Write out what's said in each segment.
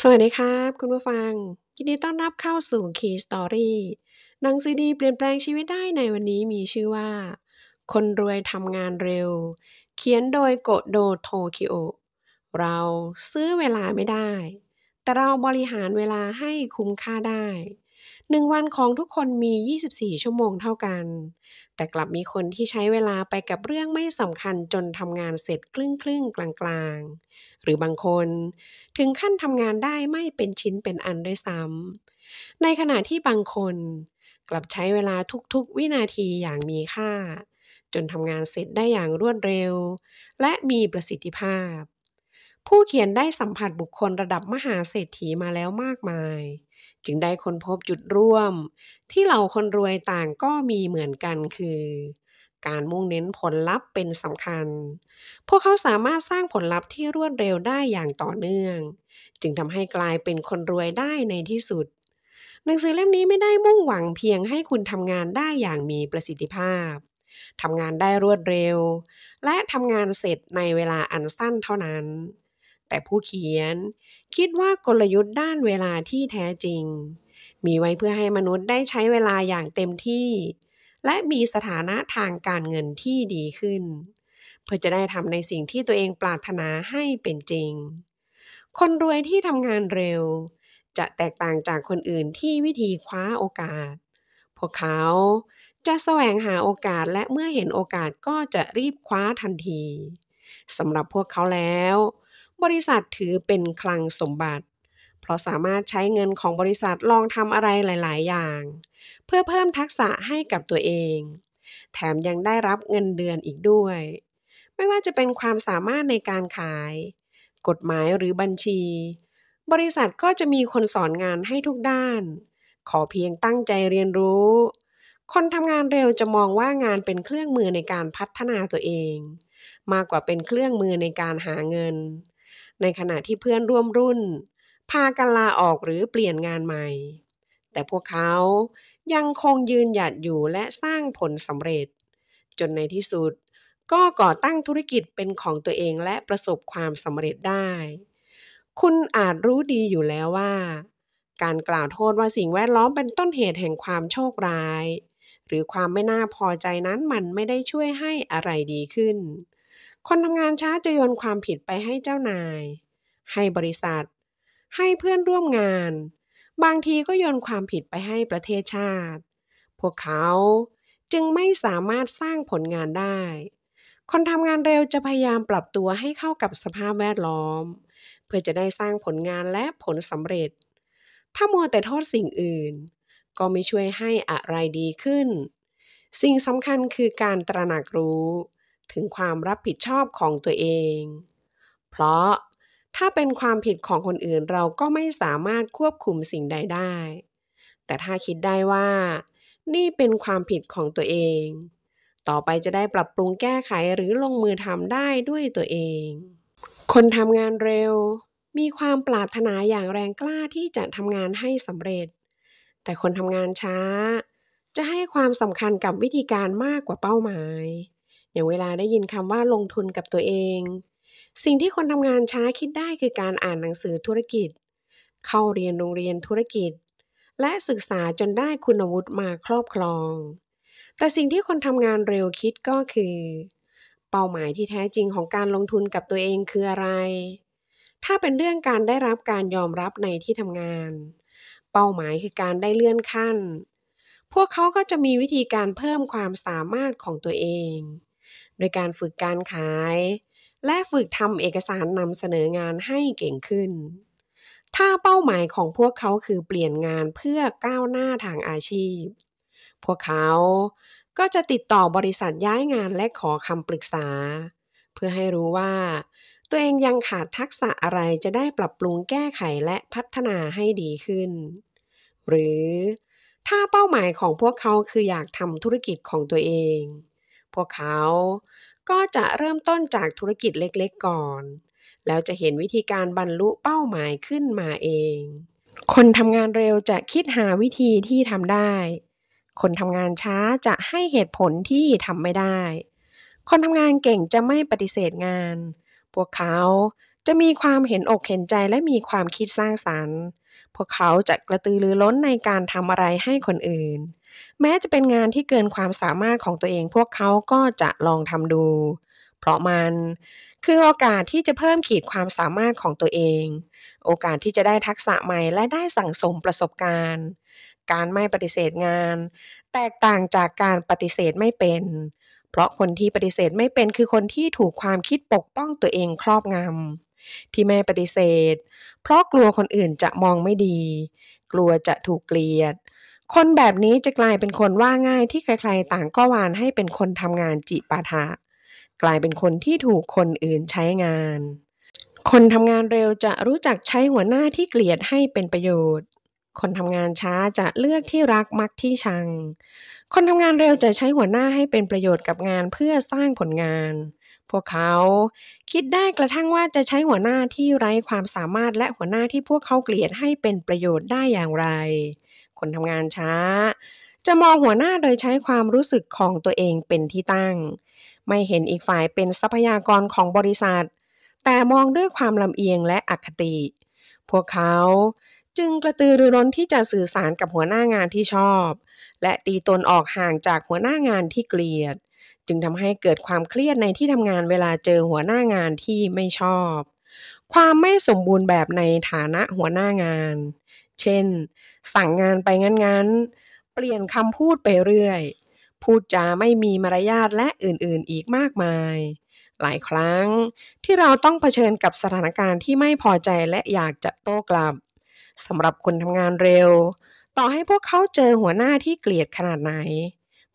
สวัสดีครับ คุณผู้ฟังยินดีต้อนรับเข้าสู่ Key Story หนังสือดีเปลี่ยนแปลงชีวิตได้ในวันนี้มีชื่อว่า คนรวยทำงานเร็ว เขียนโดยโกโดโทคิโอ เราซื้อเวลาไม่ได้ แต่เราบริหารเวลาให้คุ้มค่าได้ หนึ่งวันของทุกคนมี 24 ชั่วโมงเท่ากันแต่กลับมีคนที่ใช้เวลาไปกับเรื่องไม่สำคัญจนทำงานเสร็จครึ่งครึ่งกลางกลางหรือบางคนถึงขั้นทำงานได้ไม่เป็นชิ้นเป็นอันด้วยซ้ำในขณะที่บางคนกลับใช้เวลาทุกๆ วินาทีอย่างมีค่า จนทำงานเสร็จได้อย่างรวดเร็ว และมีประสิทธิภาพ ผู้เขียนได้สัมผัสบุคคลระดับมหาเศรษฐีมาแล้วมากมายจึงได้ค้นพบจุดร่วม ที่เหล่าคนรวยต่างก็มีเหมือนกันคือ การมุ่งเน้นผลลัพธ์เป็นสำคัญ พวกเขาสามารถสร้างผลลัพธ์ที่รวดเร็วได้อย่างต่อเนื่อง จึงทำให้กลายเป็นคนรวยได้ในที่สุด หนังสือเล่มนี้ไม่ได้มุ่งหวังเพียงให้คุณทำงานได้อย่างมีประสิทธิภาพทำงานได้รวดเร็ว และทำงานเสร็จในเวลาอันสั้นเท่านั้นแต่ผู้เขียนคิดว่ากลยุทธ์ด้านเวลาที่แท้จริง มีไว้เพื่อให้มนุษย์ได้ใช้เวลาอย่างเต็มที่ และมีสถานะทางการเงินที่ดีขึ้น เพื่อจะได้ทำในสิ่งที่ตัวเองปรารถนาให้เป็นจริง คนรวยที่ทำงานเร็ว จะแตกต่างจากคนอื่นที่วิธีคว้าโอกาส พวกเขาจะแสวงหาโอกาสและเมื่อเห็นโอกาสก็จะรีบคว้าทันทีสำหรับพวกเขาแล้วบริษัทถือเป็นคลังสมบัติ เพราะสามารถใช้เงินของบริษัทลองทำอะไรหลาย ๆ อย่าง เพื่อเพิ่มทักษะให้กับตัวเอง แถมยังได้รับเงินเดือนอีกด้วย ไม่ว่าจะเป็นความสามารถในการขาย กฎหมายหรือบัญชี บริษัทก็จะมีคนสอนงานให้ทุกด้าน ขอเพียงตั้งใจเรียนรู้ คนทำงานเร็วจะมองว่างานเป็นเครื่องมือในการพัฒนาตัวเอง มากกว่าเป็นเครื่องมือในการหาเงินในขณะที่เพื่อนร่วมรุ่น พากันลาออกหรือเปลี่ยนงานใหม่ แต่พวกเขายังคงยืนหยัดอยู่และสร้างผลสำเร็จ จนในที่สุด ก็ก่อตั้งธุรกิจเป็นของตัวเองและประสบความสำเร็จได้ คุณอาจรู้ดีอยู่แล้วว่าการกล่าวโทษว่าสิ่งแวดล้อมเป็นต้นเหตุแห่งความโชคร้าย หรือความไม่น่าพอใจนั้นมันไม่ได้ช่วยให้อะไรดีขึ้นคนทำงานช้าจะโยนความผิดไปให้เจ้านาย ให้บริษัท ให้เพื่อนร่วมงาน บางทีก็โยนความผิดไปให้ประเทศชาติ พวกเขาจึงไม่สามารถสร้างผลงานได้ คนทำงานเร็วจะพยายามปรับตัวให้เข้ากับสภาพแวดล้อม เพื่อจะได้สร้างผลงานและผลสำเร็จ ถ้ามัวแต่โทษสิ่งอื่น ก็ไม่ช่วยให้อะไรดีขึ้น สิ่งสำคัญคือการตระหนักรู้ถึงความรับผิดชอบของตัวเอง เพราะถ้าเป็นความผิดของคนอื่นเราก็ไม่สามารถควบคุมสิ่งใดได้ แต่ถ้าคิดได้ว่านี่เป็นความผิดของตัวเอง ต่อไปจะได้ปรับปรุงแก้ไขหรือลงมือทำได้ด้วยตัวเอง คนทำงานเร็ว มีความปรารถนาอย่างแรงกล้าที่จะทำงานให้สำเร็จ แต่คนทำงานช้า จะให้ความสำคัญกับวิธีการมากกว่าเป้าหมายอย่างเวลาได้ยินคำว่าลงทุนกับตัวเอง สิ่งที่คนทำงานช้าคิดได้คือการอ่านหนังสือธุรกิจ เข้าเรียนโรงเรียนธุรกิจ และศึกษาจนได้คุณวุฒิมาครอบครอง แต่สิ่งที่คนทำงานเร็วคิดก็คือ เป้าหมายที่แท้จริงของการลงทุนกับตัวเองคืออะไร ถ้าเป็นเรื่องการได้รับการยอมรับในที่ทำงาน เป้าหมายคือการได้เลื่อนขั้น พวกเขาก็จะมีวิธีการเพิ่มความสามารถของตัวเองโดยการฝึกการขาย และฝึกทำเอกสารนำเสนองานให้เก่งขึ้น ถ้าเป้าหมายของพวกเขาคือเปลี่ยนงานเพื่อก้าวหน้าทางอาชีพ พวกเขาก็จะติดต่อบริษัทย้ายงานและขอคำปรึกษา เพื่อให้รู้ว่า ตัวเองยังขาดทักษะอะไรจะได้ปรับปรุงแก้ไขและพัฒนาให้ดีขึ้น หรือถ้าเป้าหมายของพวกเขาคืออยากทำธุรกิจของตัวเองพวกเขา ก็จะเริ่มต้นจากธุรกิจเล็กๆก่อน แล้วจะเห็นวิธีการบรรลุเป้าหมายขึ้นมาเอง คนทำงานเร็วจะคิดหาวิธีที่ทำได้ คนทำงานช้าจะให้เหตุผลที่ทำไม่ได้ คนทำงานเก่งจะไม่ปฏิเสธงาน พวกเขาจะมีความเห็นอกเห็นใจและมีความคิดสร้างสรรค์ พวกเขาจะกระตือรือร้นในการทำอะไรให้คนอื่นแม้จะเป็นงานที่เกินความสามารถของตัวเอง พวกเขาก็จะลองทำดู เพราะมันคือโอกาสที่จะเพิ่มขีดความสามารถของตัวเอง โอกาสที่จะได้ทักษะใหม่และได้สั่งสมประสบการณ์ การไม่ปฏิเสธงาน แตกต่างจากการปฏิเสธไม่เป็น เพราะคนที่ปฏิเสธไม่เป็นคือคนที่ถูกความคิดปกป้องตัวเองครอบงำที่ไม่ปฏิเสธ เพราะกลัวคนอื่นจะมองไม่ดี กลัวจะถูกเกลียดคนแบบนี้จะกลายเป็นคนว่าง่ายที่ใครๆ ต่างก็วานให้เป็นคนทำงานจิปาถะกลายเป็นคนที่ถูกคนอื่นใช้งาน คนทำงานเร็วจะรู้จักใช้หัวหน้าที่เกลียดให้เป็นประโยชน์ คนทำงานช้าจะเลือกที่รักมักที่ชัง คนทำงานเร็วจะใช้หัวหน้าให้เป็นประโยชน์กับงานเพื่อสร้างผลงาน พวกเขา คิดได้กระทั่งว่าจะใช้หัวหน้าที่ไร้ความสามารถและหัวหน้าที่พวกเขาเกลียดให้เป็นประโยชน์ได้อย่างไรคนทำงานช้า จะมองหัวหน้าโดยใช้ความรู้สึกของตัวเองเป็นที่ตั้ง ไม่เห็นอีกฝ่ายเป็นทรัพยากรของบริษัท แต่มองด้วยความลำเอียงและอคติ พวกเขาจึงกระตือรือร้นที่จะสื่อสารกับหัวหน้างานที่ชอบ และตีตนออกห่างจากหัวหน้างานที่เกลียด จึงทำให้เกิดความเครียดในที่ทำงานเวลาเจอหัวหน้างานที่ไม่ชอบ ความไม่สมบูรณ์แบบในฐานะหัวหน้างานเช่น สั่งงานไปงั้นๆ เปลี่ยนคำพูดไปเรื่อยพูดจาไม่มีมารยาทและอื่นๆอีกมากมาย หลายครั้งที่เราต้องเผชิญกับสถานการณ์ที่ไม่พอใจและอยากจะโต้กลับสำหรับคนทำงานเร็ว ต่อให้พวกเขาเจอหัวหน้าที่เกลียดขนาดไหน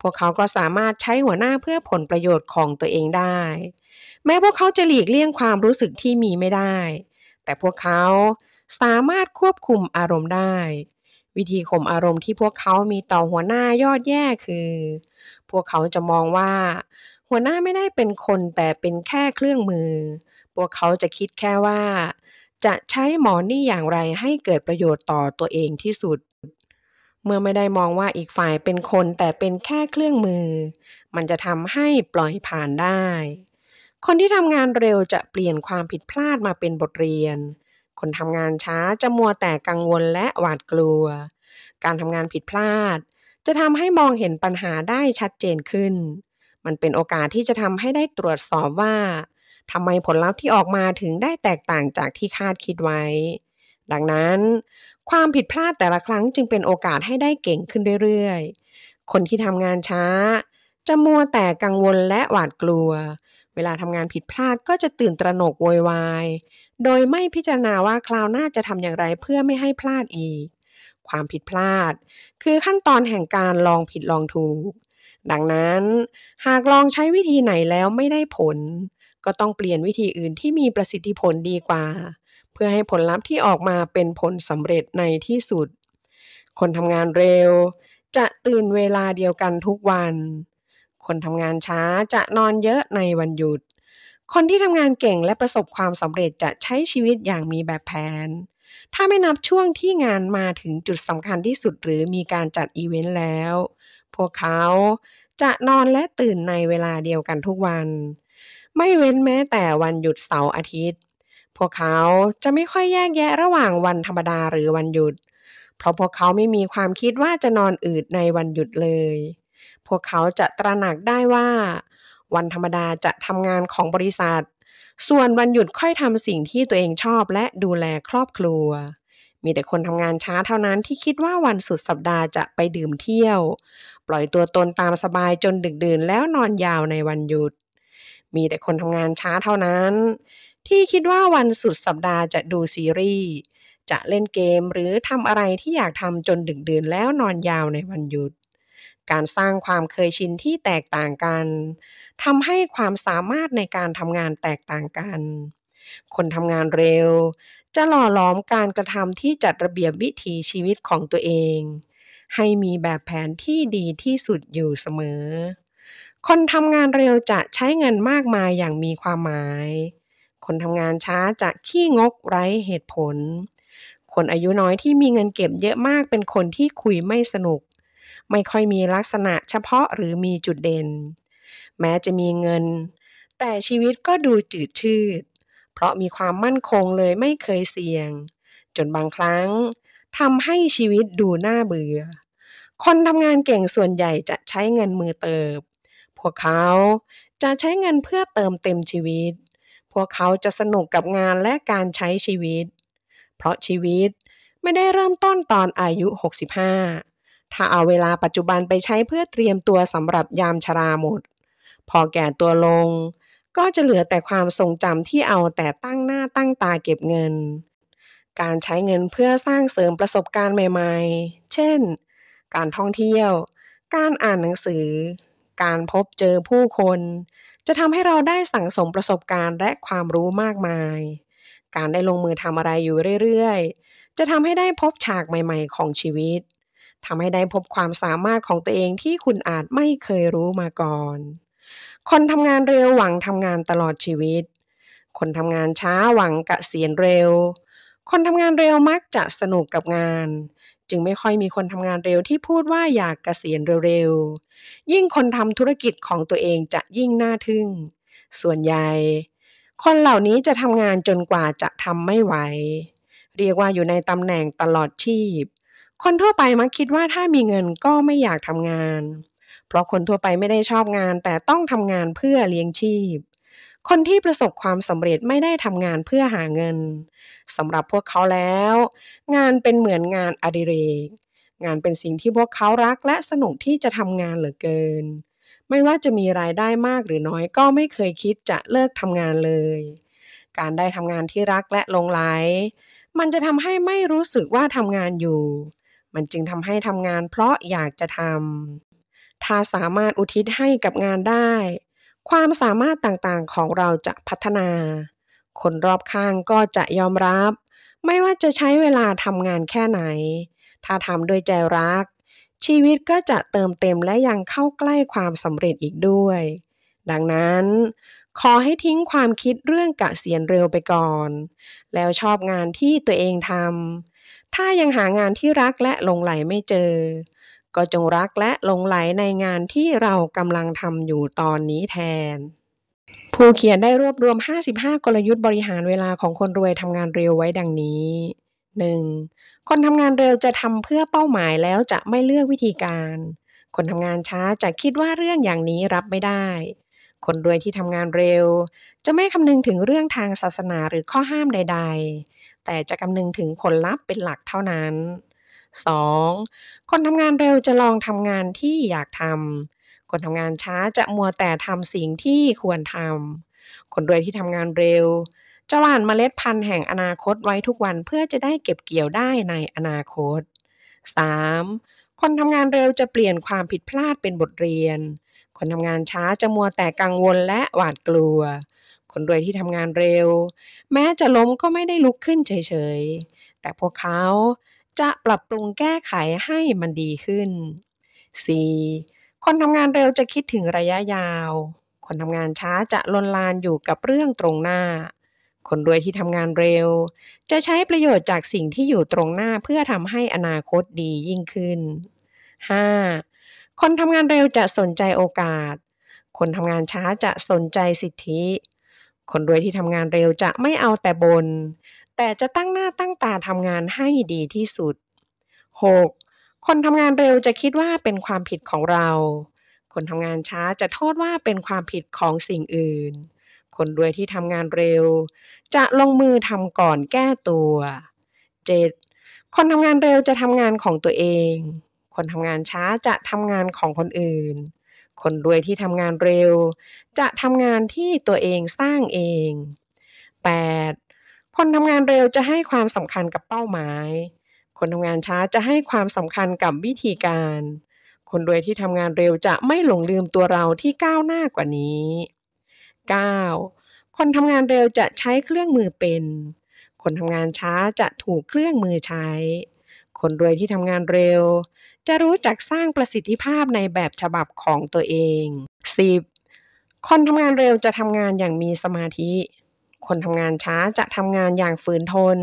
พวกเขาก็สามารถใช้หัวหน้าเพื่อผลประโยชน์ของตัวเองได้ แม้พวกเขาจะหลีกเลี่ยงความรู้สึกที่มีไม่ได้ แต่พวกเขาสามารถควบคุมอารมณ์ได้ วิธีข่มอารมณ์ที่พวกเขามีต่อหัวหน้ายอดแย่คือ พวกเขาจะมองว่า หัวหน้าไม่ได้เป็นคนแต่เป็นแค่เครื่องมือ พวกเขาจะคิดแค่ว่า จะใช้หมอนี่อย่างไรให้เกิดประโยชน์ต่อตัวเองที่สุด เมื่อไม่ได้มองว่าอีกฝ่ายเป็นคนแต่เป็นแค่เครื่องมือ มันจะทำให้ปล่อยผ่านได้ คนที่ทำงานเร็วจะเปลี่ยนความผิดพลาดมาเป็นบทเรียนคนทำงานช้าจะมัวแต่กังวลและหวาดกลัว การทำงานผิดพลาด จะทำให้มองเห็นปัญหาได้ชัดเจนขึ้น มันเป็นโอกาสที่จะทำให้ได้ตรวจสอบว่าทำไมผลลัพธ์ที่ออกมาถึงได้แตกต่างจากที่คาดคิดไว้ ดังนั้น ความผิดพลาดแต่ละครั้งจึงเป็นโอกาสให้ได้เก่งขึ้นเรื่อยๆ คนที่ทำงานช้า จะมัวแต่กังวลและหวาดกลัว เวลาทำงานผิดพลาดก็จะตื่นตระหนกโวยวายโดยไม่พิจารณาว่าคราวหน้าจะทำอย่างไรเพื่อไม่ให้พลาดอีก ความผิดพลาดคือขั้นตอนแห่งการลองผิดลองถูก ดังนั้นหากลองใช้วิธีไหนแล้วไม่ได้ผล ก็ต้องเปลี่ยนวิธีอื่นที่มีประสิทธิผลดีกว่า เพื่อให้ผลลัพธ์ที่ออกมาเป็นผลสำเร็จในที่สุด คนทำงานเร็วจะตื่นเวลาเดียวกันทุกวัน คนทำงานช้าจะนอนเยอะในวันหยุดคนที่ทำงานเก่งและประสบความสำเร็จจะใช้ชีวิตอย่างมีแบบแผน ถ้าไม่นับช่วงที่งานมาถึงจุดสำคัญที่สุดหรือมีการจัดอีเวนต์แล้ว พวกเขาจะนอนและตื่นในเวลาเดียวกันทุกวัน ไม่เว้นแม้แต่วันหยุดเสาร์อาทิตย์ พวกเขาจะไม่ค่อยแยกแยะระหว่างวันธรรมดาหรือวันหยุด เพราะพวกเขาไม่มีความคิดว่าจะนอนอืดในวันหยุดเลย พวกเขาจะตระหนักได้ว่าวันธรรมดาจะทำงานของบริษัท ส่วนวันหยุดค่อยทำสิ่งที่ตัวเองชอบและดูแลครอบครัว มีแต่คนทำงานช้าเท่านั้นที่คิดว่าวันสุดสัปดาห์จะไปดื่มเที่ยว ปล่อยตัวตนตามสบายจนดึกดื่นแล้วนอนยาวในวันหยุด มีแต่คนทำงานช้าเท่านั้น ที่คิดว่าวันสุดสัปดาห์จะดูซีรีส์ จะเล่นเกมหรือทำอะไรที่อยากทำจนดึกดื่นแล้วนอนยาวในวันหยุด การสร้างความเคยชินที่แตกต่างกันทำให้ความสามารถในการทำงานแตกต่างกัน คนทำงานเร็วจะหล่อหลอมการกระทำที่จัดระเบียบวิถีชีวิตของตัวเอง ให้มีแบบแผนที่ดีที่สุดอยู่เสมอ คนทำงานเร็วจะใช้เงินมากมายอย่างมีความหมาย คนทำงานช้าจะขี้งกไร้เหตุผล คนอายุน้อยที่มีเงินเก็บเยอะมากเป็นคนที่คุยไม่สนุก ไม่ค่อยมีลักษณะเฉพาะหรือมีจุดเด่นแม้จะมีเงิน แต่ชีวิตก็ดูจืดชืด เพราะมีความมั่นคงเลยไม่เคยเสี่ยง จนบางครั้งทำให้ชีวิตดูน่าเบื่อ คนทำงานเก่งส่วนใหญ่จะใช้เงินมือเติบพวกเขาจะใช้เงินเพื่อเติมเต็มชีวิต พวกเขาจะสนุกกับงานและการใช้ชีวิต เพราะชีวิตไม่ได้เริ่มต้นตอนอายุ 65 ถ้าเอาเวลาปัจจุบันไปใช้เพื่อเตรียมตัวสำหรับยามชราหมดพอแก่ตัวลง ก็จะเหลือแต่ความทรงจำที่เอาแต่ตั้งหน้าตั้งตาเก็บเงิน การใช้เงินเพื่อสร้างเสริมประสบการณ์ใหม่ๆ เช่น การท่องเที่ยว การอ่านหนังสือ การพบเจอผู้คน จะทำให้เราได้สั่งสมประสบการณ์และความรู้มากมาย การได้ลงมือทำอะไรอยู่เรื่อยๆ จะทำให้ได้พบฉากใหม่ๆ ของชีวิตทำให้ได้พบความสามารถของตัวเองที่คุณอาจไม่เคยรู้มาก่อนคนทำงานเร็วหวังทำงานตลอดชีวิต คนทำงานช้าหวังกะเสียนเร็ว คนทำงานเร็วมักจะสนุกกับงาน จึงไม่ค่อยมีคนทำงานเร็วที่พูดว่าอยากกเกษียณเร็วๆยิ่งคนทำธุรกิจของตัวเองจะยิ่งน่าทึ่ง ส่วนใหญ่ คนเหล่านี้จะทำงานจนกว่าจะทำไม่ไหว เรียกว่าอยู่ในตำแหน่งตลอดชีพ คนทั่วไปมักคิดว่าถ้ามีเงินก็ไม่อยากทำงานเพราะคนทั่วไปไม่ได้ชอบงานแต่ต้องทำงานเพื่อเลี้ยงชีพ คนที่ประสบความสำเร็จไม่ได้ทำงานเพื่อหาเงินสำหรับพวกเขาแล้ว งานเป็นเหมือนงานอดิเรก งานเป็นสิ่งที่พวกเขารักและสนุกที่จะทำงานเหลือเกิน ไม่ว่าจะมีรายได้มากหรือน้อยก็ไม่เคยคิดจะเลิกทำงานเลย การได้ทำงานที่รักและลงไหลมันจะทำให้ไม่รู้สึกว่าทำงานอยู่ มันจึงทำให้ทำงาน เพราะอยากจะทำถ้าสามารถอุทิศให้กับงานได้ ความสามารถต่างๆของเราจะพัฒนา คนรอบข้างก็จะยอมรับ ไม่ว่าจะใช้เวลาทำงานแค่ไหน ถ้าทำด้วยใจรัก ชีวิตก็จะเติมเต็มและยังเข้าใกล้ความสำเร็จอีกด้วย ดังนั้น ขอให้ทิ้งความคิดเรื่องกะเสียนเร็วไปก่อน แล้วชอบงานที่ตัวเองทำถ้ายังหางานที่รักและลงไหลไม่เจอก็จงรักและลงไหลในงานที่เรากำลังทำอยู่ตอนนี้แทน ผู้เขียนได้รวบรวม 55 กลยุทธ์บริหารเวลาของคนรวยทำงานเร็วไว้ดังนี้ 1. คนทำงานเร็วจะทำเพื่อเป้าหมายแล้วจะไม่เลือกวิธีการ คนทำงานช้าจะคิดว่าเรื่องอย่างนี้รับไม่ได้ คนรวยที่ทำงานเร็วจะไม่คำนึงถึงเรื่องทางศาสนาหรือข้อห้ามใดๆ แต่จะคำนึงถึงผลลัพธ์เป็นหลักเท่านั้น 2. คนทำงานเร็วจะลองทำงานที่อยากทำ คนทำงานช้าจะมัวแต่ทำสิ่งที่ควรทำ คนรวยที่ทำงานเร็ว จะหว่านเมล็ดพันธุ์แห่งอนาคตไว้ทุกวันเพื่อจะได้เก็บเกี่ยวได้ในอนาคต 3. คนทำงานเร็วจะเปลี่ยนความผิดพลาดเป็นบทเรียน คนทำงานช้าจะมัวแต่กังวลและหวาดกลัว คนรวยที่ทำงานเร็ว แม้จะล้มก็ไม่ได้ลุกขึ้นเฉยๆ แต่พวกเขาจะปรับปรุงแก้ไขให้มันดีขึ้น 4. คนทำงานเร็วจะคิดถึงระยะยาว คนทำงานช้าจะลนลานอยู่กับเรื่องตรงหน้า คนรวยที่ทำงานเร็ว จะใช้ประโยชน์จากสิ่งที่อยู่ตรงหน้าเพื่อทำให้อนาคตดียิ่งขึ้น 5. คนทำงานเร็วจะสนใจโอกาส คนทำงานช้าจะสนใจสิทธิ คนรวยที่ทำงานเร็วจะไม่เอาแต่บนแต่จะตั้งหน้าตั้งตาทำงานให้ดีที่สุด 6. คนทำงานเร็วจะคิดว่าเป็นความผิดของเรา คนทำงานช้าจะโทษว่าเป็นความผิดของสิ่งอื่น คนรวยที่ทำงานเร็วจะลงมือทำก่อนแก้ตัว 7. คนทำงานเร็วจะทำงานของตัวเอง คนทำงานช้าจะทำงานของคนอื่น คนรวยที่ทำงานเร็วจะทำงานที่ตัวเองสร้างเอง 8. คนทำงานเร็วจะให้ความสำคัญกับเป้าหมาย คนทำงานช้าจะให้ความสำคัญกับวิธีการ คนรวยที่ทำงานเร็วจะไม่หลงลืมตัวเราที่ก้าวหน้ากว่านี้ 9. คนทำงานเร็วจะใช้เครื่องมือเป็น คนทำงานช้าจะถูกเครื่องมือใช้ คนรวยที่ทำงานเร็วจะรู้จักสร้างประสิทธิภาพในแบบฉบับของตัวเอง 10. คนทำงานเร็วจะทำงานอย่างมีสมาธิคนทำงานช้าจะทำงานอย่างฝืนทน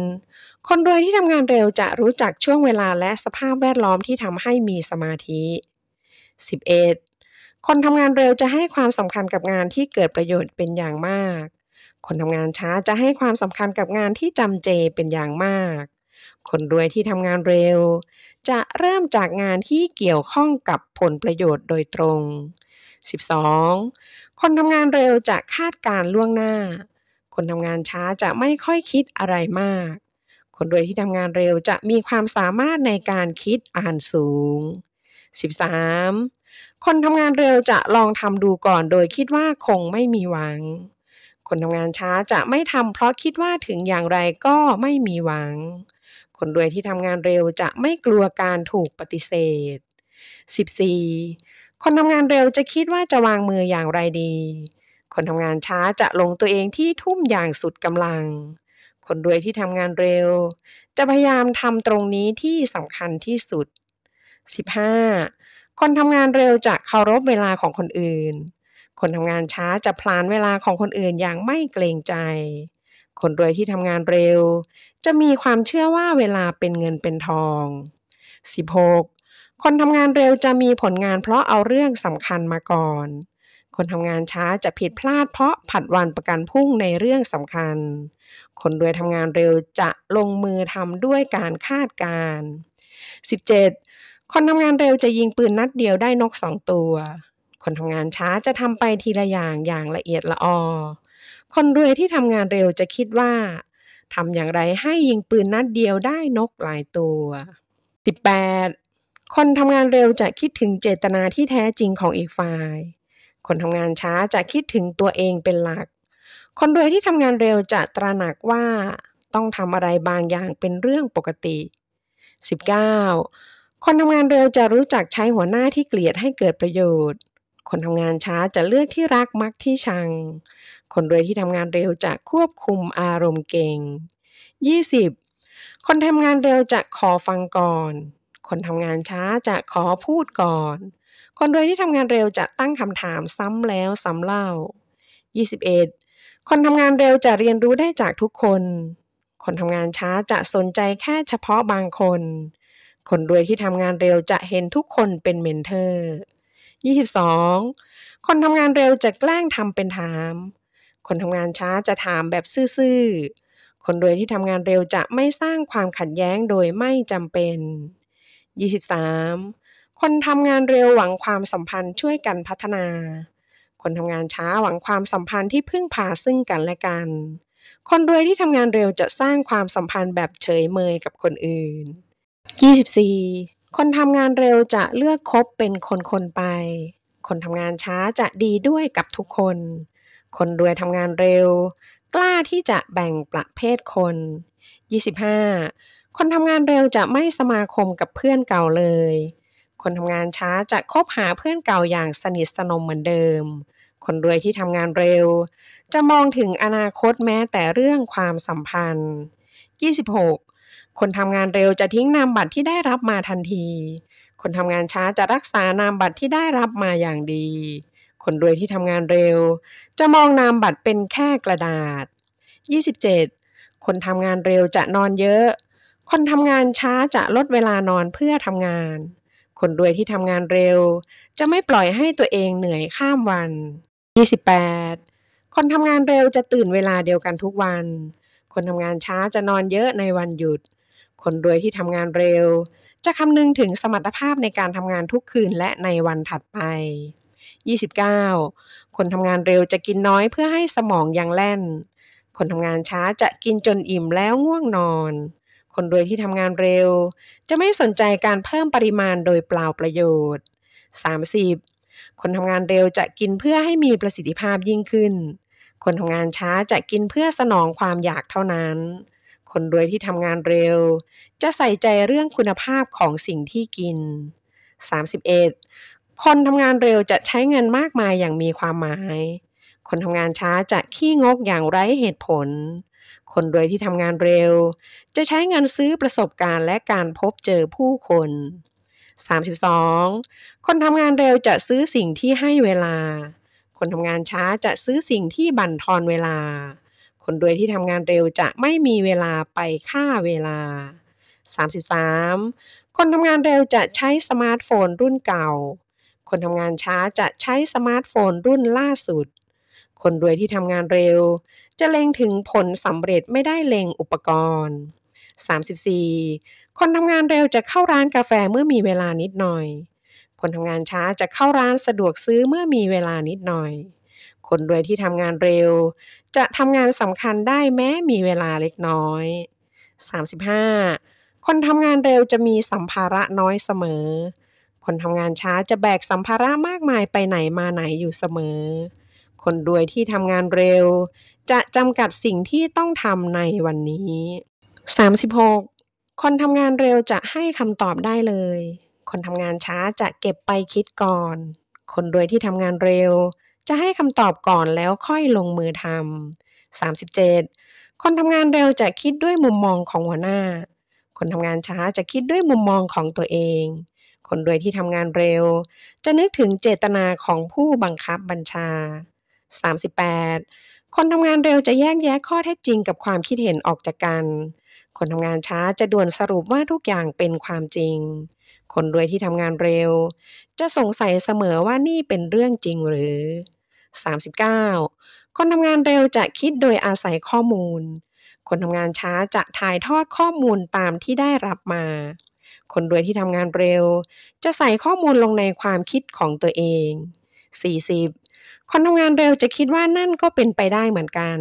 คนรวยที่ทำงานเร็วจะรู้จักช่วงเวลาและสภาพแวดล้อมที่ทำให้มีสมาธิ 11. คนทำงานเร็วจะให้ความสำคัญกับงานที่เกิดประโยชน์เป็นอย่างมาก คนทำงานช้าจะให้ความสำคัญกับงานที่จำเจเป็นอย่างมาก คนรวยที่ทำงานเร็ว จะเริ่มจากงานที่เกี่ยวข้องกับผลประโยชน์โดยตรง 12. คนทำงานเร็วจะคาดการล่วงหน้าคนทำงานช้าจะไม่ค่อยคิดอะไรมาก คนรวยที่ทำงานเร็วจะมีความสามารถในการคิดอ่านสูง 13. คนทำงานเร็วจะลองทำดูก่อนโดยคิดว่าคงไม่มีหวัง คนทำงานช้าจะไม่ทำเพราะคิดว่าถึงอย่างไรก็ไม่มีหวัง คนรวยที่ทำงานเร็วจะไม่กลัวการถูกปฏิเสธ 14. คนทำงานเร็วจะคิดว่าจะวางมืออย่างไรดีคนทำงานช้าจะลงตัวเองที่ทุ่มอย่างสุดกำลัง คนรวยที่ทำงานเร็ว จะพยายามทำตรงนี้ที่สำคัญที่สุด 15. คนทำงานเร็วจะเคารพเวลาของคนอื่น คนทำงานช้าจะพลานเวลาของคนอื่นอย่างไม่เกรงใจ คนรวยที่ทำงานเร็วจะมีความเชื่อว่าเวลาเป็นเงินเป็นทอง 16. คนทำงานเร็วจะมีผลงานเพราะเอาเรื่องสำคัญมาก่อนคนทำงานช้าจะผิดพลาดเพราะผัดวันประกันพรุ่งในเรื่องสำคัญ คนรวยทำงานเร็วจะลงมือทำด้วยการคาดการ 17. คนทำงานเร็วจะยิงปืนนัดเดียวได้นกสองตัว คนทำงานช้าจะทำไปทีละอย่างอย่างละเอียดละออคนรวยที่ทำงานเร็วจะคิดว่าทำอย่างไรให้ยิงปืนนัดเดียวได้นกหลายตัว 18. คนทำงานเร็วจะคิดถึงเจตนาที่แท้จริงของอีกฝ่ายคนทำงานช้าจะคิดถึงตัวเองเป็นหลัก คนรวยที่ทำงานเร็วจะตระหนักว่า ต้องทำอะไรบางอย่างเป็นเรื่องปกติ 19. คนทำงานเร็วจะรู้จักใช้หัวหน้าที่เกลียดให้เกิดประโยชน์ คนทำงานช้าจะเลือกที่รักมักที่ชัง คนรวยที่ทำงานเร็วจะควบคุมอารมณ์เก่ง 20. คนทำงานเร็วจะขอฟังก่อน คนทำงานช้าจะขอพูดก่อนคนรวยที่ทำงานเร็วจะตั้งคำถามซ้ำแล้ว ซ้ำเล่า 21. คนทำงานเร็วจะเรียนรู้ได้จากทุกคน คนทำงานช้าจะสนใจแค่เฉพาะบางคน คนรวยที่ทำงานเร็วจะเห็นทุกคนเป็นเมนเทอร์ 22. คนทำงานเร็วจะแกล้งทำเป็นถาม คนทำงานช้าจะถามแบบซื่อๆคนรวยที่ทำงานเร็วจะไม่สร้างความขัดแย้งโดยไม่จำเป็น23คนทำงานเร็วหวังความสัมพันธ์ช่วยกันพัฒนา คนทำงานช้าหวังความสัมพันธ์ที่พึ่งพาซึ่งกันและกัน คนรวยที่ทำงานเร็วจะสร้างความสัมพันธ์แบบเฉยเมยกับคนอื่น 24. คนทำงานเร็วจะเลือกคบเป็นคนคนไป คนทำงานช้าจะดีด้วยกับทุกคน คนรวยทำงานเร็ว กล้าที่จะแบ่งประเภทคน 25. คนทำงานเร็วจะไม่สมาคมกับเพื่อนเก่าเลยคนทำงานช้าจะคบหาเพื่อนเก่าอย่างสนิทสนมเหมือนเดิม คนรวยที่ทำงานเร็ว จะมองถึงอนาคตแม้แต่เรื่องความสัมพันธ์ 26. คนทำงานเร็วจะทิ้งนามบัตรที่ได้รับมาทันที คนทำงานช้าจะรักษานามบัตรที่ได้รับมาอย่างดี คนรวยที่ทำงานเร็ว จะมองนามบัตรเป็นแค่กระดาษ 27. คนทำงานเร็วจะนอนเยอะ คนทำงานช้าจะลดเวลานอนเพื่อทำงานคนรวยที่ทำงานเร็ว จะไม่ปล่อยให้ตัวเองเหนื่อยข้ามวัน 28. คนทำงานเร็วจะตื่นเวลาเดียวกันทุกวัน คนทำงานช้าจะนอนเยอะในวันหยุด คนรวยที่ทำงานเร็ว จะคำนึงถึงสมรรถภาพในการทำงานทุกคืนและในวันถัดไป 29. คนทำงานเร็วจะกินน้อยเพื่อให้สมองยังแล่น คนทำงานช้าจะกินจนอิ่มแล้วง่วงนอนคนรวยที่ทำงานเร็ว จะไม่สนใจการเพิ่มปริมาณโดยเปล่าประโยชน์ 30. คนทำงานเร็วจะกินเพื่อให้มีประสิทธิภาพยิ่งขึ้น คนทำงานช้าจะกินเพื่อสนองความอยากเท่านั้น คนรวยที่ทำงานเร็ว จะใส่ใจเรื่องคุณภาพของสิ่งที่กิน 31. คนทำงานเร็วจะใช้เงินมากมายอย่างมีความหมาย คนทำงานช้าจะขี้งกอย่างไร้เหตุผลคนรวยที่ทำงานเร็ว จะใช้เงินซื้อประสบการณ์และการพบเจอผู้คน 32. คนทำงานเร็วจะซื้อสิ่งที่ให้เวลา คนทำงานช้าจะซื้อสิ่งที่บั่นทอนเวลา คนรวยที่ทำงานเร็วจะไม่มีเวลาไปฆ่าเวลา 33. คนทำงานเร็วจะใช้สมาร์ทโฟนรุ่นเก่า คนทำงานช้าจะใช้สมาร์ทโฟนรุ่นล่าสุด คนรวยที่ทำงานเร็วจะเล็งถึงผลสำเร็จไม่ได้เล็งอุปกรณ์ 34. คนทำงานเร็วจะเข้าร้านกาแฟเมื่อมีเวลานิดหน่อย คนทำงานช้าจะเข้าร้านสะดวกซื้อเมื่อมีเวลานิดหน่อย คนรวยที่ทำงานเร็ว จะทำงานสำคัญได้แม้มีเวลาเล็กน้อย 35. คนทำงานเร็วจะมีสัมภาระน้อยเสมอ คนทำงานช้าจะแบกสัมภาระมากมายไปไหนมาไหนอยู่เสมอ คนรวยที่ทำงานเร็วจะจำกัดสิ่งที่ต้องทำในวันนี้ 36. คนทำงานเร็วจะให้คำตอบได้เลย คนทำงานช้าจะเก็บไปคิดก่อน คนรวยที่ทำงานเร็ว จะให้คำตอบก่อนแล้วค่อยลงมือทำ 37. คนทำงานเร็วจะคิดด้วยมุมมองของหัวหน้า คนทำงานช้าจะคิดด้วยมุมมองของตัวเอง คนรวยที่ทำงานเร็ว จะนึกถึงเจตนาของผู้บังคับบัญชา 38คนทำงานเร็วจะแยกแยะข้อเท็จจริงกับความคิดเห็นออกจากกัน คนทำงานช้าจะด่วนสรุปว่าทุกอย่างเป็นความจริง คนรวยที่ทำงานเร็ว จะสงสัยเสมอว่านี่เป็นเรื่องจริงหรือ 39 คนทำงานเร็วจะคิดโดยอาศัยข้อมูล คนทำงานช้าจะถ่ายทอดข้อมูลตามที่ได้รับมา คนรวยที่ทำงานเร็วจะใส่ข้อมูลลงในความคิดของตัวเอง40คนทำงานเร็วจะคิดว่านั่นก็เป็นไปได้เหมือนกัน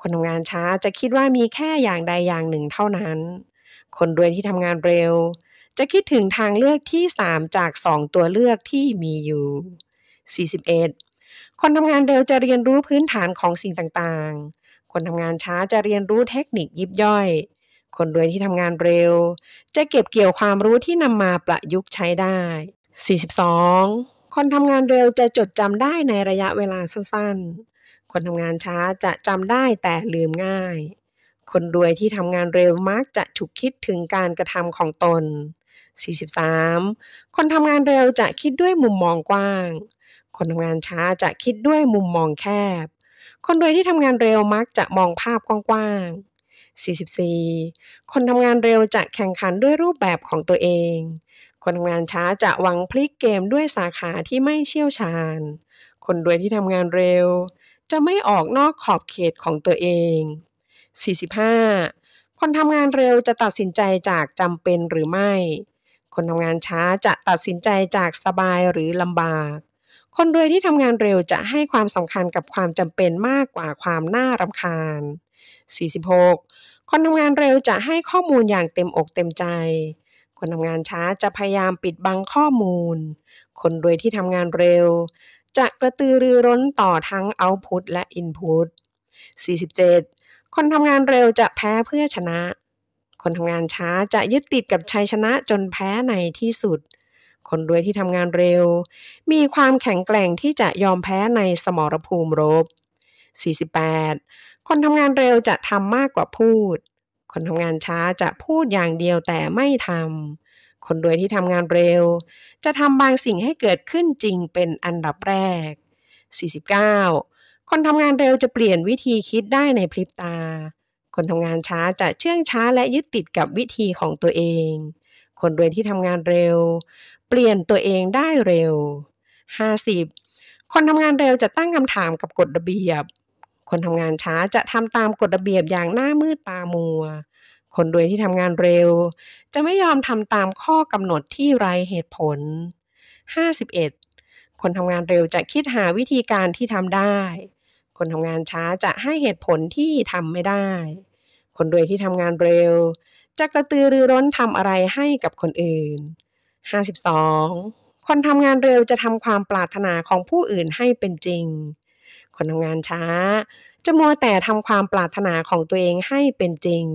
คนทำงานช้าจะคิดว่ามีแค่อย่างใดอย่างหนึ่งเท่านั้น คนรวยที่ทำงานเร็ว จะคิดถึงทางเลือกที่3จาก 2 ตัวเลือกที่มีอยู่ 41 คนทำงานเร็วจะเรียนรู้พื้นฐานของสิ่งต่างๆ คนทำงานช้าจะเรียนรู้เทคนิคยิบย่อย คนรวยที่ทำงานเร็ว จะเก็บเกี่ยวความรู้ที่นำมาประยุกต์ใช้ได้ 42คนทำงานเร็วจะจดจำได้ในระยะเวลาสั้นๆคนทำงานช้าจะจำได้แต่ลืมง่าย คนรวยที่ทำงานเร็วมักจะฉุกคิดถึงการกระทำของตน 43 คนทำงานเร็วจะคิดด้วยมุมมองกว้าง คนทำงานช้าจะคิดด้วยมุมมองแคบ คนรวยที่ทำงานเร็วมักจะมองภาพกว้าง44 คนทำงานเร็วจะแข่งขันด้วยรูปแบบของตัวเองคนทำงานช้าจะหวังพลิกเกมด้วยสาขาที่ไม่เชี่ยวชาญ คนรวยที่ทำงานเร็ว จะไม่ออกนอกขอบเขตของตัวเอง 45. คนทำงานเร็วจะตัดสินใจจากจำเป็นหรือไม่ คนทำงานช้าจะตัดสินใจจากสบายหรือลำบาก คนรวยที่ทำงานเร็วจะให้ความสำคัญกับความจำเป็นมากกว่าความน่ารำคาญ 46. คนทำงานเร็วจะให้ข้อมูลอย่างเต็ม อกเต็มใจคนทำงานช้าจะพยายามปิดบังข้อมูล คนรวยที่ทำงานเร็ว จะกระตือรือร้นต่อทั้งเอาพุตและอินพุต 47 คนทำงานเร็วจะแพ้เพื่อชนะ คนทำงานช้าจะยึดติดกับชัยชนะจนแพ้ในที่สุด คนรวยที่ทำงานเร็ว มีความแข็งแกร่งที่จะยอมแพ้ในสมรภูมิรบ 48 คนทำงานเร็วจะทำมากกว่าพูดคนทำงานช้าจะพูดอย่างเดียวแต่ไม่ทำ คนรวยที่ทำงานเร็ว จะทำบางสิ่งให้เกิดขึ้นจริงเป็นอันดับแรก 49 คนทำงานเร็วจะเปลี่ยนวิธีคิดได้ในพริบตา คนทำงานช้าจะเชื่องช้าและยึดติดกับวิธีของตัวเอง คนรวยที่ทำงานเร็ว เปลี่ยนตัวเองได้เร็ว 50 คนทำงานเร็วจะตั้งคำถามกับกฎระเบียบคนทำงานช้าจะทำตามกฎระเบียบอย่างหน้ามืดตามัว คนรวยที่ทำงานเร็วจะไม่ยอมทำตามข้อกำหนดที่ไรเหตุผล 51. คนทำงานเร็วจะคิดหาวิธีการที่ทำได้ คนทำงานช้าจะให้เหตุผลที่ทำไม่ได้ คนรวยที่ทำงานเร็วจะกระตือรือร้นทำอะไรให้กับคนอื่น 52. คนทำงานเร็วจะทำความปรารถนาของผู้อื่นให้เป็นจริงคนทำงานช้าจะมัวแต่ทำความปรารถนาของตัวเองให้เป็นจริง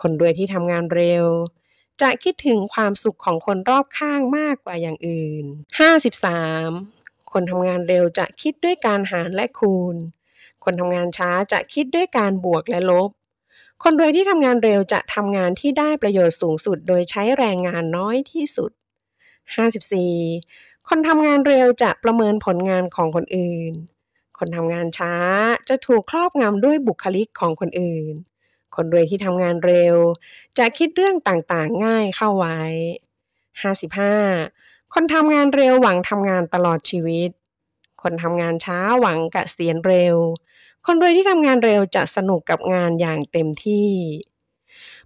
คนรวยที่ทำงานเร็ว จะคิดถึงความสุขของคนรอบข้างมากกว่าอย่างอื่น 53. คนทำงานเร็วจะคิดด้วยการหารและคูณ คนทำงานช้าจะคิดด้วยการบวกและลบ คนรวยที่ทำงานเร็วจะทำงานที่ได้ประโยชน์สูงสุดโดยใช้แรงงานน้อยที่สุด 54. คนทำงานเร็วจะประเมินผลงานของคนอื่นคนทำงานช้าจะถูกครอบงำด้วยบุคลิกของคนอื่น คนรวยที่ทำงานเร็ว จะคิดเรื่องต่างๆง่ายเข้าไว้ 55 คนทำงานเร็วหวังทำงานตลอดชีวิต คนทำงานช้าหวังกเกษียนเร็ว คนรวยที่ทำงานเร็วจะสนุกกับงานอย่างเต็มที่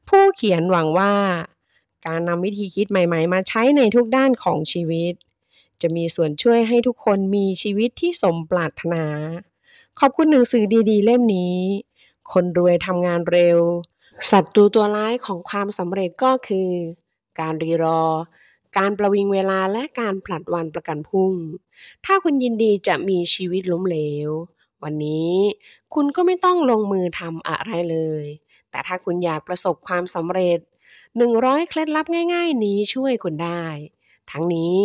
ผู้เขียนหวังว่าการนำวิธีคิดใหม่ๆ มาใช้ในทุกด้านของชีวิตจะมีส่วนช่วยให้ทุกคนมีชีวิตที่สมปรารถนา ขอบคุณหนังสือดีๆ เล่มนี้ คนรวยทำงานเร็วศัตรูตัวร้ายของความสำเร็จก็คือ การรีรอ การประวิงเวลาและการผลัดวันประกันพรุ่ง ถ้าคุณยินดีจะมีชีวิตล้มเหลววันนี้คุณก็ไม่ต้องลงมือทำอะไรเลย แต่ถ้าคุณอยากประสบความสำเร็จ100เคล็ดลับง่าย ๆ นี้ช่วยคุณได้ทั้งนี้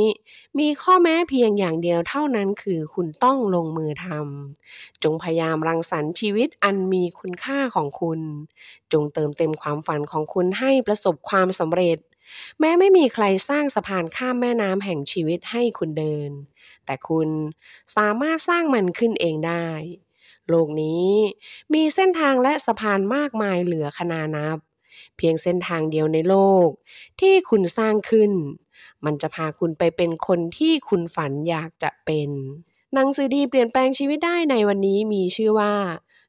มีข้อแม้เพียงอย่างเดียวเท่านั้นคือคุณต้องลงมือทำ จงพยายามรังสรรค์ชีวิตอันมีคุณค่าของคุณ จงเติมเต็มความฝันของคุณให้ประสบความสำเร็จ แม้ไม่มีใครสร้างสะพานข้ามแม่น้ำแห่งชีวิตให้คุณเดิน แต่คุณสามารถสร้างมันขึ้นเองได้ โลกนี้มีเส้นทางและสะพานมากมายเหลือขนานับ เพียงเส้นทางเดียวในโลกที่คุณสร้างขึ้นมันจะพาคุณไปเป็นคนที่คุณฝันอยากจะเป็นหนังสือดีเปลี่ยนแปลงชีวิตได้ในวันนี้มีชื่อว่า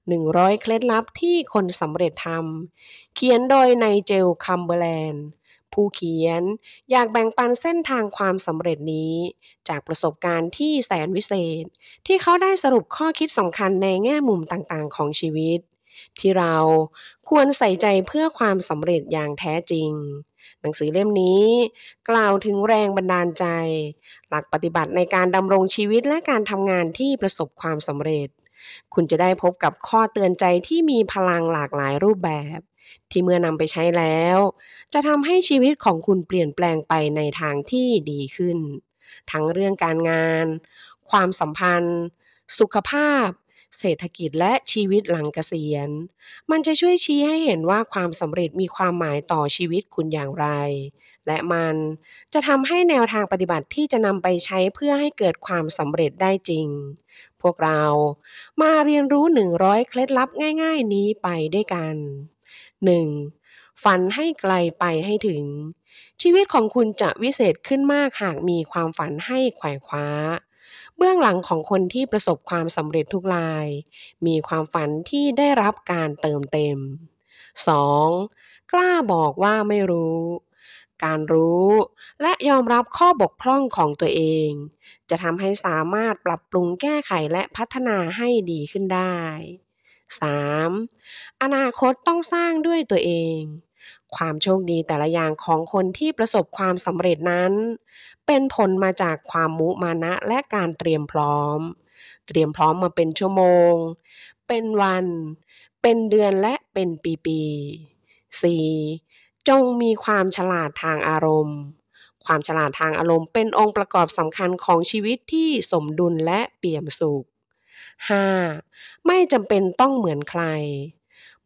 100 เคล็ดลับที่คนสำเร็จทำเขียนโดยในเจลคัมเบอร์แลนด์ ผู้เขียนอยากแบ่งปันเส้นทางความสำเร็จนี้ จากประสบการณ์ที่แสนวิเศษ ที่เขาได้สรุปข้อคิดสำคัญในแง่มุมต่าง ๆ ของชีวิต ที่เราควรใส่ใจเพื่อความสำเร็จอย่างแท้จริงหนังสือเล่มนี้กล่าวถึงแรงบันดาลใจ หลักปฏิบัติในการดำรงชีวิตและการทำงานที่ประสบความสำเร็จ คุณจะได้พบกับข้อเตือนใจที่มีพลังหลากหลายรูปแบบ ที่เมื่อนำไปใช้แล้ว จะทำให้ชีวิตของคุณเปลี่ยนแปลงไปในทางที่ดีขึ้น ทั้งเรื่องการงาน ความสัมพันธ์ สุขภาพเศรษฐกิจและชีวิตหลังเกษียณ มันจะช่วยชี้ให้เห็นว่าความสำเร็จมีความหมายต่อชีวิตคุณอย่างไร และมันจะทำให้แนวทางปฏิบัติที่จะนำไปใช้เพื่อให้เกิดความสำเร็จได้จริง พวกเรามาเรียนรู้ 100เคล็ดลับง่าย ๆ นี้ไปด้วยกัน 1. ฝันให้ไกลไปให้ถึง ชีวิตของคุณจะวิเศษขึ้นมากหากมีความฝันให้ไขว่คว้าเบื้องหลังของคนที่ประสบความสำเร็จทุกราย มีความฝันที่ได้รับการเติมเต็ม 2. กล้าบอกว่าไม่รู้ การรู้และยอมรับข้อบกพร่องของตัวเอง จะทำให้สามารถปรับปรุงแก้ไขและพัฒนาให้ดีขึ้นได้ 3. อนาคตต้องสร้างด้วยตัวเอง ความโชคดีแต่ละอย่างของคนที่ประสบความสำเร็จนั้นเป็นผลมาจากความมุมานะและการเตรียมพร้อม เตรียมพร้อมมาเป็นชั่วโมง เป็นวัน เป็นเดือนและเป็นปีปี 4. จงมีความฉลาดทางอารมณ์ ความฉลาดทางอารมณ์ เป็นองค์ประกอบสำคัญของชีวิตที่สมดุลและเปี่ยมสุข 5. ไม่จำเป็นต้องเหมือนใคร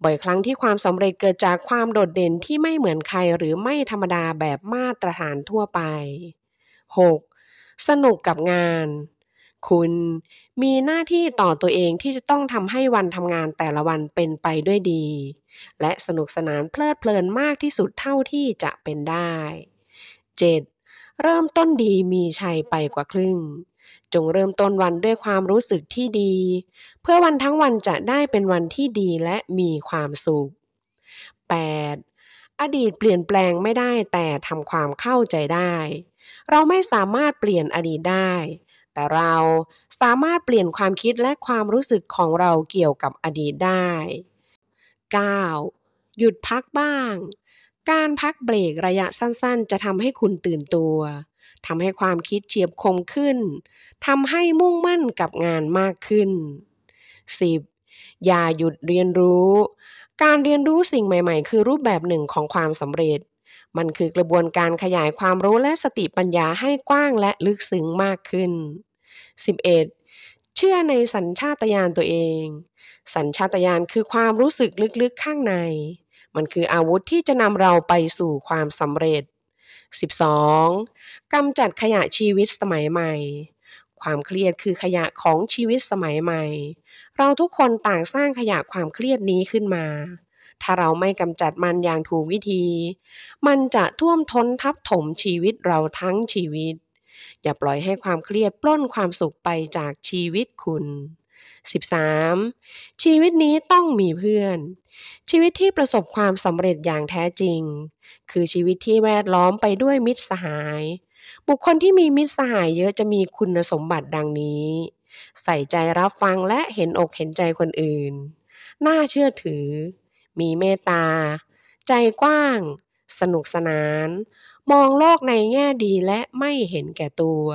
บ่อยครั้งที่ความสำเร็จเกิดจากความโดดเด่นที่ไม่เหมือนใครหรือไม่ธรรมดาแบบมาตรฐานทั่วไป 6. สนุกกับงาน คุณมีหน้าที่ต่อตัวเองที่จะต้องทำให้วันทำงานแต่ละวันเป็นไปด้วยดี และสนุกสนานเพลิดเพลินมากที่สุดเท่าที่จะเป็นได้ 7. เริ่มต้นดีมีชัยไปกว่าครึ่ง จงเริ่มต้นวันด้วยความรู้สึกที่ดี เพื่อวันทั้งวันจะได้เป็นวันที่ดีและมีความสุข 8. อดีตเปลี่ยนแปลงไม่ได้แต่ทำความเข้าใจได้เราไม่สามารถเปลี่ยนอดีตได้ แต่เราสามารถเปลี่ยนความคิดและความรู้สึกของเราเกี่ยวกับอดีตได้ 9. หยุดพักบ้าง การพักเบรกระยะสั้นๆ จะทำให้คุณตื่นตัว ทำให้ความคิดเฉียบคมขึ้น ทำให้มุ่งมั่นกับงานมากขึ้น 10. อย่าหยุดเรียนรู้ การเรียนรู้สิ่งใหม่ๆ คือรูปแบบหนึ่งของความสำเร็จมันคือกระบวนการขยายความรู้และสติปัญญาให้กว้างและลึกซึ้งมากขึ้น 11. เชื่อในสัญชาตญาณตัวเอง สัญชาตญาณคือความรู้สึกลึกๆข้างใน มันคืออาวุธที่จะนำเราไปสู่ความสำเร็จ 12. กำจัดขยะชีวิตสมัยใหม่ ความเครียดคือขยะของชีวิตสมัยใหม่ เราทุกคนต่างสร้างขยะความเครียดนี้ขึ้นมาถ้าเราไม่กำจัดมันอย่างถูกวิธี มันจะท่วมท้นทับถมชีวิตเราทั้งชีวิต อย่าปล่อยให้ความเครียดปล้นความสุขไปจากชีวิตคุณ 13. ชีวิตนี้ต้องมีเพื่อน ชีวิตที่ประสบความสำเร็จอย่างแท้จริง คือชีวิตที่แวดล้อมไปด้วยมิตรสหาย บุคคลที่มีมิตรสหายเยอะจะมีคุณสมบัติดังนี้ ใส่ใจรับฟังและเห็นอกเห็นใจคนอื่น น่าเชื่อถือมีเมตตา ใจกว้าง สนุกสนาน มองโลกในแง่ดีและไม่เห็นแก่ตัว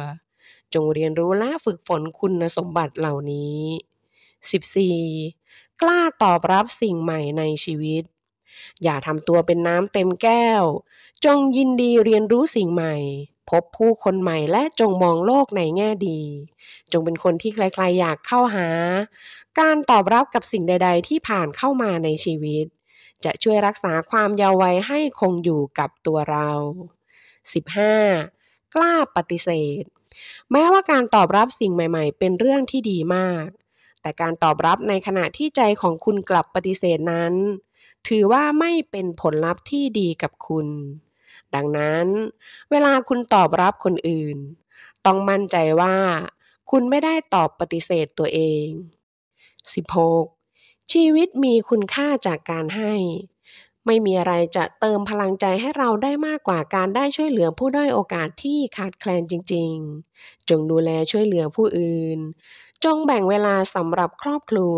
จงเรียนรู้และฝึกฝนคุณสมบัติเหล่านี้ 14. กล้าตอบรับสิ่งใหม่ในชีวิต อย่าทำตัวเป็นน้ำเต็มแก้ว จงยินดีเรียนรู้สิ่งใหม่ พบผู้คนใหม่และจงมองโลกในแง่ดี จงเป็นคนที่ใครๆอยากเข้าหาการตอบรับกับสิ่งใด ๆ ที่ผ่านเข้ามาในชีวิต จะช่วยรักษาความเยาว์วัยให้คงอยู่กับตัวเรา 15. กล้าปฏิเสธ แม้ว่าการตอบรับสิ่งใหม่ ๆเป็นเรื่องที่ดีมาก แต่การตอบรับในขณะที่ใจของคุณกลับปฏิเสธนั้น ถือว่าไม่เป็นผลลัพธ์ที่ดีกับคุณ ดังนั้น เวลาคุณตอบรับคนอื่น ต้องมั่นใจว่า คุณไม่ได้ตอบปฏิเสธตัวเอง 16. ชีวิตมีคุณค่าจากการให้ ไม่มีอะไรจะเติมพลังใจให้เราได้มากกว่าการได้ช่วยเหลือผู้ด้อยโอกาสที่ขาดแคลนจริง ๆ จงดูแลช่วยเหลือผู้อื่น จงแบ่งเวลาสำหรับครอบครัว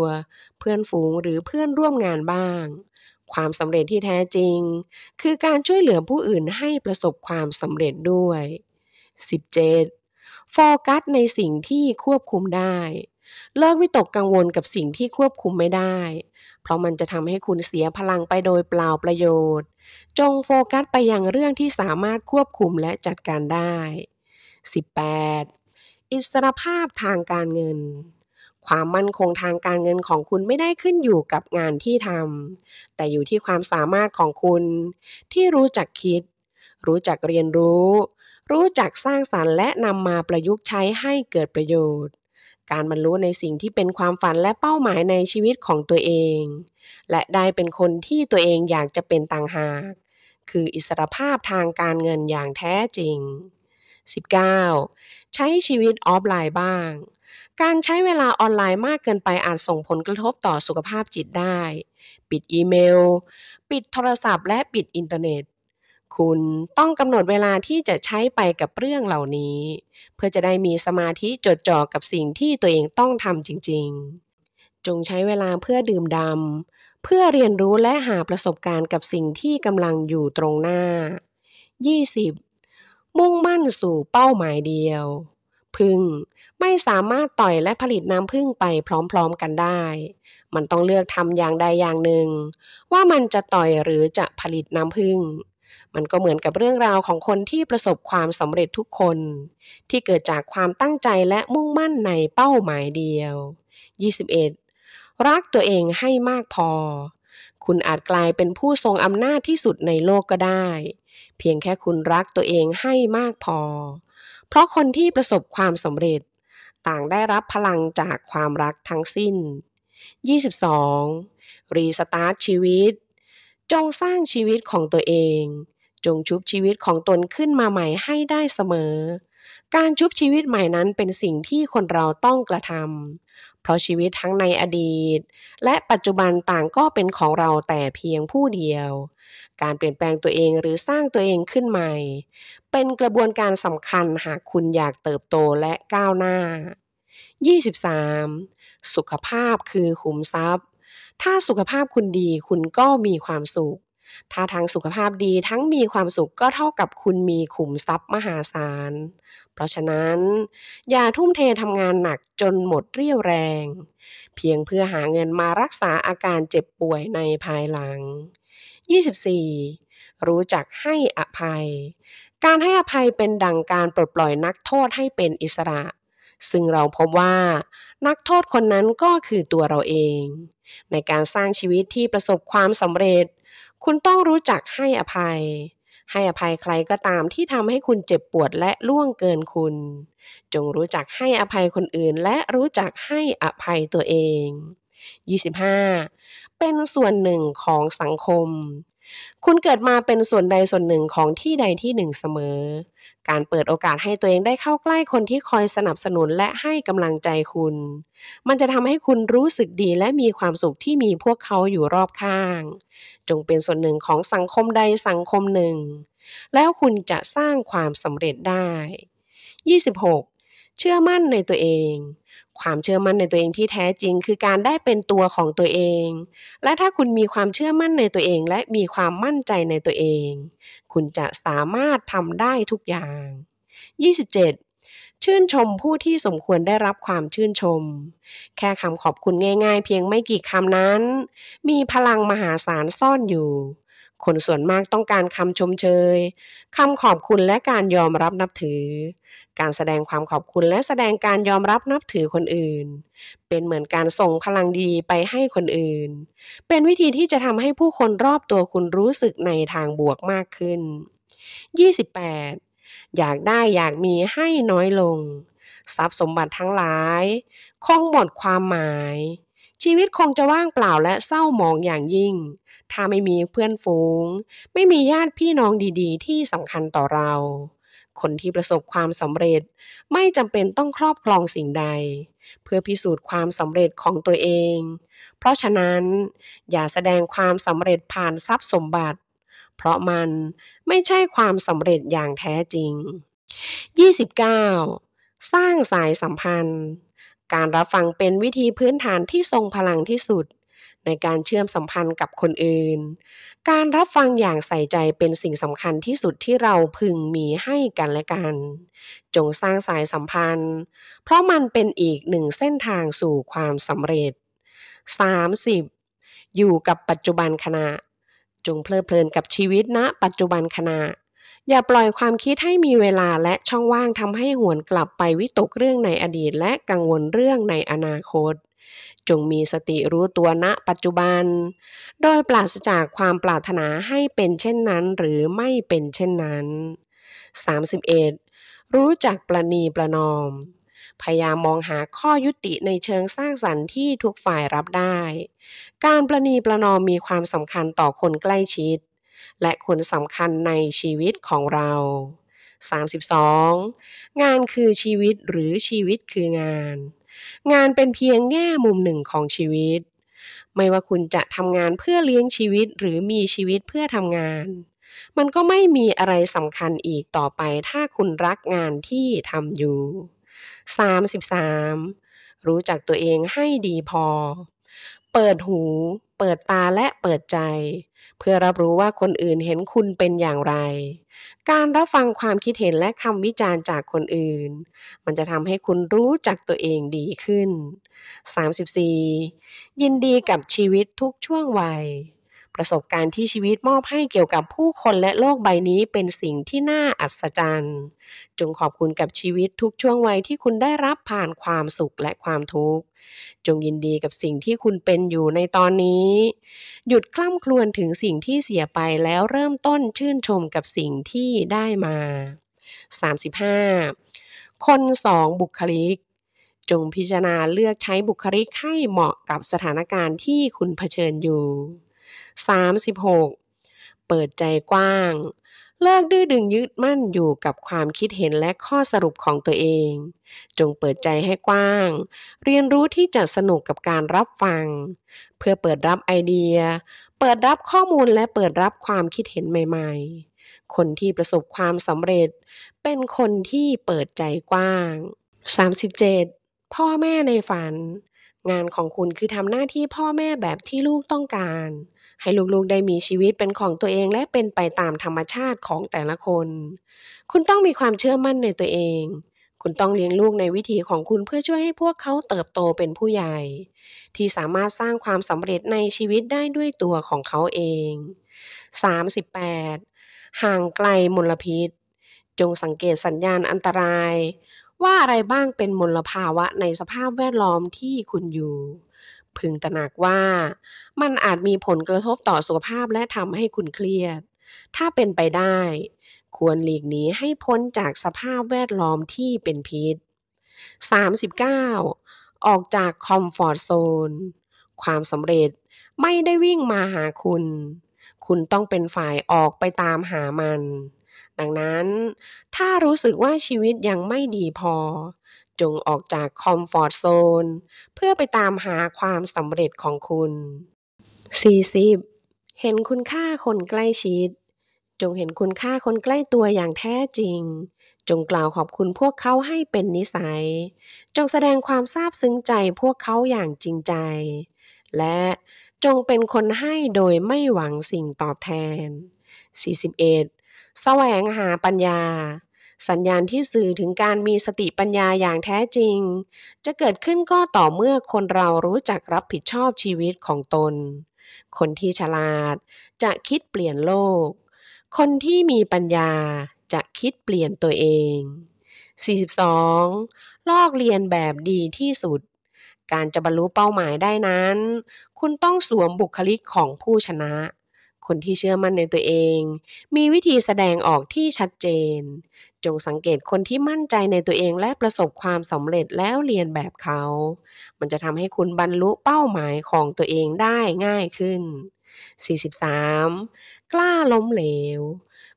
เพื่อนฝูงหรือเพื่อนร่วมงานบ้าง ความสำเร็จที่แท้จริง คือการช่วยเหลือผู้อื่นให้ประสบความสำเร็จด้วย 17. โฟกัสในสิ่งที่ควบคุมได้เลิกวิตกกังวลกับสิ่งที่ควบคุมไม่ได้ เพราะมันจะทำให้คุณเสียพลังไปโดยเปล่าประโยชน์ จงโฟกัสไปยังเรื่องที่สามารถควบคุมและจัดการได้ 18. อิสรภาพทางการเงิน ความมั่นคงทางการเงินของคุณไม่ได้ขึ้นอยู่กับงานที่ทำ แต่อยู่ที่ความสามารถของคุณที่รู้จักคิด รู้จักเรียนรู้ รู้จักสร้างสารรค์และนำมาประยุกต์ใช้ให้เกิดประโยชน์การบรรลุในสิ่งที่เป็นความฝันและเป้าหมายในชีวิตของตัวเอง และได้เป็นคนที่ตัวเองอยากจะเป็นต่างหาก คืออิสรภาพทางการเงินอย่างแท้จริง 19. ใช้ชีวิตออฟไลน์บ้าง การใช้เวลาออนไลน์มากเกินไปอาจส่งผลกระทบต่อสุขภาพจิตได้ ปิดอีเมล ปิดโทรศัพท์ และปิดอินเทอร์เน็ตคุณต้องกำหนดเวลาที่จะใช้ไปกับเรื่องเหล่านี้ เพื่อจะได้มีสมาธิจดจ่อกับสิ่งที่ตัวเองต้องทำจริงๆ จงใช้เวลาเพื่อดื่มดำเพื่อเรียนรู้และหาประสบการณ์กับสิ่งที่กำลังอยู่ตรงหน้า 20. มุ่งมั่นสู่เป้าหมายเดียว พึ่งไม่สามารถต่อยและผลิตน้ำพึ่งไปพร้อมๆกันได้ มันต้องเลือกทำอย่างใดอย่างหนึ่ง ว่ามันจะต่อยหรือจะผลิตน้ำพึ่งมันก็เหมือนกับเรื่องราวของคนที่ประสบความสำเร็จทุกคน ที่เกิดจากความตั้งใจและมุ่งมั่นในเป้าหมายเดียว 21. รักตัวเองให้มากพอ คุณอาจกลายเป็นผู้ทรงอำนาจที่สุดในโลกก็ได้ เพียงแค่คุณรักตัวเองให้มากพอ เพราะคนที่ประสบความสำเร็จ ต่างได้รับพลังจากความรักทั้งสิ้น 22. รีสตาร์ทชีวิต จงสร้างชีวิตของตัวเองจงชุบชีวิตของตนขึ้นมาใหม่ให้ได้เสมอ การชุบชีวิตใหม่นั้นเป็นสิ่งที่คนเราต้องกระทำ เพราะชีวิตทั้งในอดีต และปัจจุบันต่างก็เป็นของเราแต่เพียงผู้เดียว การเปลี่ยนแปลงตัวเองหรือสร้างตัวเองขึ้นใหม่ เป็นกระบวนการสำคัญหากคุณอยากเติบโตและก้าวหน้า 23. สุขภาพคือขุมทรัพย์ ถ้าสุขภาพคุณดีคุณก็มีความสุขถ้าทางสุขภาพดีทั้งมีความสุขก็เท่ากับคุณมีขุมทรัพย์มหาศาล เพราะฉะนั้น อย่าทุ่มเททำงานหนักจนหมดเรี่ยวแรง เพียงเพื่อหาเงินมารักษาอาการเจ็บป่วยในภายหลัง 24. รู้จักให้อภัย การให้อภัยเป็นดังการปลดปล่อยนักโทษให้เป็นอิสระ ซึ่งเราพบว่า นักโทษคนนั้นก็คือตัวเราเอง ในการสร้างชีวิตที่ประสบความสำเร็จคุณต้องรู้จักให้อภัย ให้อภัยใครก็ตามที่ทำให้คุณเจ็บปวดและล่วงเกินคุณ จงรู้จักให้อภัยคนอื่นและรู้จักให้อภัยตัวเอง 25. เป็นส่วนหนึ่งของสังคมคุณเกิดมาเป็นส่วนใดส่วนหนึ่งของที่ใดที่หนึ่งเสมอ การเปิดโอกาสให้ตัวเองได้เข้าใกล้คนที่คอยสนับสนุนและให้กำลังใจคุณ มันจะทำให้คุณรู้สึกดีและมีความสุขที่มีพวกเขาอยู่รอบข้าง จงเป็นส่วนหนึ่งของสังคมใดสังคมหนึ่ง แล้วคุณจะสร้างความสำเร็จได้ 26. เชื่อมั่นในตัวเองความเชื่อมั่นในตัวเองที่แท้จริงคือการได้เป็นตัวของตัวเอง และถ้าคุณมีความเชื่อมั่นในตัวเองและมีความมั่นใจในตัวเอง คุณจะสามารถทำได้ทุกอย่าง 27. ชื่นชมผู้ที่สมควรได้รับความชื่นชม แค่คำขอบคุณง่าย ๆ เพียงไม่กี่คำนั้น มีพลังมหาศาลซ่อนอยู่คนส่วนมากต้องการคำชมเชยคำขอบคุณและการยอมรับนับถือ การแสดงความขอบคุณและแสดงการยอมรับนับถือคนอื่น เป็นเหมือนการส่งพลังดีไปให้คนอื่น เป็นวิธีที่จะทำให้ผู้คนรอบตัวคุณรู้สึกในทางบวกมากขึ้น 28. อยากได้อยากมีให้น้อยลง ทรัพย์สมบัติทั้งหลายคงหมดความหมายชีวิตคงจะว่างเปล่าและเศร้าหมองอย่างยิ่ง ถ้าไม่มีเพื่อนฝูง ไม่มีญาติพี่น้องดี ๆ ที่สำคัญต่อเรา คนที่ประสบความสำเร็จไม่จำเป็นต้องครอบครองสิ่งใด เพื่อพิสูจน์ความสำเร็จของตัวเอง เพราะฉะนั้น อย่าแสดงความสำเร็จผ่านทรัพย์สมบัติ เพราะมันไม่ใช่ความสำเร็จอย่างแท้จริง 29. สร้างสายสัมพันธ์การรับฟังเป็นวิธีพื้นฐานที่ทรงพลังที่สุดในการเชื่อมสัมพันธ์กับคนอื่น การรับฟังอย่างใส่ใจเป็นสิ่งสำคัญที่สุดที่เราพึงมีให้กันและกัน จงสร้างสายสัมพันธ์ เพราะมันเป็นอีกหนึ่งเส้นทางสู่ความสำเร็จ 30. อยู่กับปัจจุบันขณะ จงเพลิดเพลินกับชีวิตณนะปัจจุบันขณะอย่าปล่อยความคิดให้มีเวลาและช่องว่างทำให้หวนกลับไปวิตกเรื่องในอดีตและกังวลเรื่องในอนาคต จงมีสติรู้ตัวณปัจจุบัน โดยปราศจากความปรารถนาให้เป็นเช่นนั้น หรือไม่เป็นเช่นนั้น 31. รู้จักประนีประนอมพยายามมองหาข้อยุติในเชิงสร้างสรรค์ที่ทุกฝ่ายรับได้ การประนีประนอมมีความสำคัญต่อคนใกล้ชิดและคนสำคัญในชีวิตของเรา 32. งานคือชีวิตหรือชีวิตคืองาน งานเป็นเพียงแง่มุมหนึ่งของชีวิต ไม่ว่าคุณจะทำงานเพื่อเลี้ยงชีวิตหรือมีชีวิตเพื่อทำงาน มันก็ไม่มีอะไรสำคัญอีกต่อไปถ้าคุณรักงานที่ทำอยู่ 33. รู้จักตัวเองให้ดีพอ เปิดหู เปิดตาและเปิดใจเพื่อรับรู้ว่าคนอื่นเห็นคุณเป็นอย่างไร การรับฟังความคิดเห็นและคำวิจารณ์จากคนอื่น มันจะทำให้คุณรู้จักตัวเองดีขึ้น 34. ยินดีกับชีวิตทุกช่วงวัย ประสบการณ์ที่ชีวิตมอบให้เกี่ยวกับผู้คนและโลกใบนี้เป็นสิ่งที่น่าอัศจรรย์จงขอบคุณกับชีวิตทุกช่วงวัยที่คุณได้รับผ่านความสุขและความทุกข์จงยินดีกับสิ่งที่คุณเป็นอยู่ในตอนนี้ หยุดคล่ำครวญถึงสิ่งที่เสียไปแล้วเริ่มต้นชื่นชมกับสิ่งที่ได้มา 35. คนสองบุคลิก จงพิจารณาเลือกใช้บุคลิกให้เหมาะกับสถานการณ์ที่คุณเผชิญอยู่ 36. เปิดใจกว้างเลิกดื้อดึงยึดมั่นอยู่กับความคิดเห็นและข้อสรุปของตัวเอง จงเปิดใจให้กว้าง เรียนรู้ที่จะสนุกกับการรับฟัง เพื่อเปิดรับไอเดีย เปิดรับข้อมูลและเปิดรับความคิดเห็นใหม่ ๆ คนที่ประสบความสำเร็จเป็นคนที่เปิดใจกว้าง 37. พ่อแม่ในฝัน งานของคุณคือทำหน้าที่พ่อแม่แบบที่ลูกต้องการให้ลูกๆ ได้มีชีวิตเป็นของตัวเองและเป็นไปตามธรรมชาติของแต่ละคน คุณต้องมีความเชื่อมั่นในตัวเอง คุณต้องเลี้ยงลูกในวิธีของคุณเพื่อช่วยให้พวกเขาเติบโตเป็นผู้ใหญ่ ที่สามารถสร้างความสำเร็จในชีวิตได้ด้วยตัวของเขาเอง 38. ห่างไกลมลพิษ จงสังเกตสัญญาณอันตราย ว่าอะไรบ้างเป็นมลภาวะในสภาพแวดล้อมที่คุณอยู่พึงตระหนักว่ามันอาจมีผลกระทบต่อสุขภาพและทำให้คุณเครียด ถ้าเป็นไปได้ ควรหลีกหนีให้พ้นจากสภาพแวดล้อมที่เป็นพิษ 39. ออกจากคอมฟอร์ทโซน ความสำเร็จไม่ได้วิ่งมาหาคุณ คุณต้องเป็นฝ่ายออกไปตามหามัน ดังนั้น ถ้ารู้สึกว่าชีวิตยังไม่ดีพอจงออกจากคอมฟอร์ตโซนเพื่อไปตามหาความสำเร็จของคุณ 40. เห็นคุณค่าคนใกล้ชิด จงเห็นคุณค่าคนใกล้ตัวอย่างแท้จริง จงกล่าวขอบคุณพวกเขาให้เป็นนิสัย จงแสดงความซาบซึ้งใจพวกเขาอย่างจริงใจ และจงเป็นคนให้โดยไม่หวังสิ่งตอบแทน 41. แสวงหาปัญญาสัญญาณที่สื่อถึงการมีสติปัญญาอย่างแท้จริง จะเกิดขึ้นก็ต่อเมื่อคนเรารู้จักรับผิดชอบชีวิตของตน คนที่ฉลาดจะคิดเปลี่ยนโลก คนที่มีปัญญาจะคิดเปลี่ยนตัวเอง 42. ลอกเรียนแบบดีที่สุด การจะบรรลุเป้าหมายได้นั้น คุณต้องสวมบุคลิกของผู้ชนะคนที่เชื่อมั่นในตัวเอง มีวิธีแสดงออกที่ชัดเจน จงสังเกตคนที่มั่นใจในตัวเองและประสบความสำเร็จแล้วเรียนแบบเขา มันจะทำให้คุณบรรลุเป้าหมายของตัวเองได้ง่ายขึ้น 43. กล้าล้มเหลว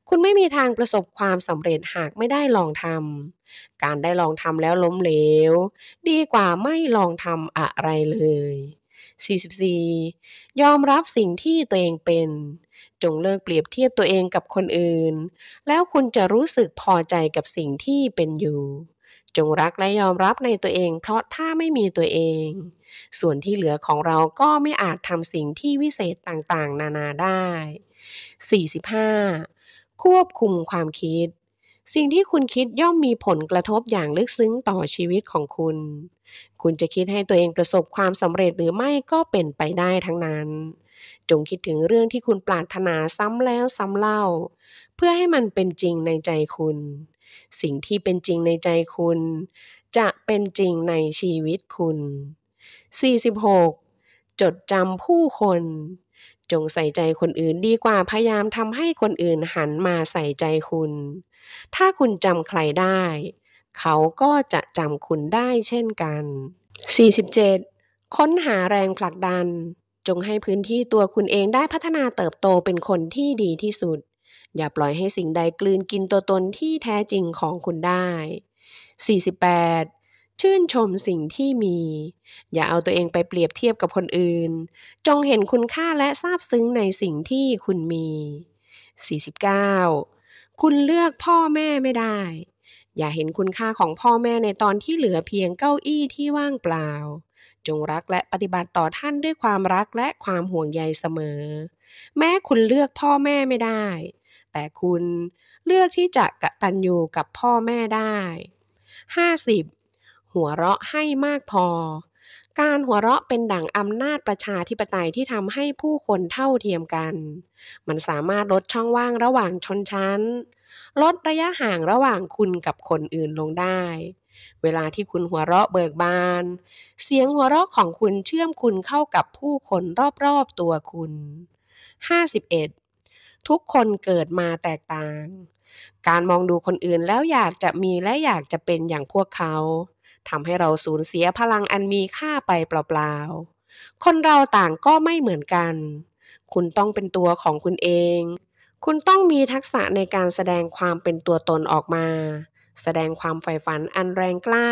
คุณไม่มีทางประสบความสำเร็จหากไม่ได้ลองทำ การได้ลองทำแล้วล้มเหลว ดีกว่าไม่ลองทำอะไรเลย 44. ยอมรับสิ่งที่ตัวเองเป็นจงเลิกเปรียบเทียบตัวเองกับคนอื่น แล้วคุณจะรู้สึกพอใจกับสิ่งที่เป็นอยู่ จงรักและยอมรับในตัวเองเพราะถ้าไม่มีตัวเอง ส่วนที่เหลือของเราก็ไม่อาจทำสิ่งที่วิเศษต่างๆ นานาได้ 45. ควบคุมความคิด สิ่งที่คุณคิดย่อมมีผลกระทบอย่างลึกซึ้งต่อชีวิตของคุณ คุณจะคิดให้ตัวเองประสบความสำเร็จหรือไม่ก็เป็นไปได้ทั้งนั้นจงคิดถึงเรื่องที่คุณปรารถนาซ้ำแล้วซ้ำเล่า เพื่อให้มันเป็นจริงในใจคุณ สิ่งที่เป็นจริงในใจคุณ จะเป็นจริงในชีวิตคุณ 46. จดจำผู้คน จงใส่ใจคนอื่นดีกว่าพยายามทำให้คนอื่นหันมาใส่ใจคุณ ถ้าคุณจำใครได้ เขาก็จะจำคุณได้เช่นกัน 47. ค้นหาแรงผลักดันจงให้พื้นที่ตัวคุณเองได้พัฒนาเติบโตเป็นคนที่ดีที่สุด อย่าปล่อยให้สิ่งใดกลืนกินตัวตนที่แท้จริงของคุณได้ 48. ชื่นชมสิ่งที่มี อย่าเอาตัวเองไปเปรียบเทียบกับคนอื่น จงเห็นคุณค่าและซาบซึ้งในสิ่งที่คุณมี 49. คุณเลือกพ่อแม่ไม่ได้ อย่าเห็นคุณค่าของพ่อแม่ในตอนที่เหลือเพียงเก้าอี้ที่ว่างเปล่าจงรักและปฏิบัติต่อท่านด้วยความรักและความห่วงใยเสมอ แม้คุณเลือกพ่อแม่ไม่ได้ แต่คุณเลือกที่จะกะตันยูกับพ่อแม่ได้ 50. หัวเราะให้มากพอ การหัวเราะเป็นดั่งอำนาจประชาธิปไตยที่ทำให้ผู้คนเท่าเทียมกัน มันสามารถลดช่องว่างระหว่างชนชั้น ลดระยะห่างระหว่างคุณกับคนอื่นลงได้เวลาที่คุณหัวเราะเบิกบาน เสียงหัวเราะของคุณเชื่อมคุณเข้ากับผู้คนรอบๆตัวคุณ 51. ทุกคนเกิดมาแตกต่าง การมองดูคนอื่นแล้วอยากจะมีและอยากจะเป็นอย่างพวกเขาทำให้เราสูญเสียพลังอันมีค่าไปเปล่าๆ คนเราต่างก็ไม่เหมือนกัน คุณต้องเป็นตัวของคุณเอง คุณต้องมีทักษะในการแสดงความเป็นตัวตนออกมาแสดงความใฝ่ฝันอันแรงกล้า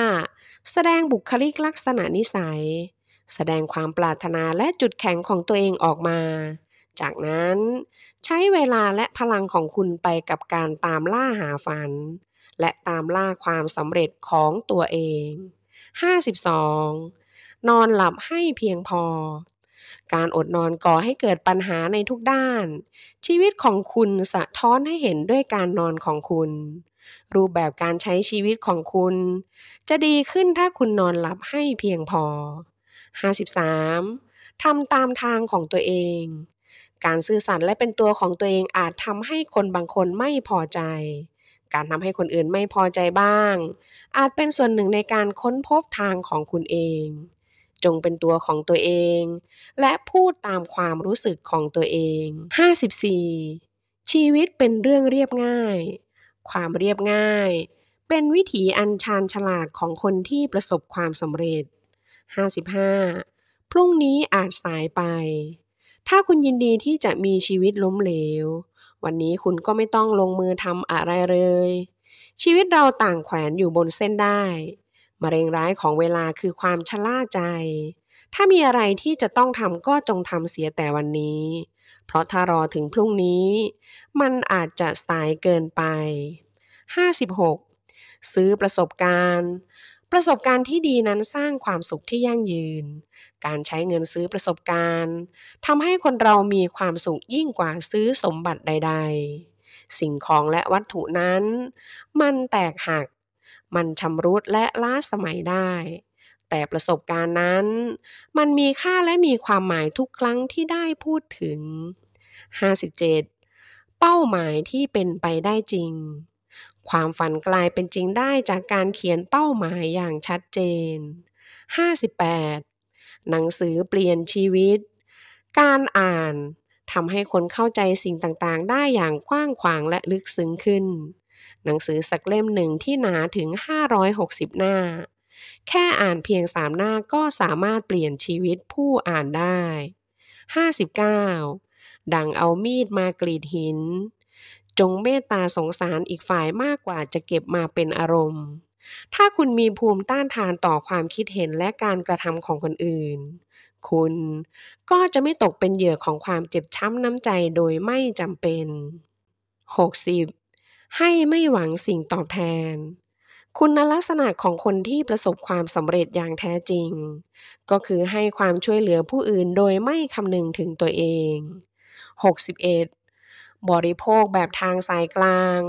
แสดงบุคลิกลักษณะนิสัย แสดงความปรารถนาและจุดแข็งของตัวเองออกมา จากนั้น ใช้เวลาและพลังของคุณไปกับการตามล่าหาฝัน และตามล่าความสำเร็จของตัวเอง 52. นอนหลับให้เพียงพอ การอดนอนก่อให้เกิดปัญหาในทุกด้าน ชีวิตของคุณสะท้อนให้เห็นด้วยการนอนของคุณรูปแบบการใช้ชีวิตของคุณ จะดีขึ้นถ้าคุณนอนหลับให้เพียงพอ 53. ทำตามทางของตัวเอง การซื่อสัตย์และเป็นตัวของตัวเองอาจทำให้คนบางคนไม่พอใจ การทำให้คนอื่นไม่พอใจบ้าง อาจเป็นส่วนหนึ่งในการค้นพบทางของคุณเอง จงเป็นตัวของตัวเอง และพูดตามความรู้สึกของตัวเอง 54. ชีวิตเป็นเรื่องเรียบง่ายความเรียบง่ายเป็นวิถีอันชาญฉลาดของคนที่ประสบความสำเร็จ 55. พรุ่งนี้อาจสายไป ถ้าคุณยินดีที่จะมีชีวิตล้มเหลว วันนี้คุณก็ไม่ต้องลงมือทำอะไรเลย ชีวิตเราต่างแขวนอยู่บนเส้นได้มะเร็งร้ายของเวลาคือความชะล่าใจ ถ้ามีอะไรที่จะต้องทำก็จงทำเสียแต่วันนี้เพราะ ถ้ารอถึงพรุ่งนี้ มันอาจจะสายเกินไป 56. ซื้อประสบการณ์ ประสบการณ์ที่ดีนั้นสร้างความสุขที่ยั่งยืน การใช้เงินซื้อประสบการณ์ทำให้คนเรามีความสุขยิ่งกว่าซื้อสมบัติใด ๆ สิ่งของและวัตถุนั้น มันแตกหัก มันชำรุดและล้าสมัยได้ แต่ประสบการณ์นั้น มันมีค่าและมีความหมายทุกครั้งที่ได้พูดถึง57เป้าหมายที่เป็นไปได้จริง ความฝันกลายเป็นจริงได้จากการเขียนเป้าหมายอย่างชัดเจน 58 หนังสือเปลี่ยนชีวิต การอ่านทำให้คนเข้าใจสิ่งต่าง ๆ ได้อย่างกว้างขวางและลึกซึ้งขึ้น หนังสือสักเล่มหนึ่งที่หนาถึง 560 หน้า แค่อ่านเพียงสามหน้าก็สามารถเปลี่ยนชีวิตผู้อ่านได้59ดังเอามีดมากรีดหิน จงเมตตาสงสารอีกฝ่ายมากกว่าจะเก็บมาเป็นอารมณ์ ถ้าคุณมีภูมิต้านทานต่อความคิดเห็นและการกระทำของคนอื่น คุณก็จะไม่ตกเป็นเหยื่อของความเจ็บช้ำน้ำใจโดยไม่จำเป็น 60. ให้ไม่หวังสิ่งตอบแทน คุณลักษณะของคนที่ประสบความสำเร็จอย่างแท้จริง ก็คือให้ความช่วยเหลือผู้อื่นโดยไม่คำนึงถึงตัวเอง 61. บริโภคแบบทางสายกลาง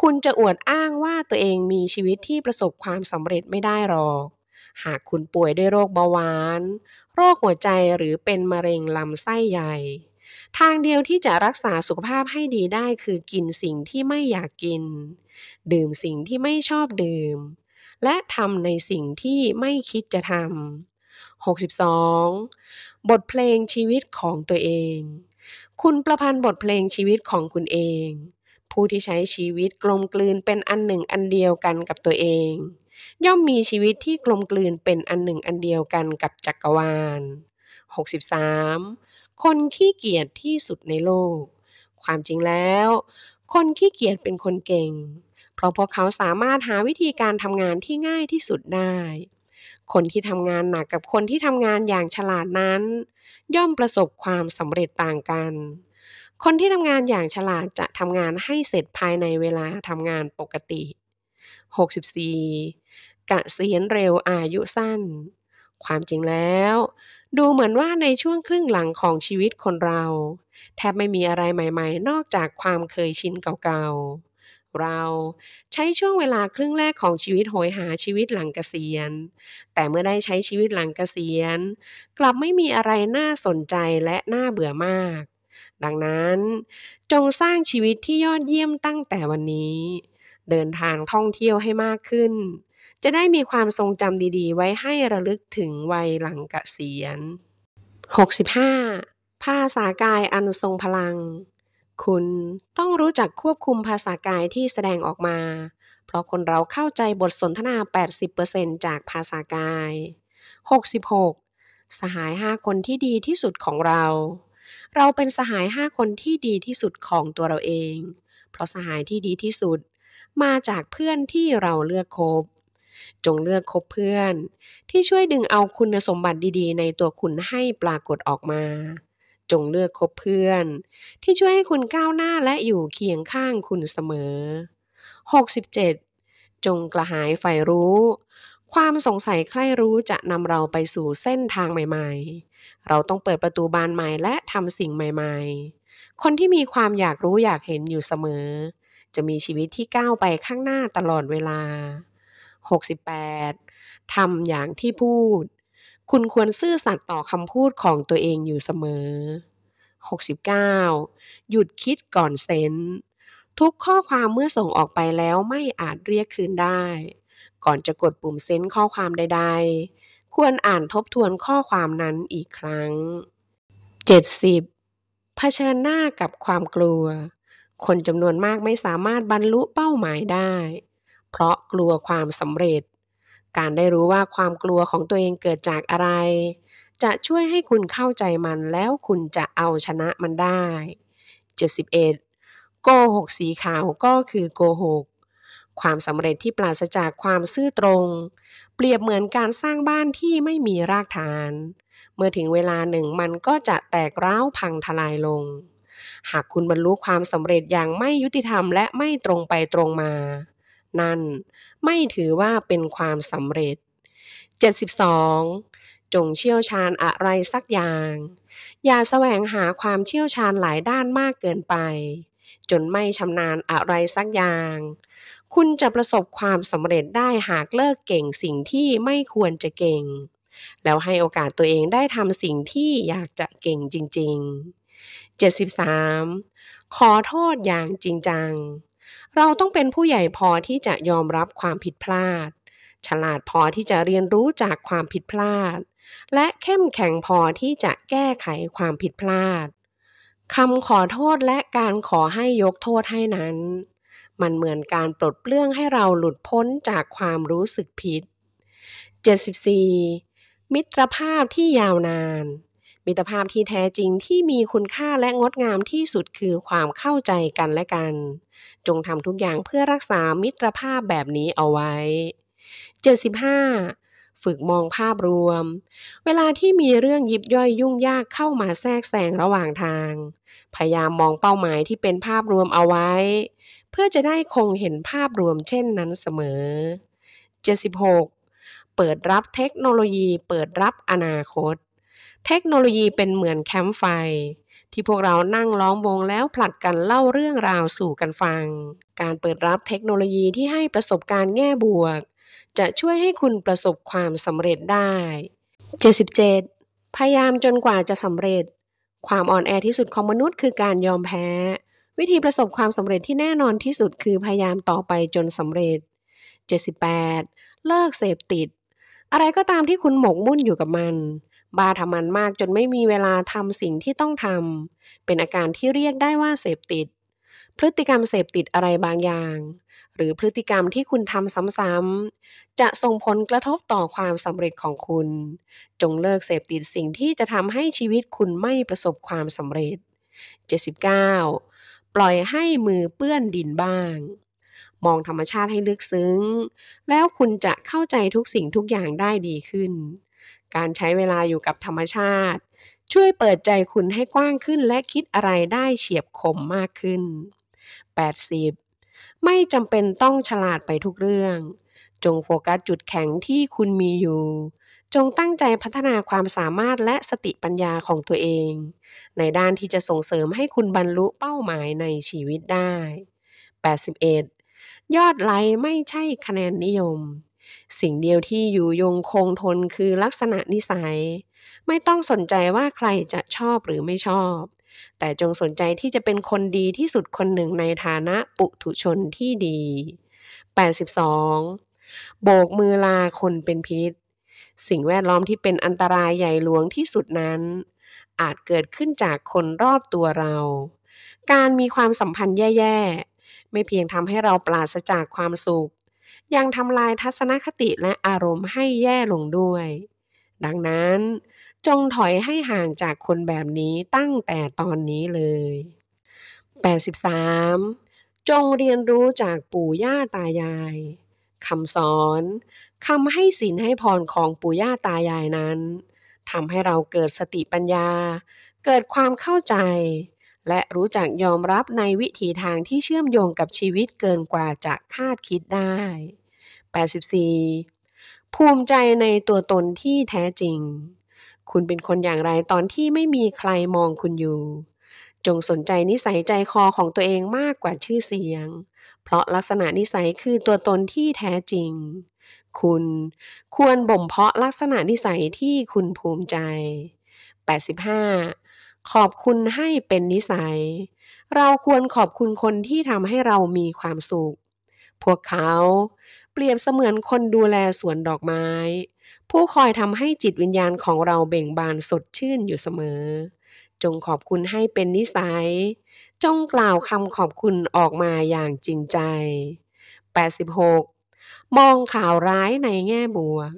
คุณจะอวดอ้างว่าตัวเองมีชีวิตที่ประสบความสำเร็จไม่ได้หรอก หากคุณป่วยด้วยโรคเบาหวาน โรคหัวใจหรือเป็นมะเร็งลำไส้ใหญ่ ทางเดียวที่จะรักษาสุขภาพให้ดีได้คือกินสิ่งที่ไม่อยากกิน ดื่มสิ่งที่ไม่ชอบดื่ม และทำในสิ่งที่ไม่คิดจะทำ62บทเพลงชีวิตของตัวเองคุณประพันธ์บทเพลงชีวิตของคุณเอง ผู้ที่ใช้ชีวิตกลมกลืนเป็นอันหนึ่งอันเดียวกันกับตัวเอง ย่อมมีชีวิตที่กลมกลืนเป็นอันหนึ่งอันเดียวกันกับจักรวาล63คนขี้เกียจที่สุดในโลก ความจริงแล้ว คนขี้เกียจเป็นคนเก่ง เพราะพวกเขาสามารถหาวิธีการทำงานที่ง่ายที่สุดได้คนที่ทำงานหนักกับคนที่ทำงานอย่างฉลาดนั้น ย่อมประสบความสำเร็จต่างกัน คนที่ทำงานอย่างฉลาดจะทำงานให้เสร็จภายในเวลาทำงานปกติ 64. กะเสียนเร็วอายุสั้น ความจริงแล้ว ดูเหมือนว่าในช่วงครึ่งหลังของชีวิตคนเรา แทบไม่มีอะไรใหม่ ๆ นอกจากความเคยชินเก่าๆเราใช้ช่วงเวลาครึ่งแรกของชีวิตโหยหาชีวิตหลังเกษียณ แต่เมื่อได้ใช้ชีวิตหลังเกษียณกลับไม่มีอะไรน่าสนใจและน่าเบื่อมาก ดังนั้น จงสร้างชีวิตที่ยอดเยี่ยมตั้งแต่วันนี้ เดินทางท่องเที่ยวให้มากขึ้น จะได้มีความทรงจำดีๆ ไว้ให้ระลึกถึงวัยหลังเกษียณ 65. ภ้าษากายอันทรงพลังคุณต้องรู้จักควบคุมภาษากายที่แสดงออกมา เพราะคนเราเข้าใจบทสนทนา 80%จากภาษากาย 66. สหาย 5 คนที่ดีที่สุดของเรา เราเป็นสหาย 5 คนที่ดีที่สุดของตัวเราเอง เพราะสหายที่ดีที่สุด มาจากเพื่อนที่เราเลือกคบ จงเลือกคบเพื่อน ที่ช่วยดึงเอาคุณสมบัติดี ๆ ในตัวคุณให้ปรากฏออกมาจงเลือกคบเพื่อน ที่ช่วยให้คุณก้าวหน้าและอยู่เคียงข้างคุณเสมอ 67. จงกระหายใฝ่รู้ ความสงสัยใคร่รู้จะนำเราไปสู่เส้นทางใหม่ๆ เราต้องเปิดประตูบานใหม่และทำสิ่งใหม่ๆ คนที่มีความอยากรู้อยากเห็นอยู่เสมอ จะมีชีวิตที่ก้าวไปข้างหน้าตลอดเวลา 68. ทำอย่างที่พูดคุณควรซื่อสัตย์ต่อคำพูดของตัวเองอยู่เสมอ 69. หยุดคิดก่อนเซ็นทุกข้อความเมื่อส่งออกไปแล้วไม่อาจเรียกคืนได้ ก่อนจะกดปุ่มเซ็นข้อความใด ๆ ควรอ่านทบทวนข้อความนั้นอีกครั้ง 70. เผชิญหน้ากับความกลัว คนจำนวนมากไม่สามารถบรรลุเป้าหมายได้ เพราะกลัวความสำเร็จการได้รู้ว่าความกลัวของตัวเองเกิดจากอะไร จะช่วยให้คุณเข้าใจมันแล้วคุณจะเอาชนะมันได้ 71. โกหกสีขาวก็คือโกหกความสำเร็จที่ปราศจากความซื่อตรง เปรียบเหมือนการสร้างบ้านที่ไม่มีรากฐาน เมื่อถึงเวลาหนึ่งมันก็จะแตกร้าวพังทลายลง หากคุณบรรลุความสำเร็จอย่างไม่ยุติธรรมและไม่ตรงไปตรงมานั้นไม่ถือว่าเป็นความสำเร็จ 72. จงเชี่ยวชาญอะไรสักอย่าง อย่าแสวงหาความเชี่ยวชาญหลายด้านมากเกินไป จนไม่ชำนาญอะไรสักอย่าง คุณจะประสบความสำเร็จได้หากเลิกเก่งสิ่งที่ไม่ควรจะเก่ง แล้วให้โอกาสตัวเองได้ทำสิ่งที่อยากจะเก่งจริงๆ 73. ขอโทษอย่างจริงจังเราต้องเป็นผู้ใหญ่พอที่จะยอมรับความผิดพลาด ฉลาดพอที่จะเรียนรู้จากความผิดพลาด และเข้มแข็งพอที่จะแก้ไขความผิดพลาดคำขอโทษและการขอให้ยกโทษให้นั้น มันเหมือนการปลดเปลื้องให้เราหลุดพ้นจากความรู้สึกผิด 74. มิตรภาพที่ยาวนานมิตรภาพที่แท้จริงที่มีคุณค่าและงดงามที่สุดคือความเข้าใจกันและกัน จงทำทุกอย่างเพื่อรักษามิตรภาพแบบนี้เอาไว้75ฝึกมองภาพรวม เวลาที่มีเรื่องยิบย่อยยุ่งยากเข้ามาแทรกแซงระหว่างทาง พยายามมองเป้าหมายที่เป็นภาพรวมเอาไว้ เพื่อจะได้คงเห็นภาพรวมเช่นนั้นเสมอ 76. เปิดรับเทคโนโลยีเปิดรับอนาคตเทคโนโลยีเป็นเหมือนแคมป์ไฟ ที่พวกเรานั่งล้อมวงแล้วผลัดกันเล่าเรื่องราวสู่กันฟัง การเปิดรับเทคโนโลยีที่ให้ประสบการณ์แง่บวก จะช่วยให้คุณประสบความสำเร็จได้77พยายามจนกว่าจะสำเร็จ ความอ่อนแอที่สุดของมนุษย์คือการยอมแพ้ วิธีประสบความสำเร็จที่แน่นอนที่สุดคือพยายามต่อไปจนสำเร็จ 78 เลิกเสพติด อะไรก็ตามที่คุณหมกมุ่นอยู่กับมันบ้าทำมันมากจนไม่มีเวลาทำสิ่งที่ต้องทำ เป็นอาการที่เรียกได้ว่าเสพติด พฤติกรรมเสพติดอะไรบางอย่าง หรือพฤติกรรมที่คุณทำซ้ำๆจะส่งผลกระทบต่อความสำเร็จของคุณ จงเลิกเสพติดสิ่งที่จะทำให้ชีวิตคุณไม่ประสบความสำเร็จ 79. ปล่อยให้มือเปื้อนดินบ้าง มองธรรมชาติให้ลึกซึ้ง แล้วคุณจะเข้าใจทุกสิ่งทุกอย่างได้ดีขึ้นการใช้เวลาอยู่กับธรรมชาติ ช่วยเปิดใจคุณให้กว้างขึ้นและคิดอะไรได้เฉียบคมมากขึ้น 80. ไม่จำเป็นต้องฉลาดไปทุกเรื่อง จงโฟกัสจุดแข็งที่คุณมีอยู่ จงตั้งใจพัฒนาความสามารถและสติปัญญาของตัวเอง ในด้านที่จะส่งเสริมให้คุณบรรลุเป้าหมายในชีวิตได้ 81. ยอดไลค์ไม่ใช่คะแนนนิยมสิ่งเดียวที่อยู่ยงคงทนคือลักษณะนิสัย ไม่ต้องสนใจว่าใครจะชอบหรือไม่ชอบ แต่จงสนใจที่จะเป็นคนดีที่สุดคนหนึ่งในฐานะปุถุชนที่ดี 82. โบกมือลาคนเป็นพิษ สิ่งแวดล้อมที่เป็นอันตรายใหญ่หลวงที่สุดนั้น อาจเกิดขึ้นจากคนรอบตัวเรา การมีความสัมพันธ์แย่ๆไม่เพียงทำให้เราปราศจากความสุขยังทำลายทัศนคติและอารมณ์ให้แย่ลงด้วย ดังนั้น จงถอยให้ห่างจากคนแบบนี้ตั้งแต่ตอนนี้เลย 83. จงเรียนรู้จากปู่ย่าตายาย คำสอน คำให้ศีลให้พรของปู่ย่าตายายนั้นทำให้เราเกิดสติปัญญา เกิดความเข้าใจและรู้จักยอมรับในวิถีทางที่เชื่อมโยงกับชีวิตเกินกว่าจะคาดคิดได้ 84. ภูมิใจในตัวตนที่แท้จริง คุณเป็นคนอย่างไรตอนที่ไม่มีใครมองคุณอยู่ จงสนใจนิสัยใจคอของตัวเองมากกว่าชื่อเสียง เพราะลักษณะนิสัยคือตัวตนที่แท้จริง คุณควรบ่มเพาะลักษณะนิสัยที่คุณภูมิใจ85ขอบคุณให้เป็นนิสัย เราควรขอบคุณคนที่ทำให้เรามีความสุขพวกเขา เปรียบเสมือนคนดูแลสวนดอกไม้ ผู้คอยทำให้จิตวิญญาณของเราเบ่งบานสดชื่นอยู่เสมอ จงขอบคุณให้เป็นนิสัยจงกล่าวคำขอบคุณออกมาอย่างจริงใจ 86. มองข่าวร้ายในแง่บวก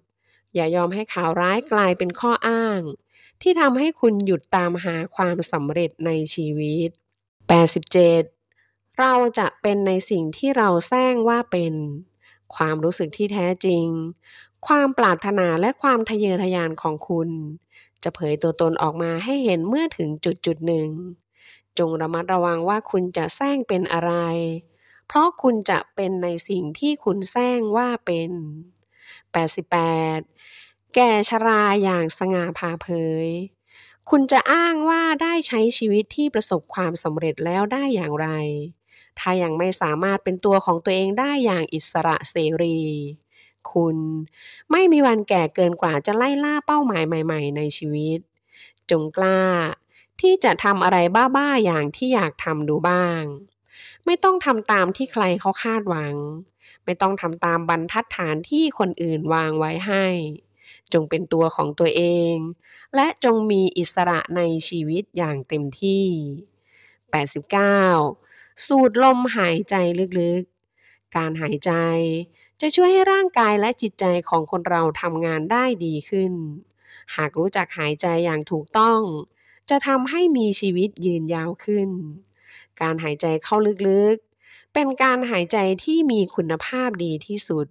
อย่ายอมให้ข่าวร้ายกลายเป็นข้ออ้างที่ทำให้คุณหยุดตามหาความสำเร็จในชีวิต 87 เราจะเป็นในสิ่งที่เราแซงว่าเป็น ความรู้สึกที่แท้จริง ความปรารถนาและความทะเยอทะยานของคุณ จะเผยตัวตนออกมาให้เห็นเมื่อถึงจุดจุดหนึ่ง จงระมัดระวังว่าคุณจะแซงเป็นอะไร เพราะคุณจะเป็นในสิ่งที่คุณแซงว่าเป็น 88แก่ชราอย่างสง่าผ่าเผย คุณจะอ้างว่าได้ใช้ชีวิตที่ประสบความสำเร็จแล้วได้อย่างไร ถ้ายังไม่สามารถเป็นตัวของตัวเองได้อย่างอิสระเสรี คุณไม่มีวันแก่เกินกว่าจะไล่ล่าเป้าหมายใหม่ๆในชีวิต จงกล้าที่จะทำอะไรบ้าๆอย่างที่อยากทำดูบ้าง ไม่ต้องทำตามที่ใครเขาคาดหวัง ไม่ต้องทำตามบรรทัดฐานที่คนอื่นวางไว้ให้จงเป็นตัวของตัวเอง และจงมีอิสระในชีวิตอย่างเต็มที่ 89. สูดลมหายใจลึกๆ การหายใจจะช่วยให้ร่างกายและจิตใจของคนเราทำงานได้ดีขึ้น หากรู้จักหายใจอย่างถูกต้อง จะทำให้มีชีวิตยืนยาวขึ้น การหายใจเข้าลึกๆ เป็นการหายใจที่มีคุณภาพดีที่สุด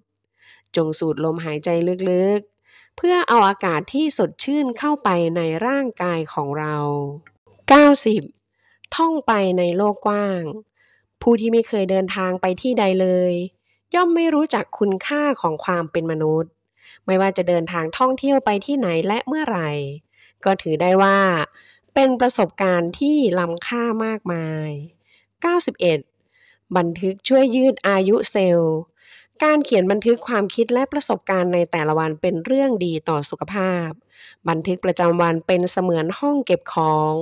จงสูดลมหายใจลึกๆเพื่อเอาอากาศที่สดชื่นเข้าไปในร่างกายของเรา 90. ท่องไปในโลกกว้าง ผู้ที่ไม่เคยเดินทางไปที่ใดเลย ย่อมไม่รู้จักคุณค่าของความเป็นมนุษย์ ไม่ว่าจะเดินทางท่องเที่ยวไปที่ไหนและเมื่อไหร่ ก็ถือได้ว่าเป็นประสบการณ์ที่ล้ำค่ามากมาย 91. บันทึกช่วยยืดอายุเซลล์การเขียนบันทึกความคิดและประสบการณ์ในแต่ละวันเป็นเรื่องดีต่อสุขภาพ บันทึกประจำวันเป็นเสมือนห้องเก็บของ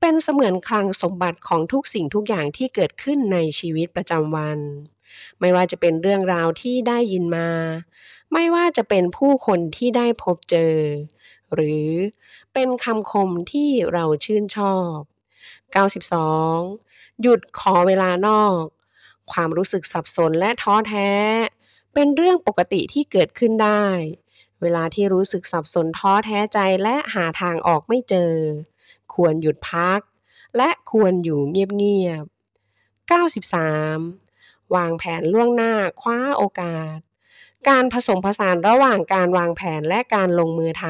เป็นเสมือนคลังสมบัติของทุกสิ่งทุกอย่างที่เกิดขึ้นในชีวิตประจำวัน ไม่ว่าจะเป็นเรื่องราวที่ได้ยินมา ไม่ว่าจะเป็นผู้คนที่ได้พบเจอ หรือเป็นคำคมที่เราชื่นชอบ 92. หยุดขอเวลานอกความรู้สึกสับสนและท้อแท้ เป็นเรื่องปกติที่เกิดขึ้นได้ เวลาที่รู้สึกสับสนท้อแท้ใจและหาทางออกไม่เจอ ควรหยุดพัก และควรอยู่เงียบๆ93วางแผนล่วงหน้าคว้าโอกาส การผสมผสานระหว่างการวางแผนและการลงมือท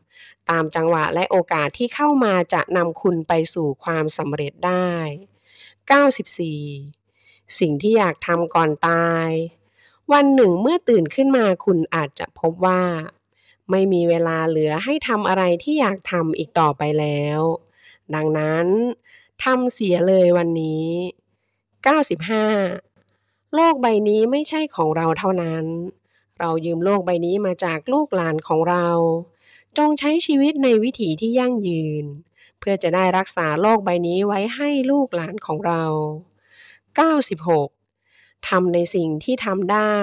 ำตามจังหวะและโอกาสที่เข้ามาจะนำคุณไปสู่ความสำเร็จได้ 94สิ่งที่อยากทำก่อนตาย วันหนึ่งเมื่อตื่นขึ้นมาคุณอาจจะพบว่า ไม่มีเวลาเหลือให้ทำอะไรที่อยากทำอีกต่อไปแล้ว ดังนั้นทำเสียเลยวันนี้ 95 โลกใบนี้ไม่ใช่ของเราเท่านั้น เรายืมโลกใบนี้มาจากลูกหลานของเรา จงใช้ชีวิตในวิถีที่ยั่งยืน เพื่อจะได้รักษาโลกใบนี้ไว้ให้ลูกหลานของเรา96ทำในสิ่งที่ทำได้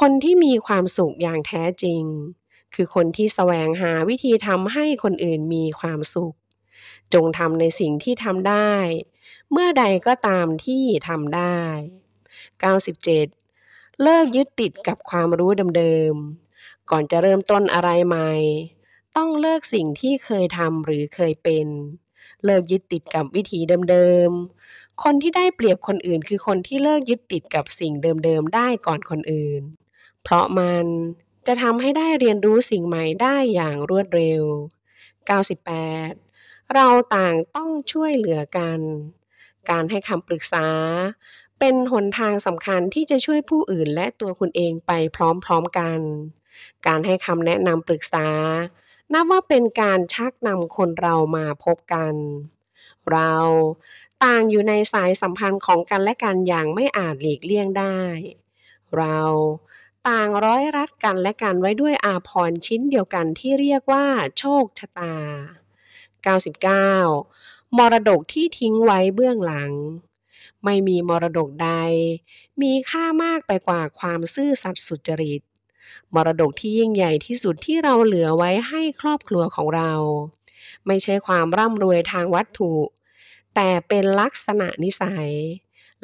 คนที่มีความสุขอย่างแท้จริง คือคนที่แสวงหาวิธีทำให้คนอื่นมีความสุข จงทำในสิ่งที่ทำได้ เมื่อใดก็ตามที่ทำได้97เลิกยึดติดกับความรู้เดิมๆ ก่อนจะเริ่มต้นอะไรใหม่ ต้องเลิกสิ่งที่เคยทำหรือเคยเป็น เลิกยึดติดกับวิธีเดิมๆคนที่ได้เปรียบคนอื่นคือคนที่เลิกยึดติดกับสิ่งเดิมๆได้ก่อนคนอื่น เพราะมันจะทำให้ได้เรียนรู้สิ่งใหม่ได้อย่างรวดเร็ว 98 เราต่างต้องช่วยเหลือกัน การให้คำปรึกษา เป็นหนทางสำคัญที่จะช่วยผู้อื่น และตัวคุณเองไปพร้อมๆ กัน การให้คำแนะนำปรึกษา นับว่าเป็นการชักนำคนเรามาพบกัน เราต่างอยู่ในสายสัมพันธ์ของกันและกันอย่างไม่อาจหลีกเลี่ยงได้ เราต่างร้อยรัดกันและกันไว้ด้วยอาพรชิ้นเดียวกันที่เรียกว่าโชคชะตา 99 มรดกที่ทิ้งไว้เบื้องหลัง ไม่มีมรดกใด มีค่ามากไปกว่าความซื่อสัตย์สุจริต มรดกที่ยิ่งใหญ่ที่สุดที่เราเหลือไว้ให้ครอบครัวของเรา ไม่ใช่ความร่ำรวยทางวัตถุแต่เป็นลักษณะนิสัย